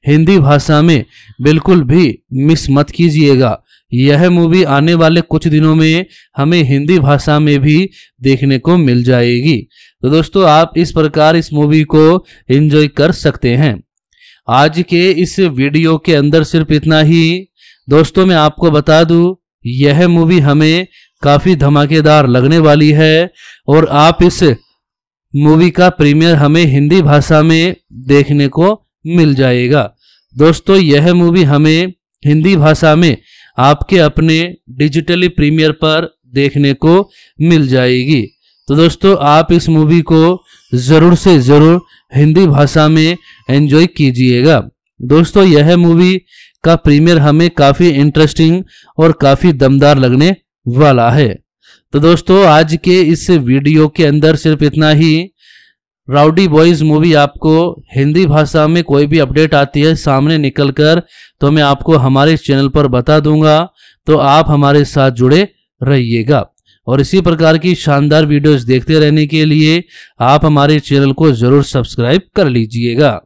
हिंदी भाषा में बिल्कुल भी मिस मत कीजिएगा यह मूवी आने वाले कुछ दिनों में हमें हिंदी भाषा में भी देखने को मिल जाएगी तो दोस्तों आप इस प्रकार इस मूवी को एंजॉय कर सकते हैं आज के इस वीडियो के अंदर सिर्फ इतना ही दोस्तों मैं आपको बता दूं यह मूवी हमें काफ़ी धमाकेदार लगने वाली है और आप इस मूवी का प्रीमियर हमें हिंदी भाषा में देखने को मिल जाएगा दोस्तों यह मूवी हमें हिंदी भाषा में आपके अपने डिजिटली प्रीमियर पर देखने को मिल जाएगी तो दोस्तों आप इस मूवी को ज़रूर से ज़रूर हिंदी भाषा में एंजॉय कीजिएगा दोस्तों यह मूवी का प्रीमियर हमें काफ़ी इंटरेस्टिंग और काफ़ी दमदार लगने वाला है तो दोस्तों आज के इस वीडियो के अंदर सिर्फ इतना ही राउडी बॉयज मूवी आपको हिंदी भाषा में कोई भी अपडेट आती है सामने निकल कर तो मैं आपको हमारे चैनल पर बता दूंगा तो आप हमारे साथ जुड़े रहिएगा और इसी प्रकार की शानदार वीडियोस देखते रहने के लिए आप हमारे चैनल को जरूर सब्सक्राइब कर लीजिएगा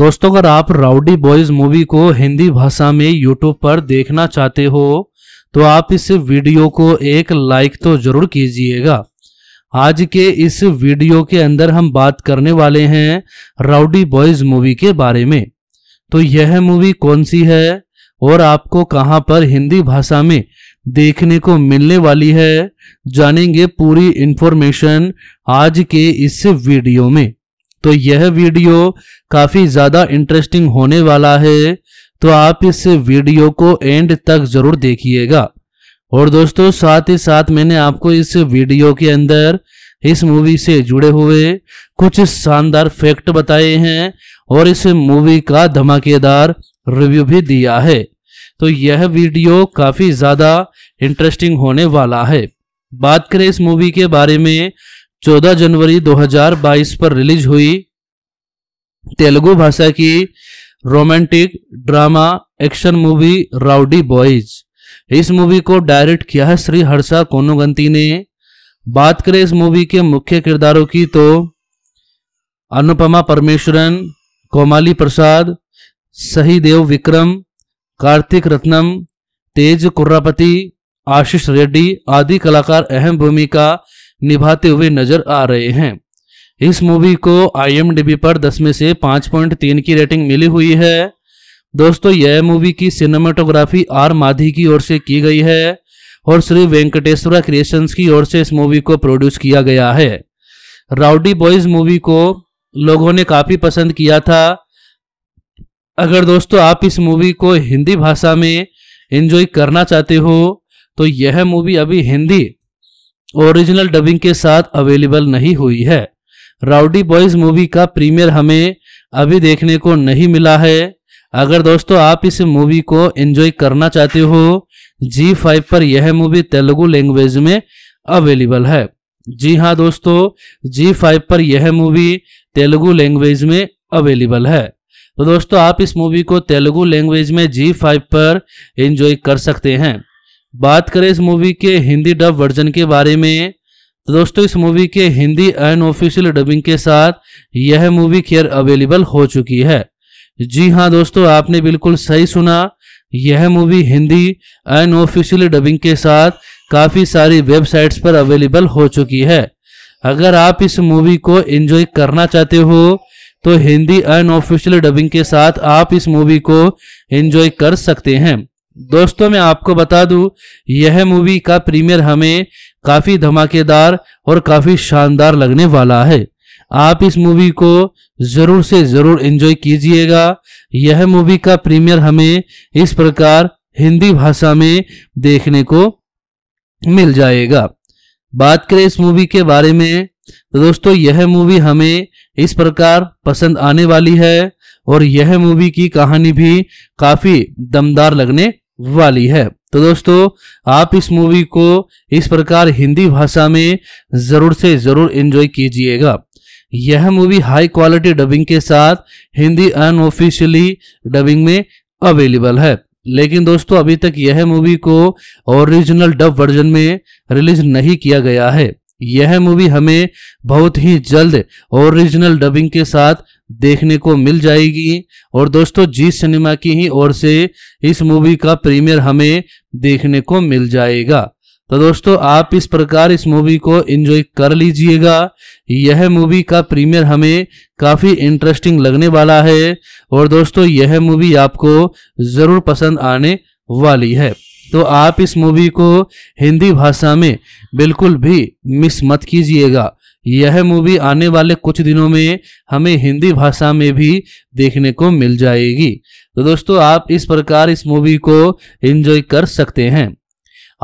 दोस्तों अगर आप राउडी बॉयज मूवी को हिंदी भाषा में यूट्यूब पर देखना चाहते हो तो आप इस वीडियो को एक लाइक तो जरूर कीजिएगा आज के इस वीडियो के अंदर हम बात करने वाले हैं राउडी बॉयज मूवी के बारे में तो यह मूवी कौन सी है और आपको कहां पर हिंदी भाषा में देखने को मिलने वाली है जानेंगे पूरी इंफॉर्मेशन आज के इस वीडियो में तो यह वीडियो काफी ज्यादा इंटरेस्टिंग होने वाला है तो आप इस वीडियो को एंड तक जरूर देखिएगा और दोस्तों साथ ही साथ मैंने आपको इस वीडियो के अंदर इस मूवी से जुड़े हुए कुछ शानदार फैक्ट बताए हैं और इस मूवी का धमाकेदार रिव्यू भी दिया है तो यह वीडियो काफ़ी ज़्यादा इंटरेस्टिंग होने वाला है बात करें इस मूवी के बारे में 14 जनवरी 2022 पर रिलीज हुई तेलुगु भाषा की romantic drama action movie rowdy boys इस मूवी को डायरेक्ट किया है श्री हर्षा कोनुगंती ने बात करें इस मूवी के मुख्य किरदारों की तो अनुपमा परमेश्वरन कोमाली प्रसाद सहीदेव विक्रम कार्तिक रत्नम तेज कुर्रापति आशीष रेड्डी आदि कलाकार अहम भूमिका निभाते हुए नजर आ रहे हैं इस मूवी को आई पर दस में से 5.3 पॉइंट तीन की रेटिंग मिली हुई है दोस्तों यह मूवी की सिनेमाटोग्राफी आर माधी की ओर से की गई है और श्री वेंकटेश्वरा क्रिएशंस की ओर से इस मूवी को प्रोड्यूस किया गया है राउडी बॉयज मूवी को लोगों ने काफ़ी पसंद किया था अगर दोस्तों आप इस मूवी को हिंदी भाषा में एंजॉय करना चाहते हो तो यह मूवी अभी हिंदी ओरिजिनल डबिंग के साथ अवेलेबल नहीं हुई है राउडी बॉयज मूवी का प्रीमियर हमें अभी देखने को नहीं मिला है अगर दोस्तों आप इस मूवी को एंजॉय करना चाहते हो जी फाइव पर यह मूवी तेलुगु लैंग्वेज में अवेलेबल है जी हाँ दोस्तों जी फाइव पर यह मूवी तेलुगु लैंग्वेज में अवेलेबल है तो दोस्तों आप इस मूवी को तेलुगु लैंग्वेज में जी फाइव पर एंजॉय कर सकते हैं बात करें इस मूवी के हिंदी डब वर्जन के बारे में तो दोस्तों इस मूवी के हिंदी ऑफिशियल डबिंग के साथ यह मूवी खेयर अवेलेबल हो चुकी है जी हाँ दोस्तों आपने बिल्कुल सही सुना यह मूवी हिंदी ऑफिशियल डबिंग के साथ काफ़ी सारी वेबसाइट्स पर अवेलेबल हो चुकी है अगर आप इस मूवी को एंजॉय करना चाहते हो तो हिंदी अनऑफिशियल डबिंग के साथ आप इस मूवी को एंजॉय कर सकते हैं दोस्तों मैं आपको बता दूं यह मूवी का प्रीमियर हमें काफी धमाकेदार और काफी शानदार लगने वाला है आप इस मूवी को जरूर से जरूर एंजॉय कीजिएगा यह मूवी का प्रीमियर हमें इस प्रकार हिंदी भाषा में देखने को मिल जाएगा बात करें इस मूवी के बारे में तो दोस्तों यह मूवी हमें इस प्रकार पसंद आने वाली है और यह मूवी की कहानी भी काफी दमदार लगने वाली है तो दोस्तों आप इस मूवी को इस प्रकार हिंदी भाषा में जरूर से जरूर एंजॉय कीजिएगा यह मूवी हाई क्वालिटी डबिंग के साथ हिंदी अनऑफिशियली डबिंग में अवेलेबल है लेकिन दोस्तों अभी तक यह मूवी को ओरिजिनल डब वर्जन में रिलीज नहीं किया गया है यह मूवी हमें बहुत ही जल्द ओरिजिनल डबिंग के साथ देखने को मिल जाएगी और दोस्तों जी सिनेमा की ही ओर से इस मूवी का प्रीमियर हमें देखने को मिल जाएगा तो दोस्तों आप इस प्रकार इस मूवी को एंजॉय कर लीजिएगा यह मूवी का प्रीमियर हमें काफ़ी इंटरेस्टिंग लगने वाला है और दोस्तों यह मूवी आपको ज़रूर पसंद आने वाली है तो आप इस मूवी को हिंदी भाषा में बिल्कुल भी मिस मत कीजिएगा यह मूवी आने वाले कुछ दिनों में हमें हिंदी भाषा में भी देखने को मिल जाएगी तो दोस्तों आप इस प्रकार इस मूवी को एंजॉय कर सकते हैं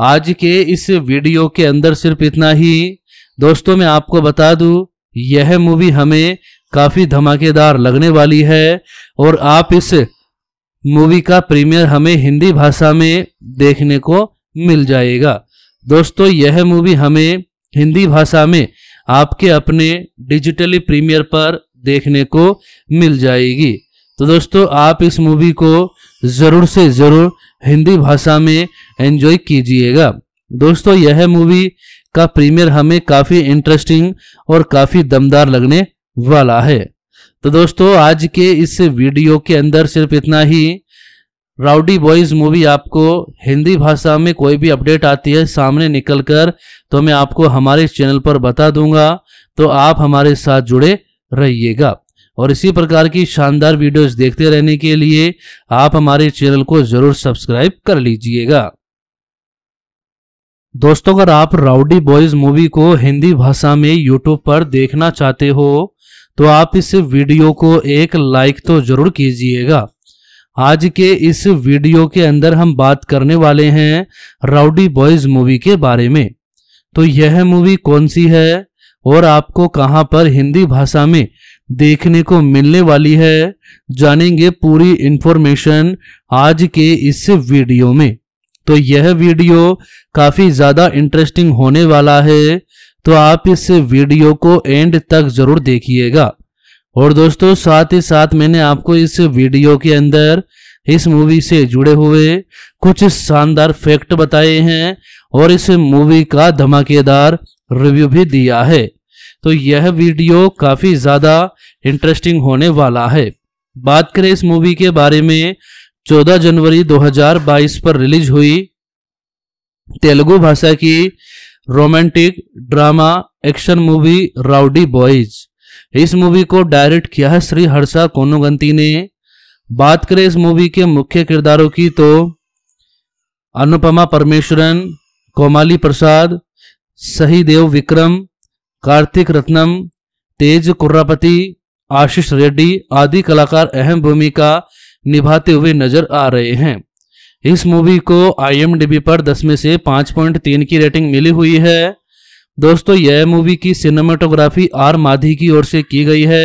आज के इस वीडियो के अंदर सिर्फ इतना ही दोस्तों मैं आपको बता दूं यह मूवी हमें काफ़ी धमाकेदार लगने वाली है और आप इस मूवी का प्रीमियर हमें हिंदी भाषा में देखने को मिल जाएगा दोस्तों यह मूवी हमें हिंदी भाषा में आपके अपने डिजिटली प्रीमियर पर देखने को मिल जाएगी तो दोस्तों आप इस मूवी को ज़रूर से ज़रूर हिंदी भाषा में एंजॉय कीजिएगा दोस्तों यह मूवी का प्रीमियर हमें काफ़ी इंटरेस्टिंग और काफ़ी दमदार लगने वाला है तो दोस्तों आज के इस वीडियो के अंदर सिर्फ इतना ही राउडी बॉयज मूवी आपको हिंदी भाषा में कोई भी अपडेट आती है सामने निकल कर तो मैं आपको हमारे चैनल पर बता दूंगा तो आप हमारे साथ जुड़े रहिएगा और इसी प्रकार की शानदार वीडियोस देखते रहने के लिए आप हमारे चैनल को जरूर सब्सक्राइब कर लीजिएगा दोस्तों अगर आप राउडी बॉयज मूवी को हिंदी भाषा में यूट्यूब पर देखना चाहते हो तो आप इस वीडियो को एक लाइक तो जरूर कीजिएगा आज के इस वीडियो के अंदर हम बात करने वाले हैं राउडी बॉयज मूवी के बारे में तो यह मूवी कौन सी है और आपको कहां पर हिंदी भाषा में देखने को मिलने वाली है जानेंगे पूरी इंफॉर्मेशन आज के इस वीडियो में तो यह वीडियो काफी ज्यादा इंटरेस्टिंग होने वाला है तो आप इस वीडियो को एंड तक जरूर देखिएगा और दोस्तों साथ ही साथ मैंने आपको इस वीडियो के अंदर इस मूवी से जुड़े हुए कुछ शानदार फैक्ट बताए हैं और इस मूवी का धमाकेदार रिव्यू भी दिया है तो यह वीडियो काफ़ी ज़्यादा इंटरेस्टिंग होने वाला है बात करें इस मूवी के बारे में 14 जनवरी 2022 पर रिलीज हुई तेलुगु भाषा की romantic drama action movie rowdy boys इस मूवी को डायरेक्ट किया है श्री हर्षा कोनुगंती ने बात करें इस मूवी के मुख्य किरदारों की तो अनुपमा परमेश्वरन कोमाली प्रसाद सहीदेव विक्रम कार्तिक रत्नम तेज कुर्रापति आशीष रेड्डी आदि कलाकार अहम भूमिका निभाते हुए नजर आ रहे हैं इस मूवी को आई पर दस में से 5.3 पॉइंट तीन की रेटिंग मिली हुई है दोस्तों यह मूवी की सिनेमाटोग्राफी आर माधी की ओर से की गई है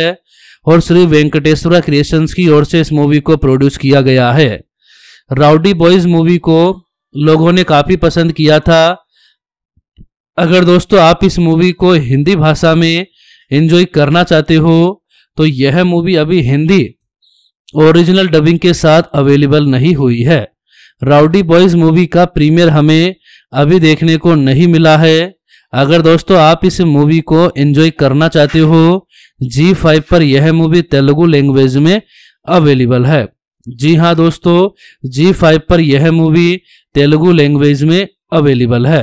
और श्री वेंकटेश्वरा क्रिएशंस की ओर से इस मूवी को प्रोड्यूस किया गया है राउडी बॉयज मूवी को लोगों ने काफ़ी पसंद किया था अगर दोस्तों आप इस मूवी को हिंदी भाषा में एंजॉय करना चाहते हो तो यह मूवी अभी हिंदी ओरिजिनल डबिंग के साथ अवेलेबल नहीं हुई है राउडी बॉयज मूवी का प्रीमियर हमें अभी देखने को नहीं मिला है अगर दोस्तों आप इस मूवी को एंजॉय करना चाहते हो जी फाइव पर यह मूवी तेलुगु लैंग्वेज में अवेलेबल है जी हाँ दोस्तों जी फाइव पर यह मूवी तेलुगु लैंग्वेज में अवेलेबल है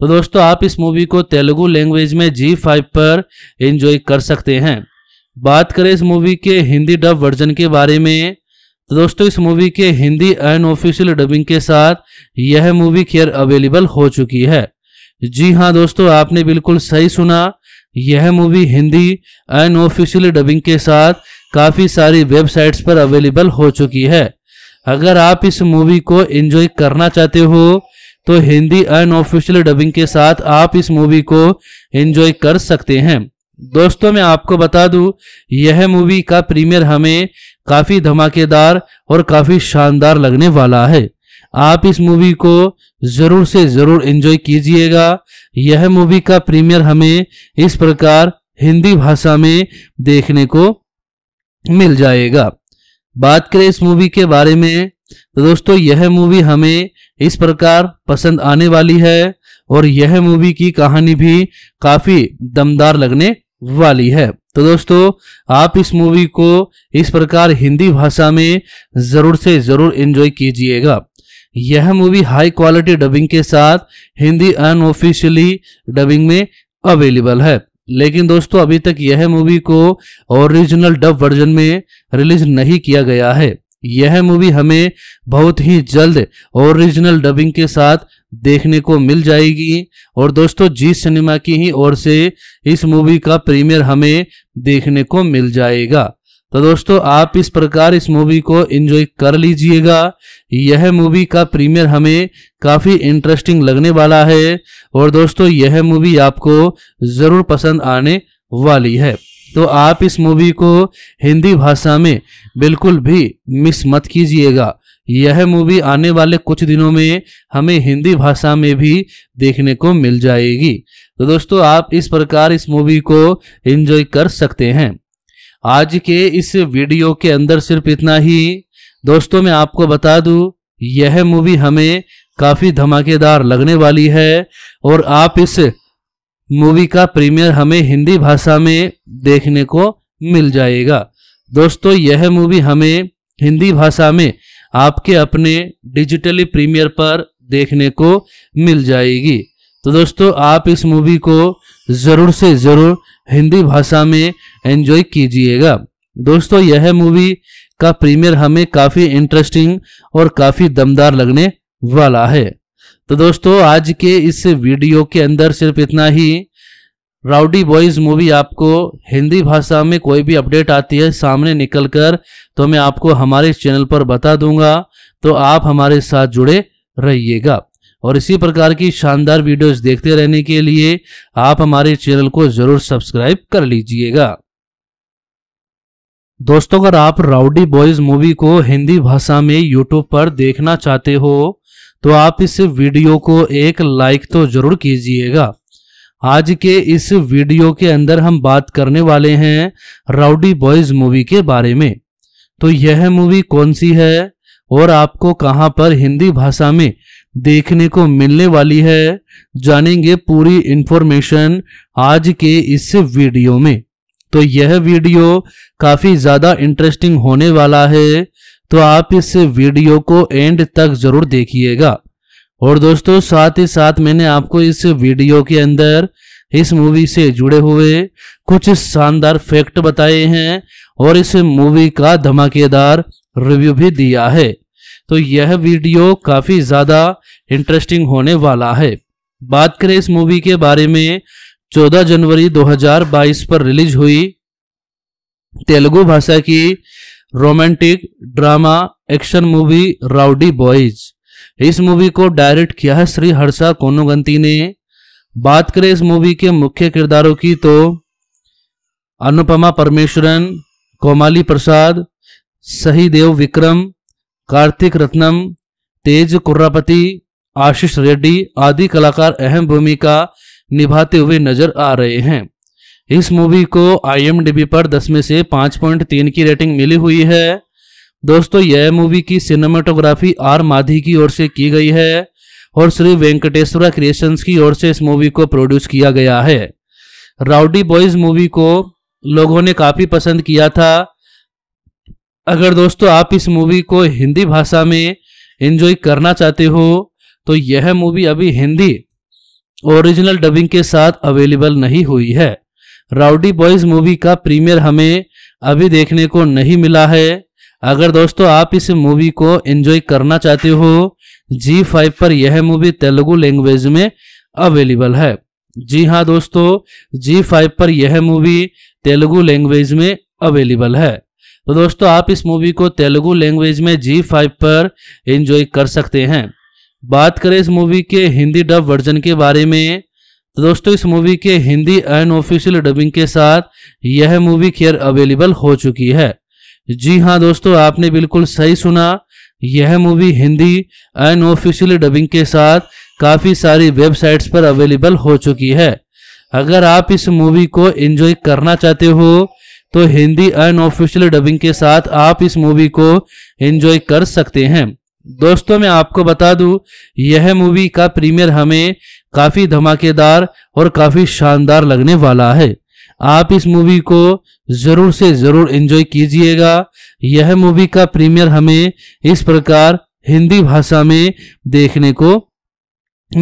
तो दोस्तों आप इस मूवी को तेलुगु लैंग्वेज में जी फाइव पर एंजॉय कर सकते हैं बात करें इस मूवी के हिंदी डब वर्जन के बारे में तो दोस्तों इस मूवी के हिंदी ऑफिशियल डबिंग के साथ यह मूवी खेयर अवेलेबल हो चुकी है जी हाँ दोस्तों आपने बिल्कुल सही सुना यह मूवी हिंदी ऑफिशियल डबिंग के साथ काफ़ी सारी वेबसाइट्स पर अवेलेबल हो चुकी है अगर आप इस मूवी को एंजॉय करना चाहते हो तो हिंदी ऑफिशियल डबिंग के साथ आप इस मूवी को एंजॉय कर सकते हैं दोस्तों मैं आपको बता दूं यह मूवी का प्रीमियर हमें काफी धमाकेदार और काफी शानदार लगने वाला है आप इस मूवी को जरूर से जरूर एंजॉय कीजिएगा यह मूवी का प्रीमियर हमें इस प्रकार हिंदी भाषा में देखने को मिल जाएगा बात करें इस मूवी के बारे में तो दोस्तों यह मूवी हमें इस प्रकार पसंद आने वाली है और यह मूवी की कहानी भी काफी दमदार लगने वाली है तो दोस्तों आप इस मूवी को इस प्रकार हिंदी भाषा में ज़रूर से ज़रूर एंजॉय कीजिएगा यह मूवी हाई क्वालिटी डबिंग के साथ हिंदी अनऑफिशियली डबिंग में अवेलेबल है लेकिन दोस्तों अभी तक यह मूवी को ओरिजिनल डब वर्जन में रिलीज नहीं किया गया है यह मूवी हमें बहुत ही जल्द ओरिजिनल डबिंग के साथ देखने को मिल जाएगी और दोस्तों जी सिनेमा की ही ओर से इस मूवी का प्रीमियर हमें देखने को मिल जाएगा तो दोस्तों आप इस प्रकार इस मूवी को एंजॉय कर लीजिएगा यह मूवी का प्रीमियर हमें काफ़ी इंटरेस्टिंग लगने वाला है और दोस्तों यह मूवी आपको ज़रूर पसंद आने वाली है तो आप इस मूवी को हिंदी भाषा में बिल्कुल भी मिस मत कीजिएगा यह मूवी आने वाले कुछ दिनों में हमें हिंदी भाषा में भी देखने को मिल जाएगी तो दोस्तों आप इस प्रकार इस मूवी को एंजॉय कर सकते हैं आज के इस वीडियो के अंदर सिर्फ इतना ही दोस्तों मैं आपको बता दूं यह मूवी हमें काफ़ी धमाकेदार लगने वाली है और आप इस मूवी का प्रीमियर हमें हिंदी भाषा में देखने को मिल जाएगा दोस्तों यह मूवी हमें हिंदी भाषा में आपके अपने डिजिटली प्रीमियर पर देखने को मिल जाएगी तो दोस्तों आप इस मूवी को ज़रूर से ज़रूर हिंदी भाषा में एंजॉय कीजिएगा दोस्तों यह मूवी का प्रीमियर हमें काफ़ी इंटरेस्टिंग और काफ़ी दमदार लगने वाला है तो दोस्तों आज के इस वीडियो के अंदर सिर्फ इतना ही राउडी बॉयज़ मूवी आपको हिंदी भाषा में कोई भी अपडेट आती है सामने निकल कर तो मैं आपको हमारे चैनल पर बता दूंगा तो आप हमारे साथ जुड़े रहिएगा और इसी प्रकार की शानदार वीडियोस देखते रहने के लिए आप हमारे चैनल को जरूर सब्सक्राइब कर लीजिएगा दोस्तों अगर आप राउडी बॉयज़ मूवी को हिंदी भाषा में यूट्यूब पर देखना चाहते हो तो आप इस वीडियो को एक लाइक तो जरूर कीजिएगा आज के इस वीडियो के अंदर हम बात करने वाले हैं राउडी बॉयज मूवी के बारे में तो यह मूवी कौन सी है और आपको कहां पर हिंदी भाषा में देखने को मिलने वाली है जानेंगे पूरी इंफॉर्मेशन आज के इस वीडियो में तो यह वीडियो काफी ज्यादा इंटरेस्टिंग होने वाला है तो आप इस वीडियो को एंड तक जरूर देखिएगा और दोस्तों साथ ही साथ मैंने आपको इस वीडियो के अंदर इस मूवी से जुड़े हुए कुछ शानदार फैक्ट बताए हैं और इस मूवी का धमाकेदार रिव्यू भी दिया है तो यह वीडियो काफ़ी ज़्यादा इंटरेस्टिंग होने वाला है बात करें इस मूवी के बारे में 14 जनवरी 2022 पर रिलीज हुई तेलुगु भाषा की romantic drama action movie rowdy boys इस मूवी को डायरेक्ट किया है श्री हर्षा कोनुगंती ने बात करें इस मूवी के मुख्य किरदारों की तो अनुपमा परमेश्वरन कोमाली प्रसाद सहीदेव विक्रम कार्तिक रत्नम तेज कुर्रापति आशीष रेड्डी आदि कलाकार अहम भूमिका निभाते हुए नजर आ रहे हैं इस मूवी को आईएमडीबी पर 10 में से 5.3 की रेटिंग मिली हुई है दोस्तों यह मूवी की सिनेमाटोग्राफी आर माधी की ओर से की गई है और श्री वेंकटेश्वरा क्रिएशंस की ओर से इस मूवी को प्रोड्यूस किया गया है राउडी बॉयज मूवी को लोगों ने काफ़ी पसंद किया था अगर दोस्तों आप इस मूवी को हिंदी भाषा में एंजॉय करना चाहते हो तो यह मूवी अभी हिंदी ओरिजिनल डबिंग के साथ अवेलेबल नहीं हुई है राउडी बॉयज मूवी का प्रीमियर हमें अभी देखने को नहीं मिला है अगर दोस्तों आप इस मूवी को एंजॉय करना चाहते हो जी फाइव पर यह मूवी तेलुगु लैंग्वेज में अवेलेबल है जी हाँ दोस्तों जी फाइव पर यह मूवी तेलुगु लैंग्वेज में अवेलेबल है तो दोस्तों आप इस मूवी को तेलुगु लैंग्वेज में जी फाइव पर एंजॉय कर सकते हैं बात करें इस मूवी के हिंदी डब वर्जन के बारे में तो दोस्तों इस मूवी के हिंदी ऑफिशियल डबिंग के साथ यह मूवी खैर अवेलेबल हो चुकी है जी हाँ दोस्तों आपने बिल्कुल सही सुना यह मूवी हिंदी ऑफिशियल डबिंग के साथ काफ़ी सारी वेबसाइट्स पर अवेलेबल हो चुकी है अगर आप इस मूवी को एंजॉय करना चाहते हो तो हिंदी ऑफिशियल डबिंग के साथ आप इस मूवी को एंजॉय कर सकते हैं दोस्तों मैं आपको बता दूं यह मूवी का प्रीमियर हमें काफी धमाकेदार और काफी शानदार लगने वाला है आप इस मूवी को जरूर से जरूर एंजॉय कीजिएगा यह मूवी का प्रीमियर हमें इस प्रकार हिंदी भाषा में देखने को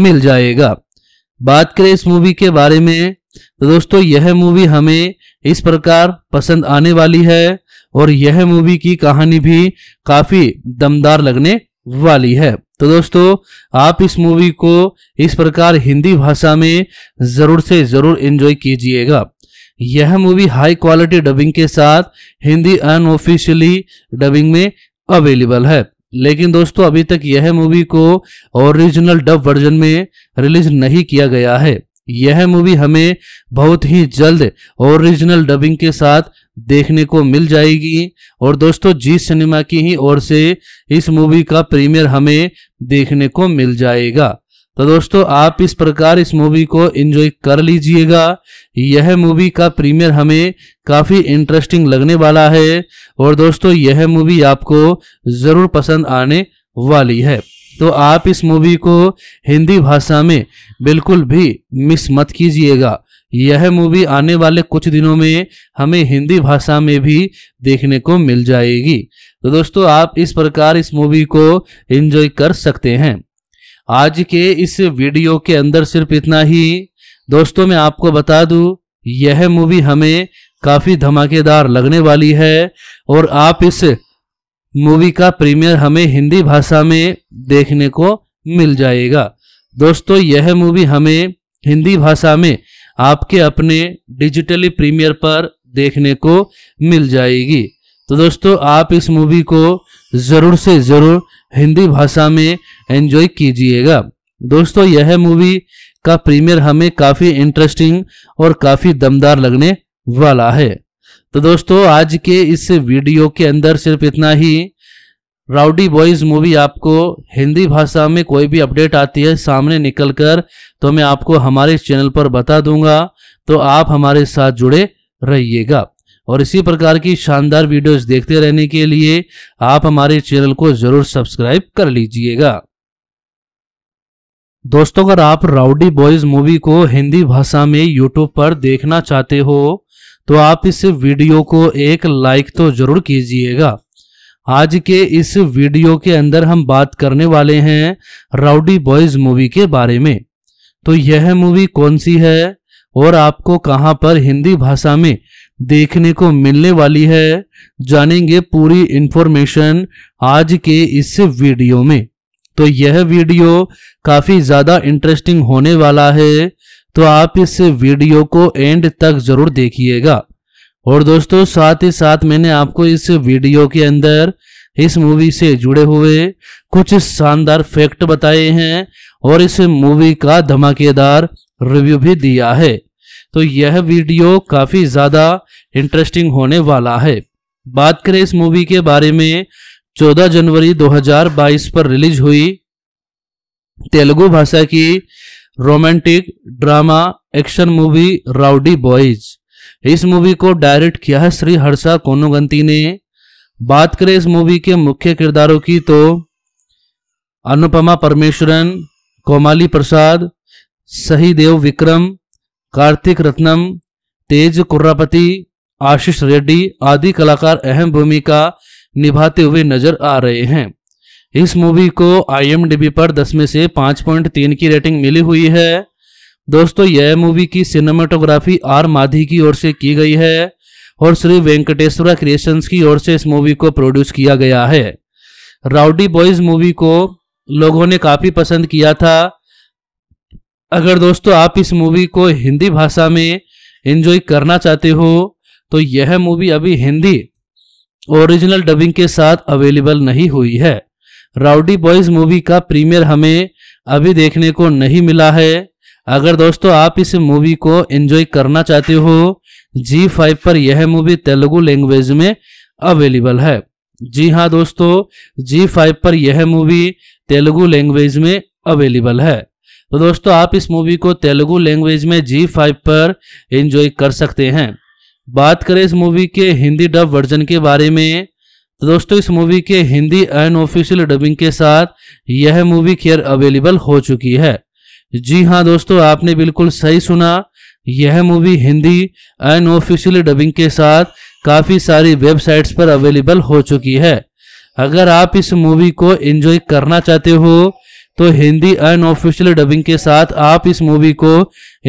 मिल जाएगा बात करें इस मूवी के बारे में तो दोस्तों यह मूवी हमें इस प्रकार पसंद आने वाली है और यह मूवी की कहानी भी काफी दमदार लगने वाली है तो दोस्तों आप इस मूवी को इस प्रकार हिंदी भाषा में जरूर से जरूर एंजॉय कीजिएगा यह मूवी हाई क्वालिटी डबिंग के साथ हिंदी अनऑफिशियली डबिंग में अवेलेबल है लेकिन दोस्तों अभी तक यह मूवी को ओरिजिनल डब वर्जन में रिलीज नहीं किया गया है यह मूवी हमें बहुत ही जल्द ओरिजिनल डबिंग के साथ देखने को मिल जाएगी और दोस्तों जी सिनेमा की ही ओर से इस मूवी का प्रीमियर हमें देखने को मिल जाएगा तो दोस्तों आप इस प्रकार इस मूवी को एंजॉय कर लीजिएगा यह मूवी का प्रीमियर हमें काफ़ी इंटरेस्टिंग लगने वाला है और दोस्तों यह मूवी आपको ज़रूर पसंद आने वाली है तो आप इस मूवी को हिंदी भाषा में बिल्कुल भी मिस मत कीजिएगा यह मूवी आने वाले कुछ दिनों में हमें हिंदी भाषा में भी देखने को मिल जाएगी तो दोस्तों आप इस प्रकार इस मूवी को एंजॉय कर सकते हैं आज के इस वीडियो के अंदर सिर्फ इतना ही दोस्तों मैं आपको बता दूं यह मूवी हमें काफ़ी धमाकेदार लगने वाली है और आप इस मूवी का प्रीमियर हमें हिंदी भाषा में देखने को मिल जाएगा दोस्तों यह मूवी हमें हिंदी भाषा में आपके अपने डिजिटली प्रीमियर पर देखने को मिल जाएगी तो दोस्तों आप इस मूवी को ज़रूर से ज़रूर हिंदी भाषा में एंजॉय कीजिएगा दोस्तों यह मूवी का प्रीमियर हमें काफ़ी इंटरेस्टिंग और काफ़ी दमदार लगने वाला है तो दोस्तों आज के इस वीडियो के अंदर सिर्फ इतना ही राउडी बॉयज मूवी आपको हिंदी भाषा में कोई भी अपडेट आती है सामने निकल कर तो मैं आपको हमारे चैनल पर बता दूंगा तो आप हमारे साथ जुड़े रहिएगा और इसी प्रकार की शानदार वीडियोस देखते रहने के लिए आप हमारे चैनल को जरूर सब्सक्राइब कर लीजिएगा दोस्तों अगर आप राउडी बॉयज मूवी को हिंदी भाषा में यूट्यूब पर देखना चाहते हो तो आप इस वीडियो को एक लाइक तो जरूर कीजिएगा आज के इस वीडियो के अंदर हम बात करने वाले हैं राउडी बॉयज मूवी के बारे में तो यह मूवी कौन सी है और आपको कहां पर हिंदी भाषा में देखने को मिलने वाली है जानेंगे पूरी इंफॉर्मेशन आज के इस वीडियो में तो यह वीडियो काफी ज्यादा इंटरेस्टिंग होने वाला है तो आप इस वीडियो को एंड तक जरूर देखिएगा और दोस्तों साथ ही साथ मैंने आपको इस वीडियो के अंदर इस मूवी से जुड़े हुए कुछ शानदार फैक्ट बताए हैं और इस मूवी का धमाकेदार रिव्यू भी दिया है तो यह वीडियो काफ़ी ज़्यादा इंटरेस्टिंग होने वाला है बात करें इस मूवी के बारे में 14 जनवरी 2022 पर रिलीज हुई तेलुगु भाषा की romantic drama action movie rowdy boys इस मूवी को डायरेक्ट किया है श्री हर्षा कोनुगंती ने बात करें इस मूवी के मुख्य किरदारों की तो अनुपमा परमेश्वरन कोमाली प्रसाद सहीदेव विक्रम कार्तिक रत्नम तेज कुर्रापति आशीष रेड्डी आदि कलाकार अहम भूमिका निभाते हुए नजर आ रहे हैं इस मूवी को आई पर दस में से 5.3 पॉइंट तीन की रेटिंग मिली हुई है दोस्तों यह मूवी की सिनेमाटोग्राफी आर माधी की ओर से की गई है और श्री वेंकटेश्वरा क्रिएशंस की ओर से इस मूवी को प्रोड्यूस किया गया है राउडी बॉयज मूवी को लोगों ने काफ़ी पसंद किया था अगर दोस्तों आप इस मूवी को हिंदी भाषा में एंजॉय करना चाहते हो तो यह मूवी अभी हिंदी ओरिजिनल डबिंग के साथ अवेलेबल नहीं हुई है राउडी बॉयज मूवी का प्रीमियर हमें अभी देखने को नहीं मिला है अगर दोस्तों आप इस मूवी को एंजॉय करना चाहते हो जी फाइव पर यह मूवी तेलुगु लैंग्वेज में अवेलेबल है जी हाँ दोस्तों जी फाइव पर यह मूवी तेलुगु लैंग्वेज में अवेलेबल है तो दोस्तों आप इस मूवी को तेलुगु लैंग्वेज में जी फाइव पर एंजॉय कर सकते हैं बात करें इस मूवी के हिंदी डब वर्जन के बारे में तो दोस्तों इस मूवी के हिंदी ऑफिशियल डबिंग के साथ यह मूवी खेयर अवेलेबल हो चुकी है जी हाँ दोस्तों आपने बिल्कुल सही सुना यह मूवी हिंदी ऑफिशियल डबिंग के साथ काफ़ी सारी वेबसाइट्स पर अवेलेबल हो चुकी है अगर आप इस मूवी को एंजॉय करना चाहते हो तो हिंदी ऑफिशियल डबिंग के साथ आप इस मूवी को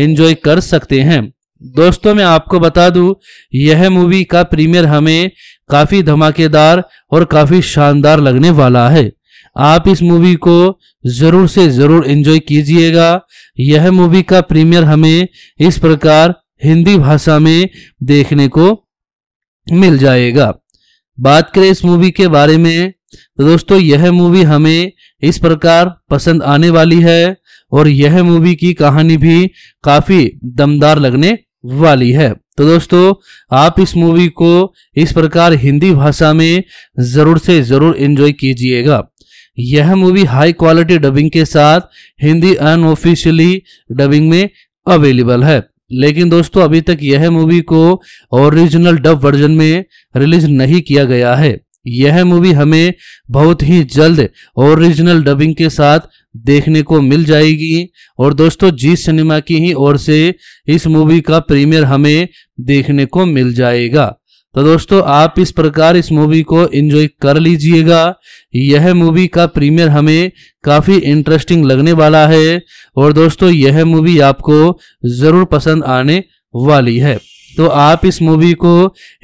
एंजॉय कर सकते हैं दोस्तों मैं आपको बता दूं यह मूवी का प्रीमियर हमें काफी धमाकेदार और काफी शानदार लगने वाला है आप इस मूवी को जरूर से जरूर एंजॉय कीजिएगा यह मूवी का प्रीमियर हमें इस प्रकार हिंदी भाषा में देखने को मिल जाएगा बात करें इस मूवी के बारे में तो दोस्तों यह मूवी हमें इस प्रकार पसंद आने वाली है और यह मूवी की कहानी भी काफी दमदार लगने वाली है तो दोस्तों आप इस मूवी को इस प्रकार हिंदी भाषा में ज़रूर से ज़रूर एंजॉय कीजिएगा यह मूवी हाई क्वालिटी डबिंग के साथ हिंदी अनऑफिशियली डबिंग में अवेलेबल है लेकिन दोस्तों अभी तक यह मूवी को ओरिजिनल डब वर्जन में रिलीज नहीं किया गया है यह मूवी हमें बहुत ही जल्द ओरिजिनल डबिंग के साथ देखने को मिल जाएगी और दोस्तों जी सिनेमा की ही ओर से इस मूवी का प्रीमियर हमें देखने को मिल जाएगा तो दोस्तों आप इस प्रकार इस मूवी को एंजॉय कर लीजिएगा यह मूवी का प्रीमियर हमें काफ़ी इंटरेस्टिंग लगने वाला है और दोस्तों यह मूवी आपको ज़रूर पसंद आने वाली है तो आप इस मूवी को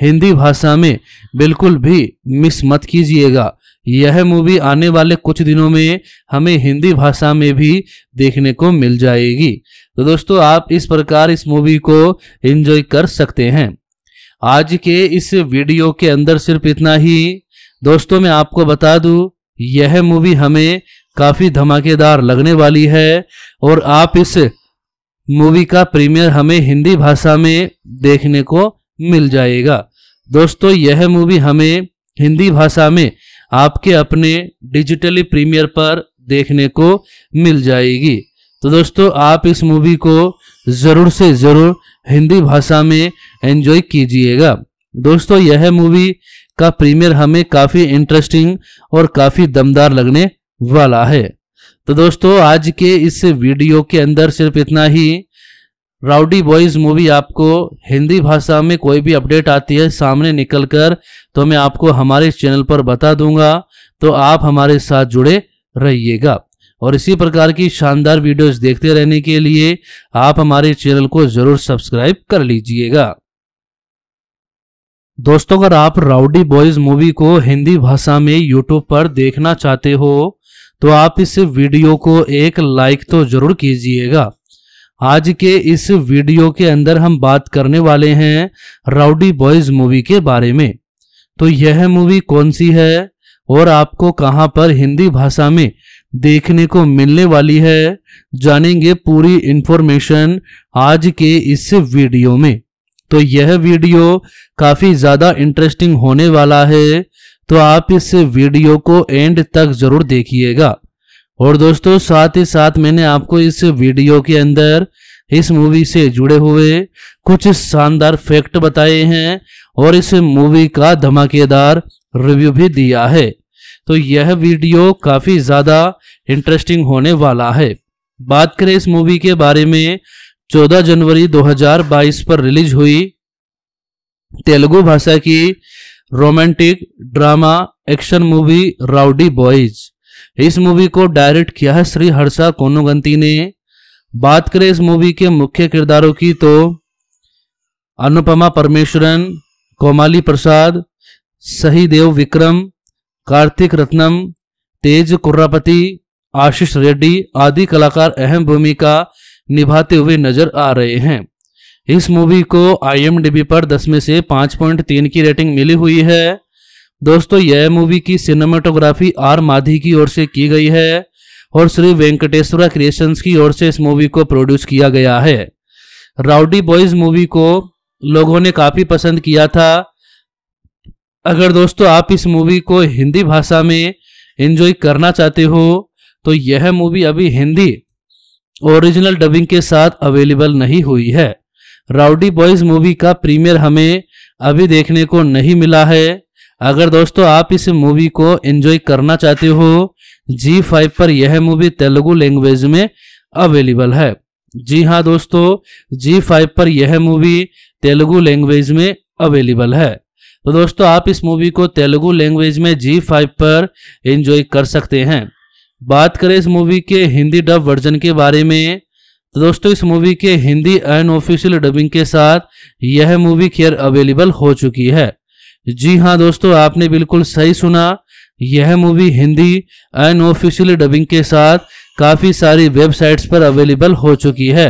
हिंदी भाषा में बिल्कुल भी मिस मत कीजिएगा यह मूवी आने वाले कुछ दिनों में हमें हिंदी भाषा में भी देखने को मिल जाएगी तो दोस्तों आप इस प्रकार इस मूवी को एंजॉय कर सकते हैं आज के इस वीडियो के अंदर सिर्फ इतना ही दोस्तों मैं आपको बता दूं यह मूवी हमें काफ़ी धमाकेदार लगने वाली है और आप इस मूवी का प्रीमियर हमें हिंदी भाषा में देखने को मिल जाएगा दोस्तों यह मूवी हमें हिंदी भाषा में आपके अपने डिजिटली प्रीमियर पर देखने को मिल जाएगी तो दोस्तों आप इस मूवी को ज़रूर से ज़रूर हिंदी भाषा में एंजॉय कीजिएगा दोस्तों यह मूवी का प्रीमियर हमें काफ़ी इंटरेस्टिंग और काफ़ी दमदार लगने वाला है तो दोस्तों आज के इस वीडियो के अंदर सिर्फ इतना ही राउडी बॉयज मूवी आपको हिंदी भाषा में कोई भी अपडेट आती है सामने निकल कर तो मैं आपको हमारे चैनल पर बता दूंगा तो आप हमारे साथ जुड़े रहिएगा और इसी प्रकार की शानदार वीडियोस देखते रहने के लिए आप हमारे चैनल को जरूर सब्सक्राइब कर लीजिएगा दोस्तों अगर आप राउडी बॉयज मूवी को हिंदी भाषा में यूट्यूब पर देखना चाहते हो तो आप इस वीडियो को एक लाइक तो जरूर कीजिएगा आज के इस वीडियो के अंदर हम बात करने वाले हैं राउडी बॉयज मूवी के बारे में तो यह मूवी कौन सी है और आपको कहां पर हिंदी भाषा में देखने को मिलने वाली है जानेंगे पूरी इंफॉर्मेशन आज के इस वीडियो में तो यह वीडियो काफी ज्यादा इंटरेस्टिंग होने वाला है तो आप इस वीडियो को एंड तक जरूर देखिएगा और दोस्तों साथ ही साथ मैंने आपको इस वीडियो के अंदर इस मूवी से जुड़े हुए कुछ शानदार फैक्ट बताए हैं और इस मूवी का धमाकेदार रिव्यू भी दिया है तो यह वीडियो काफ़ी ज़्यादा इंटरेस्टिंग होने वाला है बात करें इस मूवी के बारे में 14 जनवरी 2022 पर रिलीज हुई तेलुगु भाषा की romantic drama action movie rowdy boys इस मूवी को डायरेक्ट किया है श्री हर्षा कोनुगंती ने बात करें इस मूवी के मुख्य किरदारों की तो अनुपमा परमेश्वरन कोमाली प्रसाद सहीदेव विक्रम कार्तिक रत्नम तेज कुर्रापति आशीष रेड्डी आदि कलाकार अहम भूमिका निभाते हुए नजर आ रहे हैं इस मूवी को आई पर दस में से 5.3 पॉइंट तीन की रेटिंग मिली हुई है दोस्तों यह मूवी की सिनेमाटोग्राफी आर माधी की ओर से की गई है और श्री वेंकटेश्वरा क्रिएशंस की ओर से इस मूवी को प्रोड्यूस किया गया है राउडी बॉयज मूवी को लोगों ने काफ़ी पसंद किया था अगर दोस्तों आप इस मूवी को हिंदी भाषा में एंजॉय करना चाहते हो तो यह मूवी अभी हिंदी ओरिजिनल डबिंग के साथ अवेलेबल नहीं हुई है राउडी बॉयज मूवी का प्रीमियर हमें अभी देखने को नहीं मिला है अगर दोस्तों आप इस मूवी को एंजॉय करना चाहते हो जी फाइव पर यह मूवी तेलुगु लैंग्वेज में अवेलेबल है जी हाँ दोस्तों जी फाइव पर यह मूवी तेलुगु लैंग्वेज में अवेलेबल है तो दोस्तों आप इस मूवी को तेलुगु लैंग्वेज में जी फाइव पर एंजॉय कर सकते हैं बात करें इस मूवी के हिंदी डब वर्जन के बारे में तो दोस्तों इस मूवी के हिंदी ऑफिशियल डबिंग के साथ यह मूवी खैर अवेलेबल हो चुकी है जी हाँ दोस्तों आपने बिल्कुल सही सुना यह मूवी हिंदी ऑफिशियल डबिंग के साथ काफ़ी सारी वेबसाइट्स पर अवेलेबल हो चुकी है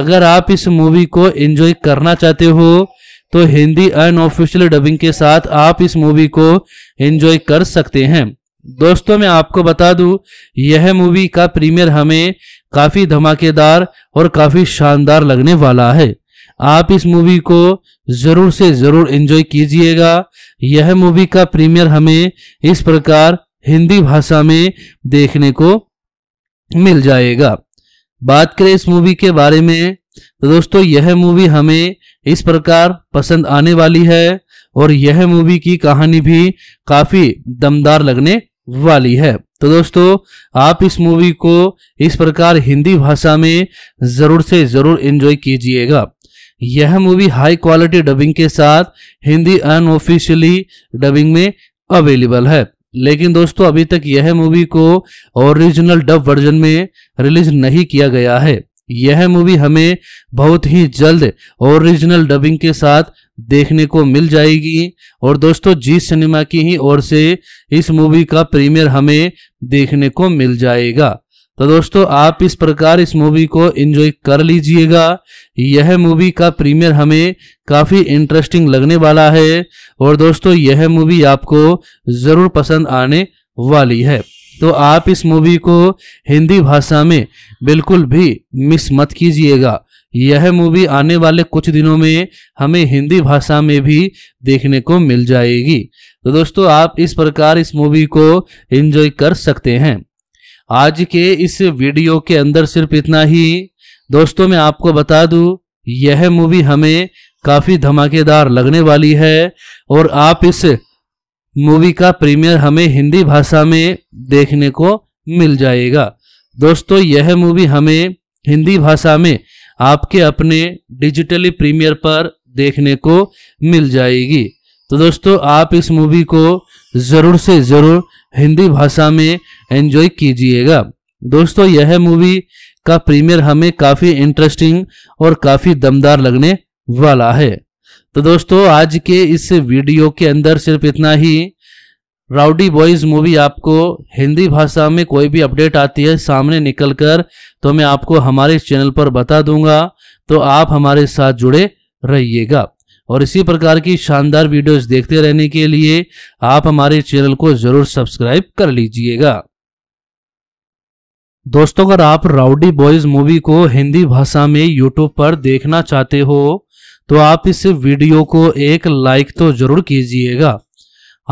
अगर आप इस मूवी को एंजॉय करना चाहते हो तो हिंदी ऑफिशियल डबिंग के साथ आप इस मूवी को एंजॉय कर सकते हैं दोस्तों मैं आपको बता दूं यह मूवी का प्रीमियर हमें काफी धमाकेदार और काफी शानदार लगने वाला है आप इस मूवी को जरूर से जरूर एंजॉय कीजिएगा यह मूवी का प्रीमियर हमें इस प्रकार हिंदी भाषा में देखने को मिल जाएगा बात करें इस मूवी के बारे में तो दोस्तों यह मूवी हमें इस प्रकार पसंद आने वाली है और यह मूवी की कहानी भी काफी दमदार लगने वाली है तो दोस्तों आप इस मूवी को इस प्रकार हिंदी भाषा में ज़रूर से ज़रूर एंजॉय कीजिएगा यह मूवी हाई क्वालिटी डबिंग के साथ हिंदी अनऑफिशियली डबिंग में अवेलेबल है लेकिन दोस्तों अभी तक यह मूवी को ओरिजिनल डब वर्जन में रिलीज नहीं किया गया है यह मूवी हमें बहुत ही जल्द ओरिजिनल डबिंग के साथ देखने को मिल जाएगी और दोस्तों जी सिनेमा की ही ओर से इस मूवी का प्रीमियर हमें देखने को मिल जाएगा तो दोस्तों आप इस प्रकार इस मूवी को एंजॉय कर लीजिएगा यह मूवी का प्रीमियर हमें काफ़ी इंटरेस्टिंग लगने वाला है और दोस्तों यह मूवी आपको ज़रूर पसंद आने वाली है तो आप इस मूवी को हिंदी भाषा में बिल्कुल भी मिस मत कीजिएगा यह मूवी आने वाले कुछ दिनों में हमें हिंदी भाषा में भी देखने को मिल जाएगी तो दोस्तों आप इस प्रकार इस मूवी को एंजॉय कर सकते हैं आज के इस वीडियो के अंदर सिर्फ इतना ही दोस्तों मैं आपको बता दूं यह मूवी हमें काफ़ी धमाकेदार लगने वाली है और आप इस मूवी का प्रीमियर हमें हिंदी भाषा में देखने को मिल जाएगा दोस्तों यह मूवी हमें हिंदी भाषा में आपके अपने डिजिटली प्रीमियर पर देखने को मिल जाएगी तो दोस्तों आप इस मूवी को ज़रूर से ज़रूर हिंदी भाषा में एंजॉय कीजिएगा दोस्तों यह मूवी का प्रीमियर हमें काफ़ी इंटरेस्टिंग और काफ़ी दमदार लगने वाला है तो दोस्तों आज के इस वीडियो के अंदर सिर्फ इतना ही राउडी बॉयज़ मूवी आपको हिंदी भाषा में कोई भी अपडेट आती है सामने निकल कर तो मैं आपको हमारे चैनल पर बता दूंगा तो आप हमारे साथ जुड़े रहिएगा और इसी प्रकार की शानदार वीडियोस देखते रहने के लिए आप हमारे चैनल को जरूर सब्सक्राइब कर लीजिएगा दोस्तों अगर आप राउडी बॉयज़ मूवी को हिंदी भाषा में यूट्यूब पर देखना चाहते हो तो आप इस वीडियो को एक लाइक तो जरूर कीजिएगा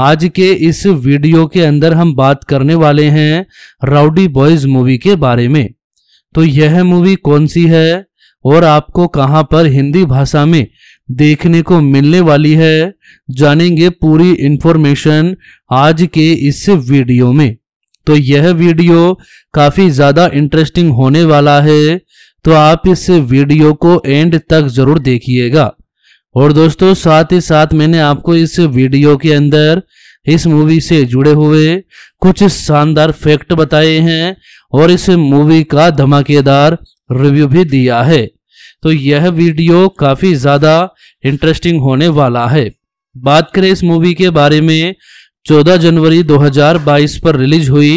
आज के इस वीडियो के अंदर हम बात करने वाले हैं राउडी बॉयज मूवी के बारे में तो यह मूवी कौन सी है और आपको कहां पर हिंदी भाषा में देखने को मिलने वाली है जानेंगे पूरी इंफॉर्मेशन आज के इस वीडियो में तो यह वीडियो काफी ज्यादा इंटरेस्टिंग होने वाला है तो आप इस वीडियो को एंड तक जरूर देखिएगा और दोस्तों साथ ही साथ मैंने आपको इस वीडियो के अंदर इस मूवी से जुड़े हुए कुछ शानदार फैक्ट बताए हैं और इस मूवी का धमाकेदार रिव्यू भी दिया है तो यह वीडियो काफ़ी ज़्यादा इंटरेस्टिंग होने वाला है बात करें इस मूवी के बारे में 14 जनवरी 2022 पर रिलीज हुई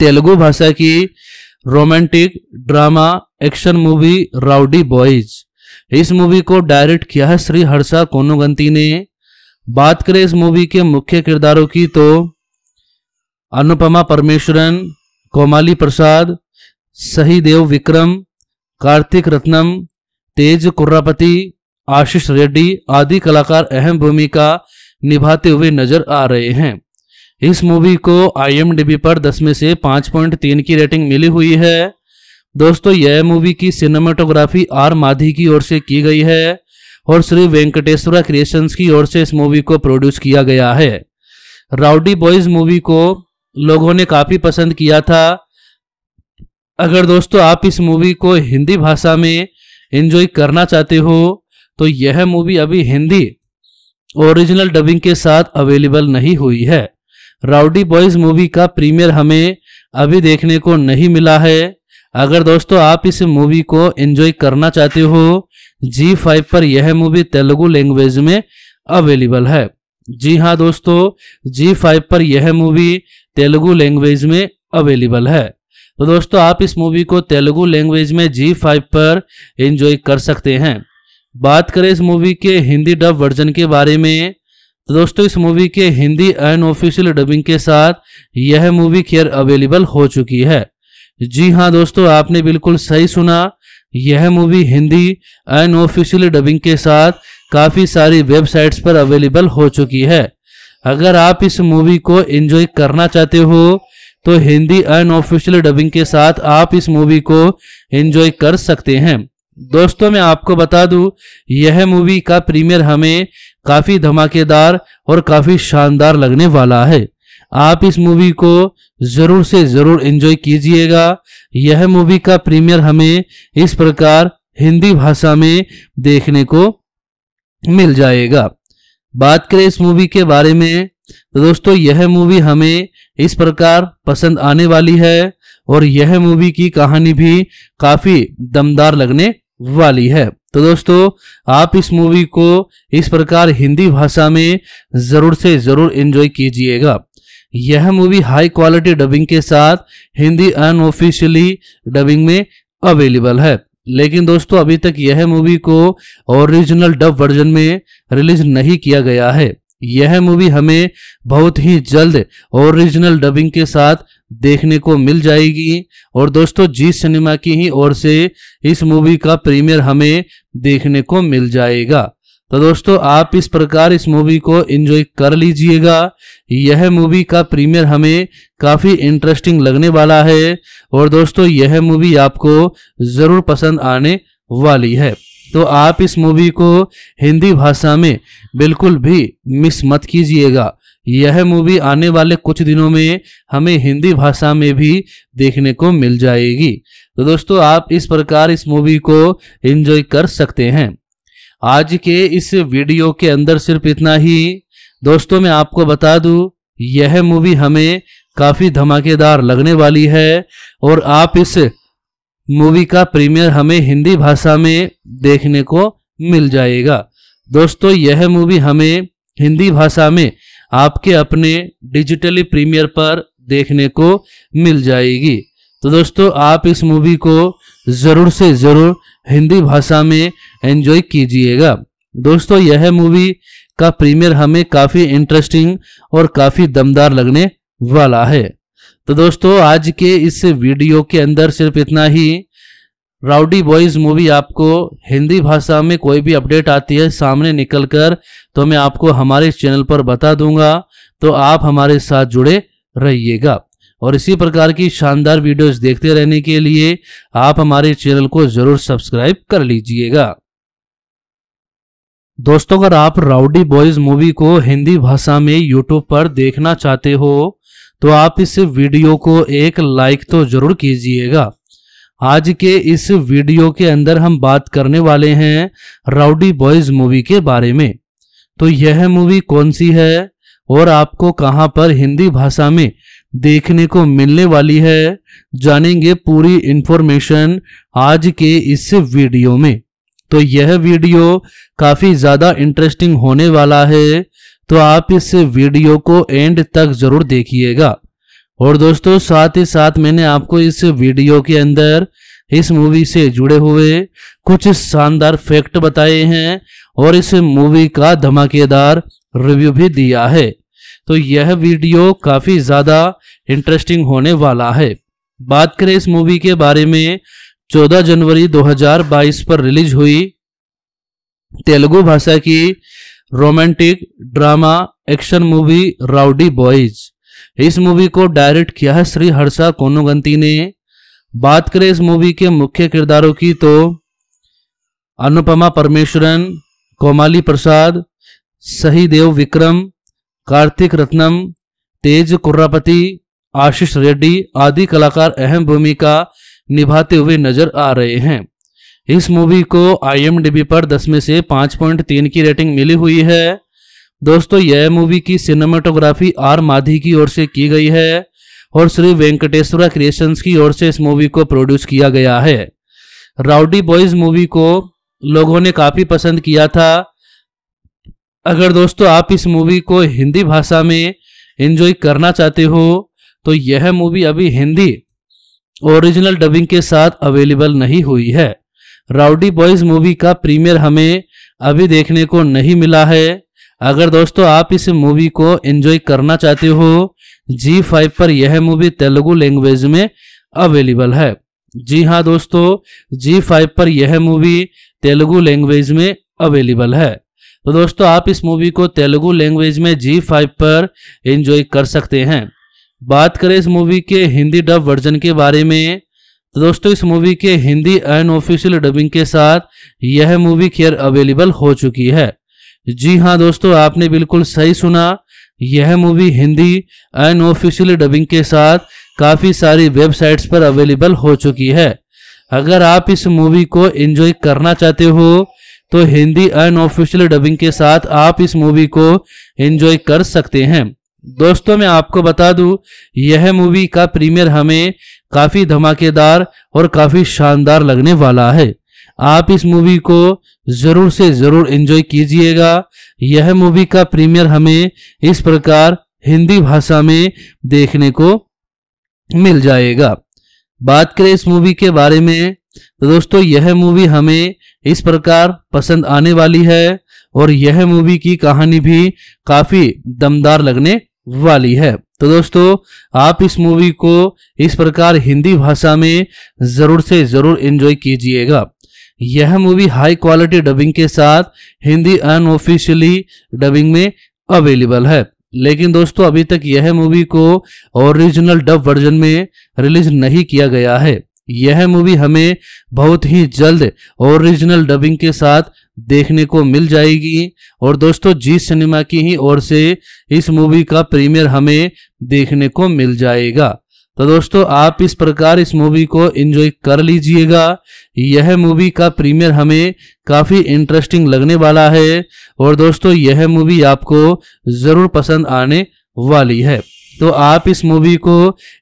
तेलुगु भाषा की romantic drama action movie rowdy boys इस मूवी को डायरेक्ट किया है श्री हर्षा कोनुगंती ने बात करें इस मूवी के मुख्य किरदारों की तो अनुपमा परमेश्वरन कोमाली प्रसाद सहीदेव विक्रम कार्तिक रत्नम तेज कुर्रापति आशीष रेड्डी आदि कलाकार अहम भूमिका निभाते हुए नजर आ रहे हैं इस मूवी को आईएमडीबी पर 10 में से 5.3 की रेटिंग मिली हुई है दोस्तों यह मूवी की सिनेमाटोग्राफी आर माधी की ओर से की गई है और श्री वेंकटेश्वरा क्रिएशंस की ओर से इस मूवी को प्रोड्यूस किया गया है राउडी बॉयज मूवी को लोगों ने काफ़ी पसंद किया था अगर दोस्तों आप इस मूवी को हिंदी भाषा में एंजॉय करना चाहते हो तो यह मूवी अभी हिंदी ओरिजिनल डबिंग के साथ अवेलेबल नहीं हुई है राउडी बॉयज मूवी का प्रीमियर हमें अभी देखने को नहीं मिला है अगर दोस्तों आप इस मूवी को एंजॉय करना चाहते हो जी फाइव पर यह मूवी तेलुगु लैंग्वेज में अवेलेबल है जी हाँ दोस्तों जी फाइव पर यह मूवी तेलुगु लैंग्वेज में अवेलेबल है तो दोस्तों आप इस मूवी को तेलुगु लैंग्वेज में जी फाइव पर एंजॉय कर सकते हैं बात करें इस मूवी के हिंदी डब वर्जन के बारे में तो दोस्तों इस मूवी के हिंदी ऑफिशियल डबिंग के साथ यह मूवी खेयर अवेलेबल हो चुकी है जी हाँ दोस्तों आपने बिल्कुल सही सुना यह मूवी हिंदी ऑफिशियल डबिंग के साथ काफ़ी सारी वेबसाइट्स पर अवेलेबल हो चुकी है अगर आप इस मूवी को एंजॉय करना चाहते हो तो हिंदी ऑफिशियल डबिंग के साथ आप इस मूवी को एंजॉय कर सकते हैं दोस्तों मैं आपको बता दूं यह मूवी का प्रीमियर हमें काफी धमाकेदार और काफी शानदार लगने वाला है आप इस मूवी को जरूर से जरूर एंजॉय कीजिएगा यह मूवी का प्रीमियर हमें इस प्रकार हिंदी भाषा में देखने को मिल जाएगा बात करें इस मूवी के बारे में तो दोस्तों यह मूवी हमें इस प्रकार पसंद आने वाली है और यह मूवी की कहानी भी काफी दमदार लगने वाली है तो दोस्तों आप इस मूवी को इस प्रकार हिंदी भाषा में जरूर से जरूर एंजॉय कीजिएगा यह मूवी हाई क्वालिटी डबिंग के साथ हिंदी अनऑफिशियली डबिंग में अवेलेबल है लेकिन दोस्तों अभी तक यह मूवी को ओरिजिनल डब वर्जन में रिलीज नहीं किया गया है यह मूवी हमें बहुत ही जल्द ओरिजिनल डबिंग के साथ देखने को मिल जाएगी और दोस्तों जी सिनेमा की ही ओर से इस मूवी का प्रीमियर हमें देखने को मिल जाएगा तो दोस्तों आप इस प्रकार इस मूवी को एंजॉय कर लीजिएगा यह मूवी का प्रीमियर हमें काफ़ी इंटरेस्टिंग लगने वाला है और दोस्तों यह मूवी आपको ज़रूर पसंद आने वाली है तो आप इस मूवी को हिंदी भाषा में बिल्कुल भी मिस मत कीजिएगा यह मूवी आने वाले कुछ दिनों में हमें हिंदी भाषा में भी देखने को मिल जाएगी तो दोस्तों आप इस प्रकार इस मूवी को एंजॉय कर सकते हैं आज के इस वीडियो के अंदर सिर्फ इतना ही दोस्तों मैं आपको बता दूं यह मूवी हमें काफ़ी धमाकेदार लगने वाली है और आप इस मूवी का प्रीमियर हमें हिंदी भाषा में देखने को मिल जाएगा दोस्तों यह मूवी हमें हिंदी भाषा में आपके अपने डिजिटली प्रीमियर पर देखने को मिल जाएगी तो दोस्तों आप इस मूवी को ज़रूर से ज़रूर हिंदी भाषा में एंजॉय कीजिएगा दोस्तों यह मूवी का प्रीमियर हमें काफ़ी इंटरेस्टिंग और काफ़ी दमदार लगने वाला है तो दोस्तों आज के इस वीडियो के अंदर सिर्फ इतना ही राउडी बॉयज मूवी आपको हिंदी भाषा में कोई भी अपडेट आती है सामने निकल कर तो मैं आपको हमारे चैनल पर बता दूंगा तो आप हमारे साथ जुड़े रहिएगा और इसी प्रकार की शानदार वीडियोस देखते रहने के लिए आप हमारे चैनल को जरूर सब्सक्राइब कर लीजिएगा दोस्तों अगर आप राउडी बॉयज मूवी को हिंदी भाषा में यूट्यूब पर देखना चाहते हो तो आप इस वीडियो को एक लाइक तो जरूर कीजिएगा आज के इस वीडियो के अंदर हम बात करने वाले हैं राउडी बॉयज मूवी के बारे में तो यह मूवी कौन सी है और आपको कहां पर हिंदी भाषा में देखने को मिलने वाली है जानेंगे पूरी इंफॉर्मेशन आज के इस वीडियो में तो यह वीडियो काफी ज्यादा इंटरेस्टिंग होने वाला है तो आप इस वीडियो को एंड तक जरूर देखिएगा और दोस्तों साथ ही साथ मैंने आपको इस वीडियो के अंदर इस मूवी से जुड़े हुए कुछ शानदार फैक्ट बताए हैं और इस मूवी का धमाकेदार रिव्यू भी दिया है तो यह वीडियो काफ़ी ज़्यादा इंटरेस्टिंग होने वाला है बात करें इस मूवी के बारे में 14 जनवरी 2022 पर रिलीज हुई तेलुगु भाषा की romantic drama action movie rowdy boys इस मूवी को डायरेक्ट किया है श्री हर्षा कोनुगंती ने बात करें इस मूवी के मुख्य किरदारों की तो अनुपमा परमेश्वरन कोमाली प्रसाद सहीदेव विक्रम कार्तिक रत्नम तेज कुर्रापति आशीष रेड्डी आदि कलाकार अहम भूमिका निभाते हुए नजर आ रहे हैं इस मूवी को आई पर दस में से 5.3 पॉइंट तीन की रेटिंग मिली हुई है दोस्तों यह मूवी की सिनेमाटोग्राफी आर माधी की ओर से की गई है और श्री वेंकटेश्वरा क्रिएशंस की ओर से इस मूवी को प्रोड्यूस किया गया है राउडी बॉयज मूवी को लोगों ने काफ़ी पसंद किया था अगर दोस्तों आप इस मूवी को हिंदी भाषा में एंजॉय करना चाहते हो तो यह मूवी अभी हिंदी ओरिजिनल डबिंग के साथ अवेलेबल नहीं हुई है राउडी बॉयज मूवी का प्रीमियर हमें अभी देखने को नहीं मिला है अगर दोस्तों आप इस मूवी को एंजॉय करना चाहते हो जी फाइव पर यह मूवी तेलुगु लैंग्वेज में अवेलेबल है जी हाँ दोस्तों जी फाइव पर यह मूवी तेलुगु लैंग्वेज में अवेलेबल है तो दोस्तों आप इस मूवी को तेलुगु लैंग्वेज में जी फाइव पर एंजॉय कर सकते हैं बात करें इस मूवी के हिंदी डब वर्जन के बारे में तो दोस्तों इस मूवी के हिंदी ऑफिशियल डबिंग के साथ यह मूवी खेयर अवेलेबल हो चुकी है जी हाँ दोस्तों आपने बिल्कुल सही सुना यह मूवी हिंदी ऑफिशियल डबिंग के साथ काफ़ी सारी वेबसाइट्स पर अवेलेबल हो चुकी है अगर आप इस मूवी को एंजॉय करना चाहते हो तो हिंदी ऑफिशियल डबिंग के साथ आप इस मूवी को एंजॉय कर सकते हैं दोस्तों मैं आपको बता दूं यह मूवी का प्रीमियर हमें काफी धमाकेदार और काफी शानदार लगने वाला है आप इस मूवी को जरूर से जरूर एंजॉय कीजिएगा यह मूवी का प्रीमियर हमें इस प्रकार हिंदी भाषा में देखने को मिल जाएगा बात करें इस मूवी के बारे में तो दोस्तों यह मूवी हमें इस प्रकार पसंद आने वाली है और यह मूवी की कहानी भी काफी दमदार लगने वाली है तो दोस्तों आप इस मूवी को इस प्रकार हिंदी भाषा में ज़रूर से ज़रूर एंजॉय कीजिएगा यह मूवी हाई क्वालिटी डबिंग के साथ हिंदी अनऑफिशियली डबिंग में अवेलेबल है लेकिन दोस्तों अभी तक यह मूवी को ओरिजिनल डब वर्जन में रिलीज नहीं किया गया है यह मूवी हमें बहुत ही जल्द ओरिजिनल डबिंग के साथ देखने को मिल जाएगी और दोस्तों जी सिनेमा की ही ओर से इस मूवी का प्रीमियर हमें देखने को मिल जाएगा तो दोस्तों आप इस प्रकार इस मूवी को एंजॉय कर लीजिएगा यह मूवी का प्रीमियर हमें काफ़ी इंटरेस्टिंग लगने वाला है और दोस्तों यह मूवी आपको ज़रूर पसंद आने वाली है तो आप इस मूवी को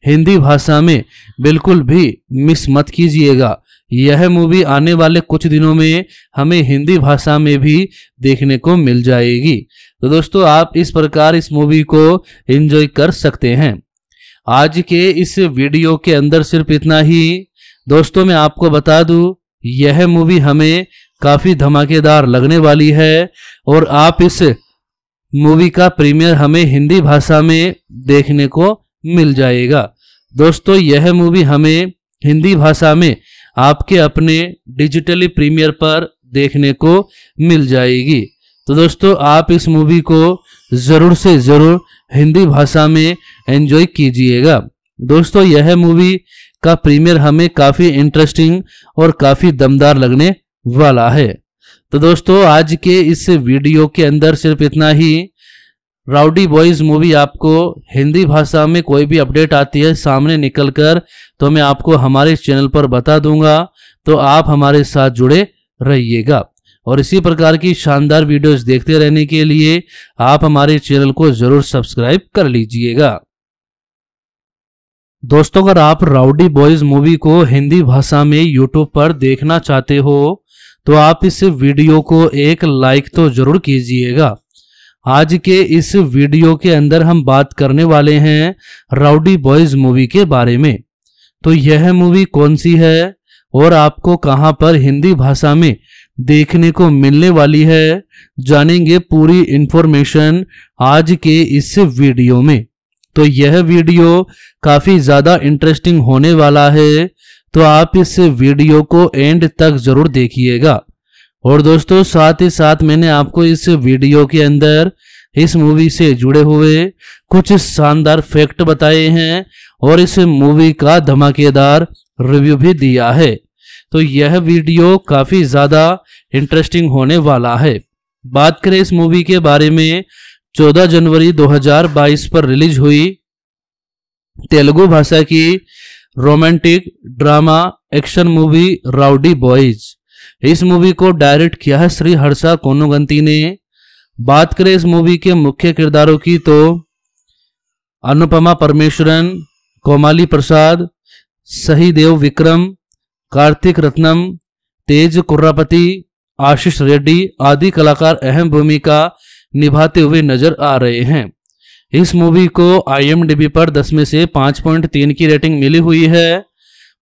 हिंदी भाषा में बिल्कुल भी मिस मत कीजिएगा यह मूवी आने वाले कुछ दिनों में हमें हिंदी भाषा में भी देखने को मिल जाएगी तो दोस्तों आप इस प्रकार इस मूवी को एंजॉय कर सकते हैं आज के इस वीडियो के अंदर सिर्फ इतना ही दोस्तों मैं आपको बता दूं यह मूवी हमें काफ़ी धमाकेदार लगने वाली है और आप इस मूवी का प्रीमियर हमें हिंदी भाषा में देखने को मिल जाएगा दोस्तों यह मूवी हमें हिंदी भाषा में आपके अपने डिजिटली प्रीमियर पर देखने को मिल जाएगी तो दोस्तों आप इस मूवी को ज़रूर से ज़रूर हिंदी भाषा में एंजॉय कीजिएगा दोस्तों यह मूवी का प्रीमियर हमें काफ़ी इंटरेस्टिंग और काफ़ी दमदार लगने वाला है तो दोस्तों आज के इस वीडियो के अंदर सिर्फ इतना ही राउडी बॉयज मूवी आपको हिंदी भाषा में कोई भी अपडेट आती है सामने निकल कर तो मैं आपको हमारे चैनल पर बता दूंगा तो आप हमारे साथ जुड़े रहिएगा और इसी प्रकार की शानदार वीडियोस देखते रहने के लिए आप हमारे चैनल को जरूर सब्सक्राइब कर लीजिएगा दोस्तों अगर आप राउडी बॉयज मूवी को हिंदी भाषा में यूट्यूब पर देखना चाहते हो तो आप इस वीडियो को एक लाइक तो जरूर कीजिएगा आज के इस वीडियो के अंदर हम बात करने वाले हैं राउडी बॉयज मूवी के बारे में तो यह मूवी कौन सी है और आपको कहां पर हिंदी भाषा में देखने को मिलने वाली है जानेंगे पूरी इंफॉर्मेशन आज के इस वीडियो में तो यह वीडियो काफी ज्यादा इंटरेस्टिंग होने वाला है तो आप इस वीडियो को एंड तक जरूर देखिएगा और दोस्तों साथ ही साथ मैंने आपको इस वीडियो के अंदर इस मूवी से जुड़े हुए कुछ शानदार फैक्ट बताए हैं और इस मूवी का धमाकेदार रिव्यू भी दिया है तो यह वीडियो काफ़ी ज़्यादा इंटरेस्टिंग होने वाला है बात करें इस मूवी के बारे में 14 जनवरी 2022 पर रिलीज हुई तेलुगु भाषा की romantic drama action movie rowdy boys इस मूवी को डायरेक्ट किया है श्री हर्षा कोनुगंती ने बात करें इस मूवी के मुख्य किरदारों की तो अनुपमा परमेश्वरन कोमाली प्रसाद सहीदेव विक्रम कार्तिक रत्नम तेज कुर्रापति आशीष रेड्डी आदि कलाकार अहम भूमिका निभाते हुए नजर आ रहे हैं इस मूवी को आई पर दस में से 5.3 पॉइंट तीन की रेटिंग मिली हुई है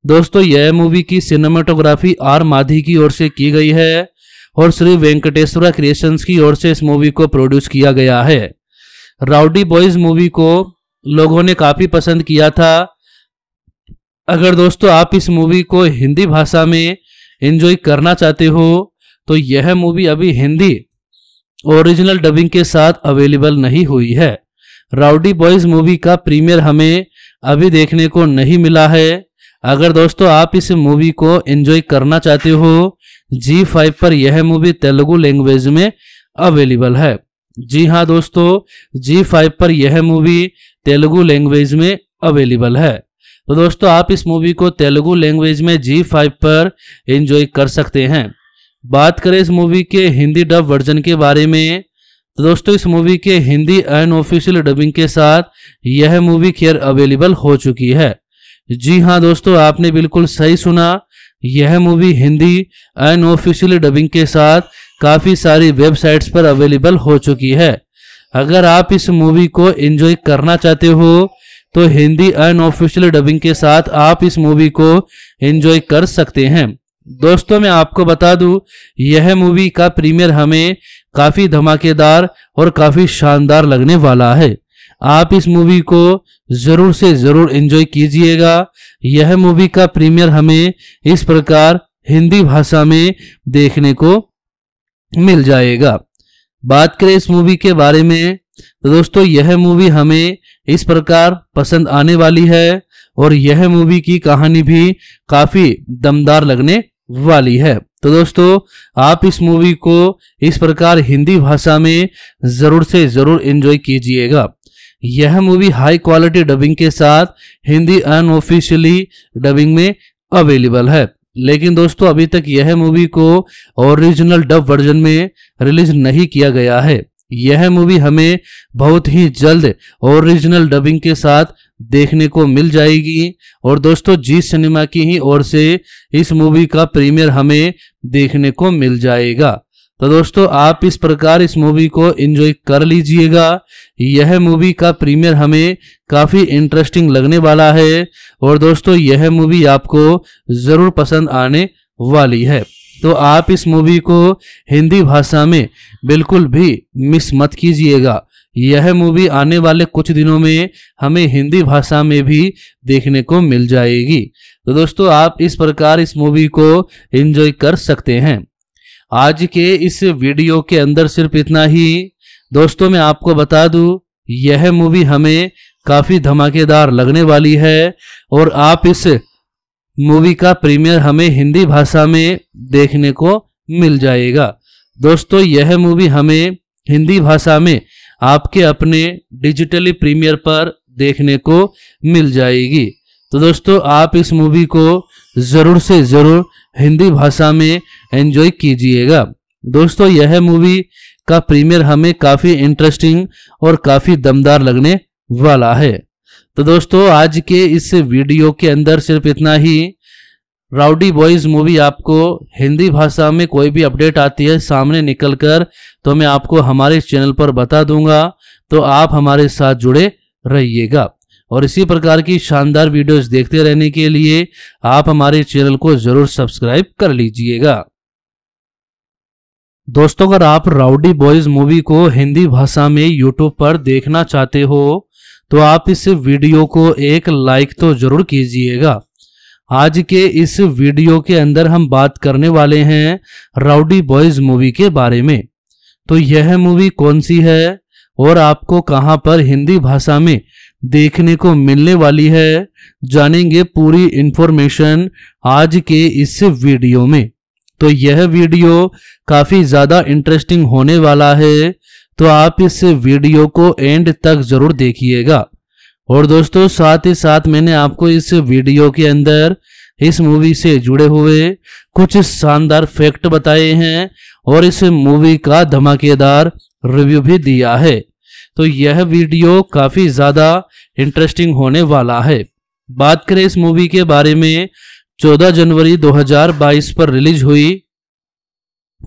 दोस्तों यह मूवी की सिनेमाटोग्राफी आर माधी की ओर से की गई है और श्री वेंकटेश्वरा क्रिएशंस की ओर से इस मूवी को प्रोड्यूस किया गया है राउडी बॉयज मूवी को लोगों ने काफ़ी पसंद किया था अगर दोस्तों आप इस मूवी को हिंदी भाषा में एंजॉय करना चाहते हो तो यह मूवी अभी हिंदी ओरिजिनल डबिंग के साथ अवेलेबल नहीं हुई है राउडी बॉयज मूवी का प्रीमियर हमें अभी देखने को नहीं मिला है अगर दोस्तों आप इस मूवी को एंजॉय करना चाहते हो जी फाइव पर यह मूवी तेलुगु लैंग्वेज में अवेलेबल है जी हाँ दोस्तों जी फाइव पर यह मूवी तेलुगु लैंग्वेज में अवेलेबल है तो दोस्तों आप इस मूवी को तेलुगु लैंग्वेज में जी फाइव पर एंजॉय कर सकते हैं बात करें इस मूवी के हिंदी डब वर्जन के बारे में तो दोस्तों इस मूवी के हिंदी ऑफिशियल डबिंग के साथ यह मूवी खेयर अवेलेबल हो चुकी है जी हाँ दोस्तों आपने बिल्कुल सही सुना यह मूवी हिंदी ऑफिशियल डबिंग के साथ काफ़ी सारी वेबसाइट्स पर अवेलेबल हो चुकी है अगर आप इस मूवी को एंजॉय करना चाहते हो तो हिंदी ऑफिशियल डबिंग के साथ आप इस मूवी को एंजॉय कर सकते हैं दोस्तों मैं आपको बता दूं यह मूवी का प्रीमियर हमें काफी धमाकेदार और काफी शानदार लगने वाला है आप इस मूवी को जरूर से जरूर एंजॉय कीजिएगा यह मूवी का प्रीमियर हमें इस प्रकार हिंदी भाषा में देखने को मिल जाएगा बात करें इस मूवी के बारे में तो दोस्तों यह मूवी हमें इस प्रकार पसंद आने वाली है और यह मूवी की कहानी भी काफी दमदार लगने वाली है तो दोस्तों आप इस मूवी को इस प्रकार हिंदी भाषा में जरूर से जरूर एंजॉय कीजिएगा यह मूवी हाई क्वालिटी डबिंग के साथ हिंदी अनऑफिशियली डबिंग में अवेलेबल है लेकिन दोस्तों अभी तक यह मूवी को ओरिजिनल डब वर्जन में रिलीज नहीं किया गया है यह मूवी हमें बहुत ही जल्द ओरिजिनल डबिंग के साथ देखने को मिल जाएगी और दोस्तों जी सिनेमा की ही ओर से इस मूवी का प्रीमियर हमें देखने को मिल जाएगा तो दोस्तों आप इस प्रकार इस मूवी को एंजॉय कर लीजिएगा यह मूवी का प्रीमियर हमें काफ़ी इंटरेस्टिंग लगने वाला है और दोस्तों यह मूवी आपको ज़रूर पसंद आने वाली है तो आप इस मूवी को हिंदी भाषा में बिल्कुल भी मिस मत कीजिएगा यह मूवी आने वाले कुछ दिनों में हमें हिंदी भाषा में भी देखने को मिल जाएगी तो दोस्तों आप इस प्रकार इस मूवी को एंजॉय कर सकते हैं आज के इस वीडियो के अंदर सिर्फ इतना ही दोस्तों मैं आपको बता दूं यह मूवी हमें काफ़ी धमाकेदार लगने वाली है और आप इस मूवी का प्रीमियर हमें हिंदी भाषा में देखने को मिल जाएगा दोस्तों यह मूवी हमें हिंदी भाषा में आपके अपने डिजिटली प्रीमियर पर देखने को मिल जाएगी तो दोस्तों आप इस मूवी को ज़रूर से ज़रूर हिंदी भाषा में एंजॉय कीजिएगा दोस्तों यह मूवी का प्रीमियर हमें काफ़ी इंटरेस्टिंग और काफ़ी दमदार लगने वाला है तो दोस्तों आज के इस वीडियो के अंदर सिर्फ इतना ही राउडी बॉयज़ मूवी आपको हिंदी भाषा में कोई भी अपडेट आती है सामने निकल कर तो मैं आपको हमारे चैनल पर बता दूंगा तो आप हमारे साथ जुड़े रहिएगा और इसी प्रकार की शानदार वीडियोस देखते रहने के लिए आप हमारे चैनल को जरूर सब्सक्राइब कर लीजिएगा दोस्तों अगर आप राउडी बॉयज़ मूवी को हिंदी भाषा में यूट्यूब पर देखना चाहते हो तो आप इस वीडियो को एक लाइक तो जरूर कीजिएगा आज के इस वीडियो के अंदर हम बात करने वाले हैं राउडी बॉयज मूवी के बारे में तो यह मूवी कौन सी है और आपको कहां पर हिंदी भाषा में देखने को मिलने वाली है जानेंगे पूरी इंफॉर्मेशन आज के इस वीडियो में तो यह वीडियो काफ़ी ज़्यादा इंटरेस्टिंग होने वाला है तो आप इस वीडियो को एंड तक जरूर देखिएगा और दोस्तों साथ ही साथ मैंने आपको इस वीडियो के अंदर इस मूवी से जुड़े हुए कुछ शानदार फैक्ट बताए हैं और इस मूवी का धमाकेदार रिव्यू भी दिया है तो यह वीडियो काफ़ी ज़्यादा इंटरेस्टिंग होने वाला है बात करें इस मूवी के बारे में 14 जनवरी 2022 पर रिलीज हुई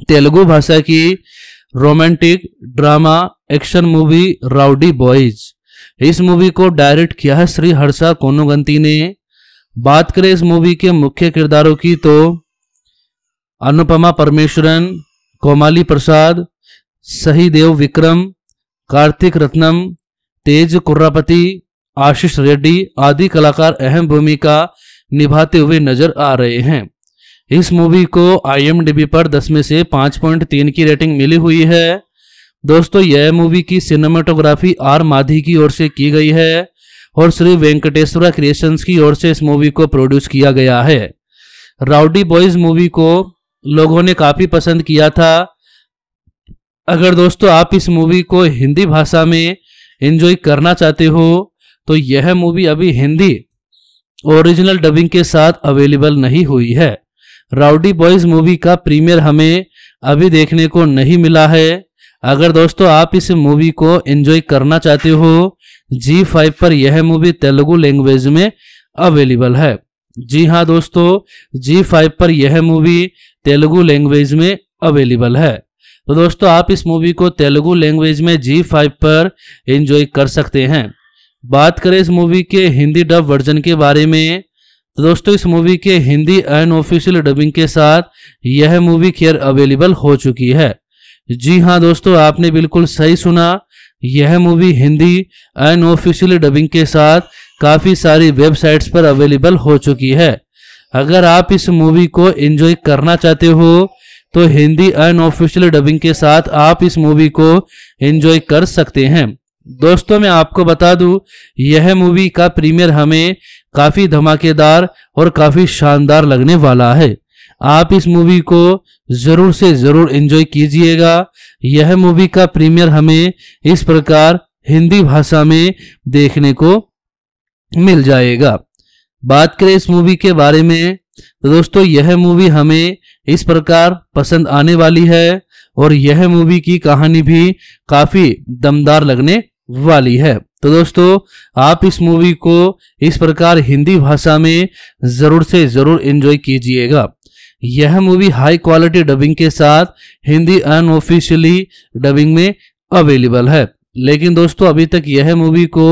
तेलुगु भाषा की romantic drama action movie rowdy boys इस मूवी को डायरेक्ट किया है श्री हर्षा कोनुगंती ने बात करें इस मूवी के मुख्य किरदारों की तो अनुपमा परमेश्वरन कोमाली प्रसाद सहीदेव विक्रम कार्तिक रत्नम तेज कुर्रापति आशीष रेड्डी आदि कलाकार अहम भूमिका निभाते हुए नजर आ रहे हैं इस मूवी को आईएमडीबी पर 10 में से 5.3 की रेटिंग मिली हुई है दोस्तों यह मूवी की सिनेमाटोग्राफी आर माधी की ओर से की गई है और श्री वेंकटेश्वरा क्रिएशंस की ओर से इस मूवी को प्रोड्यूस किया गया है राउडी बॉयज मूवी को लोगों ने काफ़ी पसंद किया था अगर दोस्तों आप इस मूवी को हिंदी भाषा में एंजॉय करना चाहते हो तो यह मूवी अभी हिंदी ओरिजिनल डबिंग के साथ अवेलेबल नहीं हुई है राउडी बॉयज मूवी का प्रीमियर हमें अभी देखने को नहीं मिला है अगर दोस्तों आप इस मूवी को एंजॉय करना चाहते हो जी फाइव पर यह मूवी तेलुगु लैंग्वेज में अवेलेबल है जी हाँ दोस्तों जी फाइव पर यह मूवी तेलुगु लैंग्वेज में अवेलेबल है तो दोस्तों आप इस मूवी को तेलुगु लैंग्वेज में जी फाइव पर एंजॉय कर सकते हैं बात करें इस मूवी के हिंदी डब वर्जन के बारे में तो दोस्तों इस मूवी के हिंदी ऑफिशियल डबिंग के साथ यह मूवी खैर अवेलेबल हो चुकी है जी हाँ दोस्तों आपने बिल्कुल सही सुना यह मूवी हिंदी ऑफिशियल डबिंग के साथ काफ़ी सारी वेबसाइट्स पर अवेलेबल हो चुकी है अगर आप इस मूवी को एंजॉय करना चाहते हो तो हिंदी ऑफिशियल डबिंग के साथ आप इस मूवी को एंजॉय कर सकते हैं दोस्तों मैं आपको बता दूं यह मूवी का प्रीमियर हमें काफी धमाकेदार और काफी शानदार लगने वाला है आप इस मूवी को जरूर से जरूर एंजॉय कीजिएगा यह मूवी का प्रीमियर हमें इस प्रकार हिंदी भाषा में देखने को मिल जाएगा बात करें इस मूवी के बारे में तो दोस्तों यह मूवी हमें इस प्रकार पसंद आने वाली है और यह मूवी की कहानी भी काफी दमदार लगने वाली है तो दोस्तों आप इस मूवी को इस प्रकार हिंदी भाषा में जरूर से जरूर एंजॉय कीजिएगा यह मूवी हाई क्वालिटी डबिंग के साथ हिंदी अनऑफिशियली डबिंग में अवेलेबल है लेकिन दोस्तों अभी तक यह मूवी को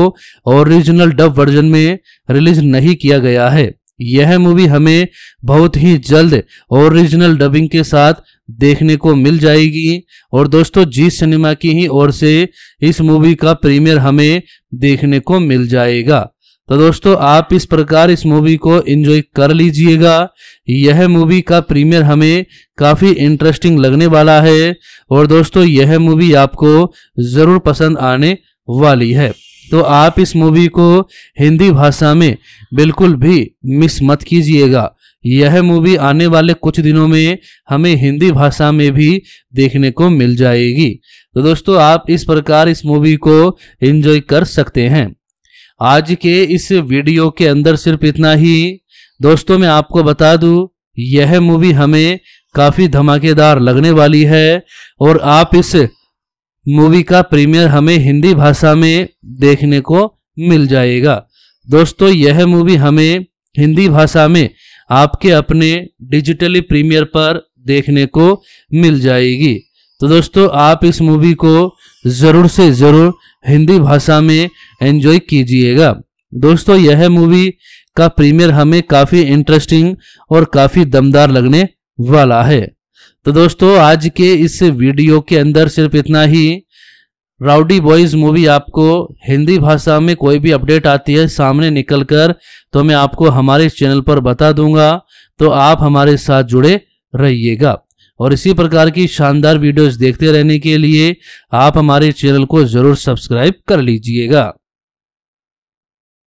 ओरिजिनल डब वर्जन में रिलीज नहीं किया गया है यह मूवी हमें बहुत ही जल्द ओरिजिनल डबिंग के साथ देखने को मिल जाएगी और दोस्तों जी सिनेमा की ही ओर से इस मूवी का प्रीमियर हमें देखने को मिल जाएगा तो दोस्तों आप इस प्रकार इस मूवी को एंजॉय कर लीजिएगा यह मूवी का प्रीमियर हमें काफ़ी इंटरेस्टिंग लगने वाला है और दोस्तों यह मूवी आपको ज़रूर पसंद आने वाली है तो आप इस मूवी को हिंदी भाषा में बिल्कुल भी मिस मत कीजिएगा यह मूवी आने वाले कुछ दिनों में हमें हिंदी भाषा में भी देखने को मिल जाएगी तो दोस्तों आप इस प्रकार इस मूवी को एंजॉय कर सकते हैं आज के इस वीडियो के अंदर सिर्फ इतना ही दोस्तों मैं आपको बता दूं यह मूवी हमें काफ़ी धमाकेदार लगने वाली है और आप इस मूवी का प्रीमियर हमें हिंदी भाषा में देखने को मिल जाएगा दोस्तों यह मूवी हमें हिंदी भाषा में आपके अपने डिजिटली प्रीमियर पर देखने को मिल जाएगी तो दोस्तों आप इस मूवी को ज़रूर से ज़रूर हिंदी भाषा में एंजॉय कीजिएगा दोस्तों यह मूवी का प्रीमियर हमें काफ़ी इंटरेस्टिंग और काफ़ी दमदार लगने वाला है तो दोस्तों आज के इस वीडियो के अंदर सिर्फ इतना ही राउडी बॉयज मूवी आपको हिंदी भाषा में कोई भी अपडेट आती है सामने निकल कर तो मैं आपको हमारे चैनल पर बता दूंगा तो आप हमारे साथ जुड़े रहिएगा और इसी प्रकार की शानदार वीडियोस देखते रहने के लिए आप हमारे चैनल को ज़रूर सब्सक्राइब कर लीजिएगा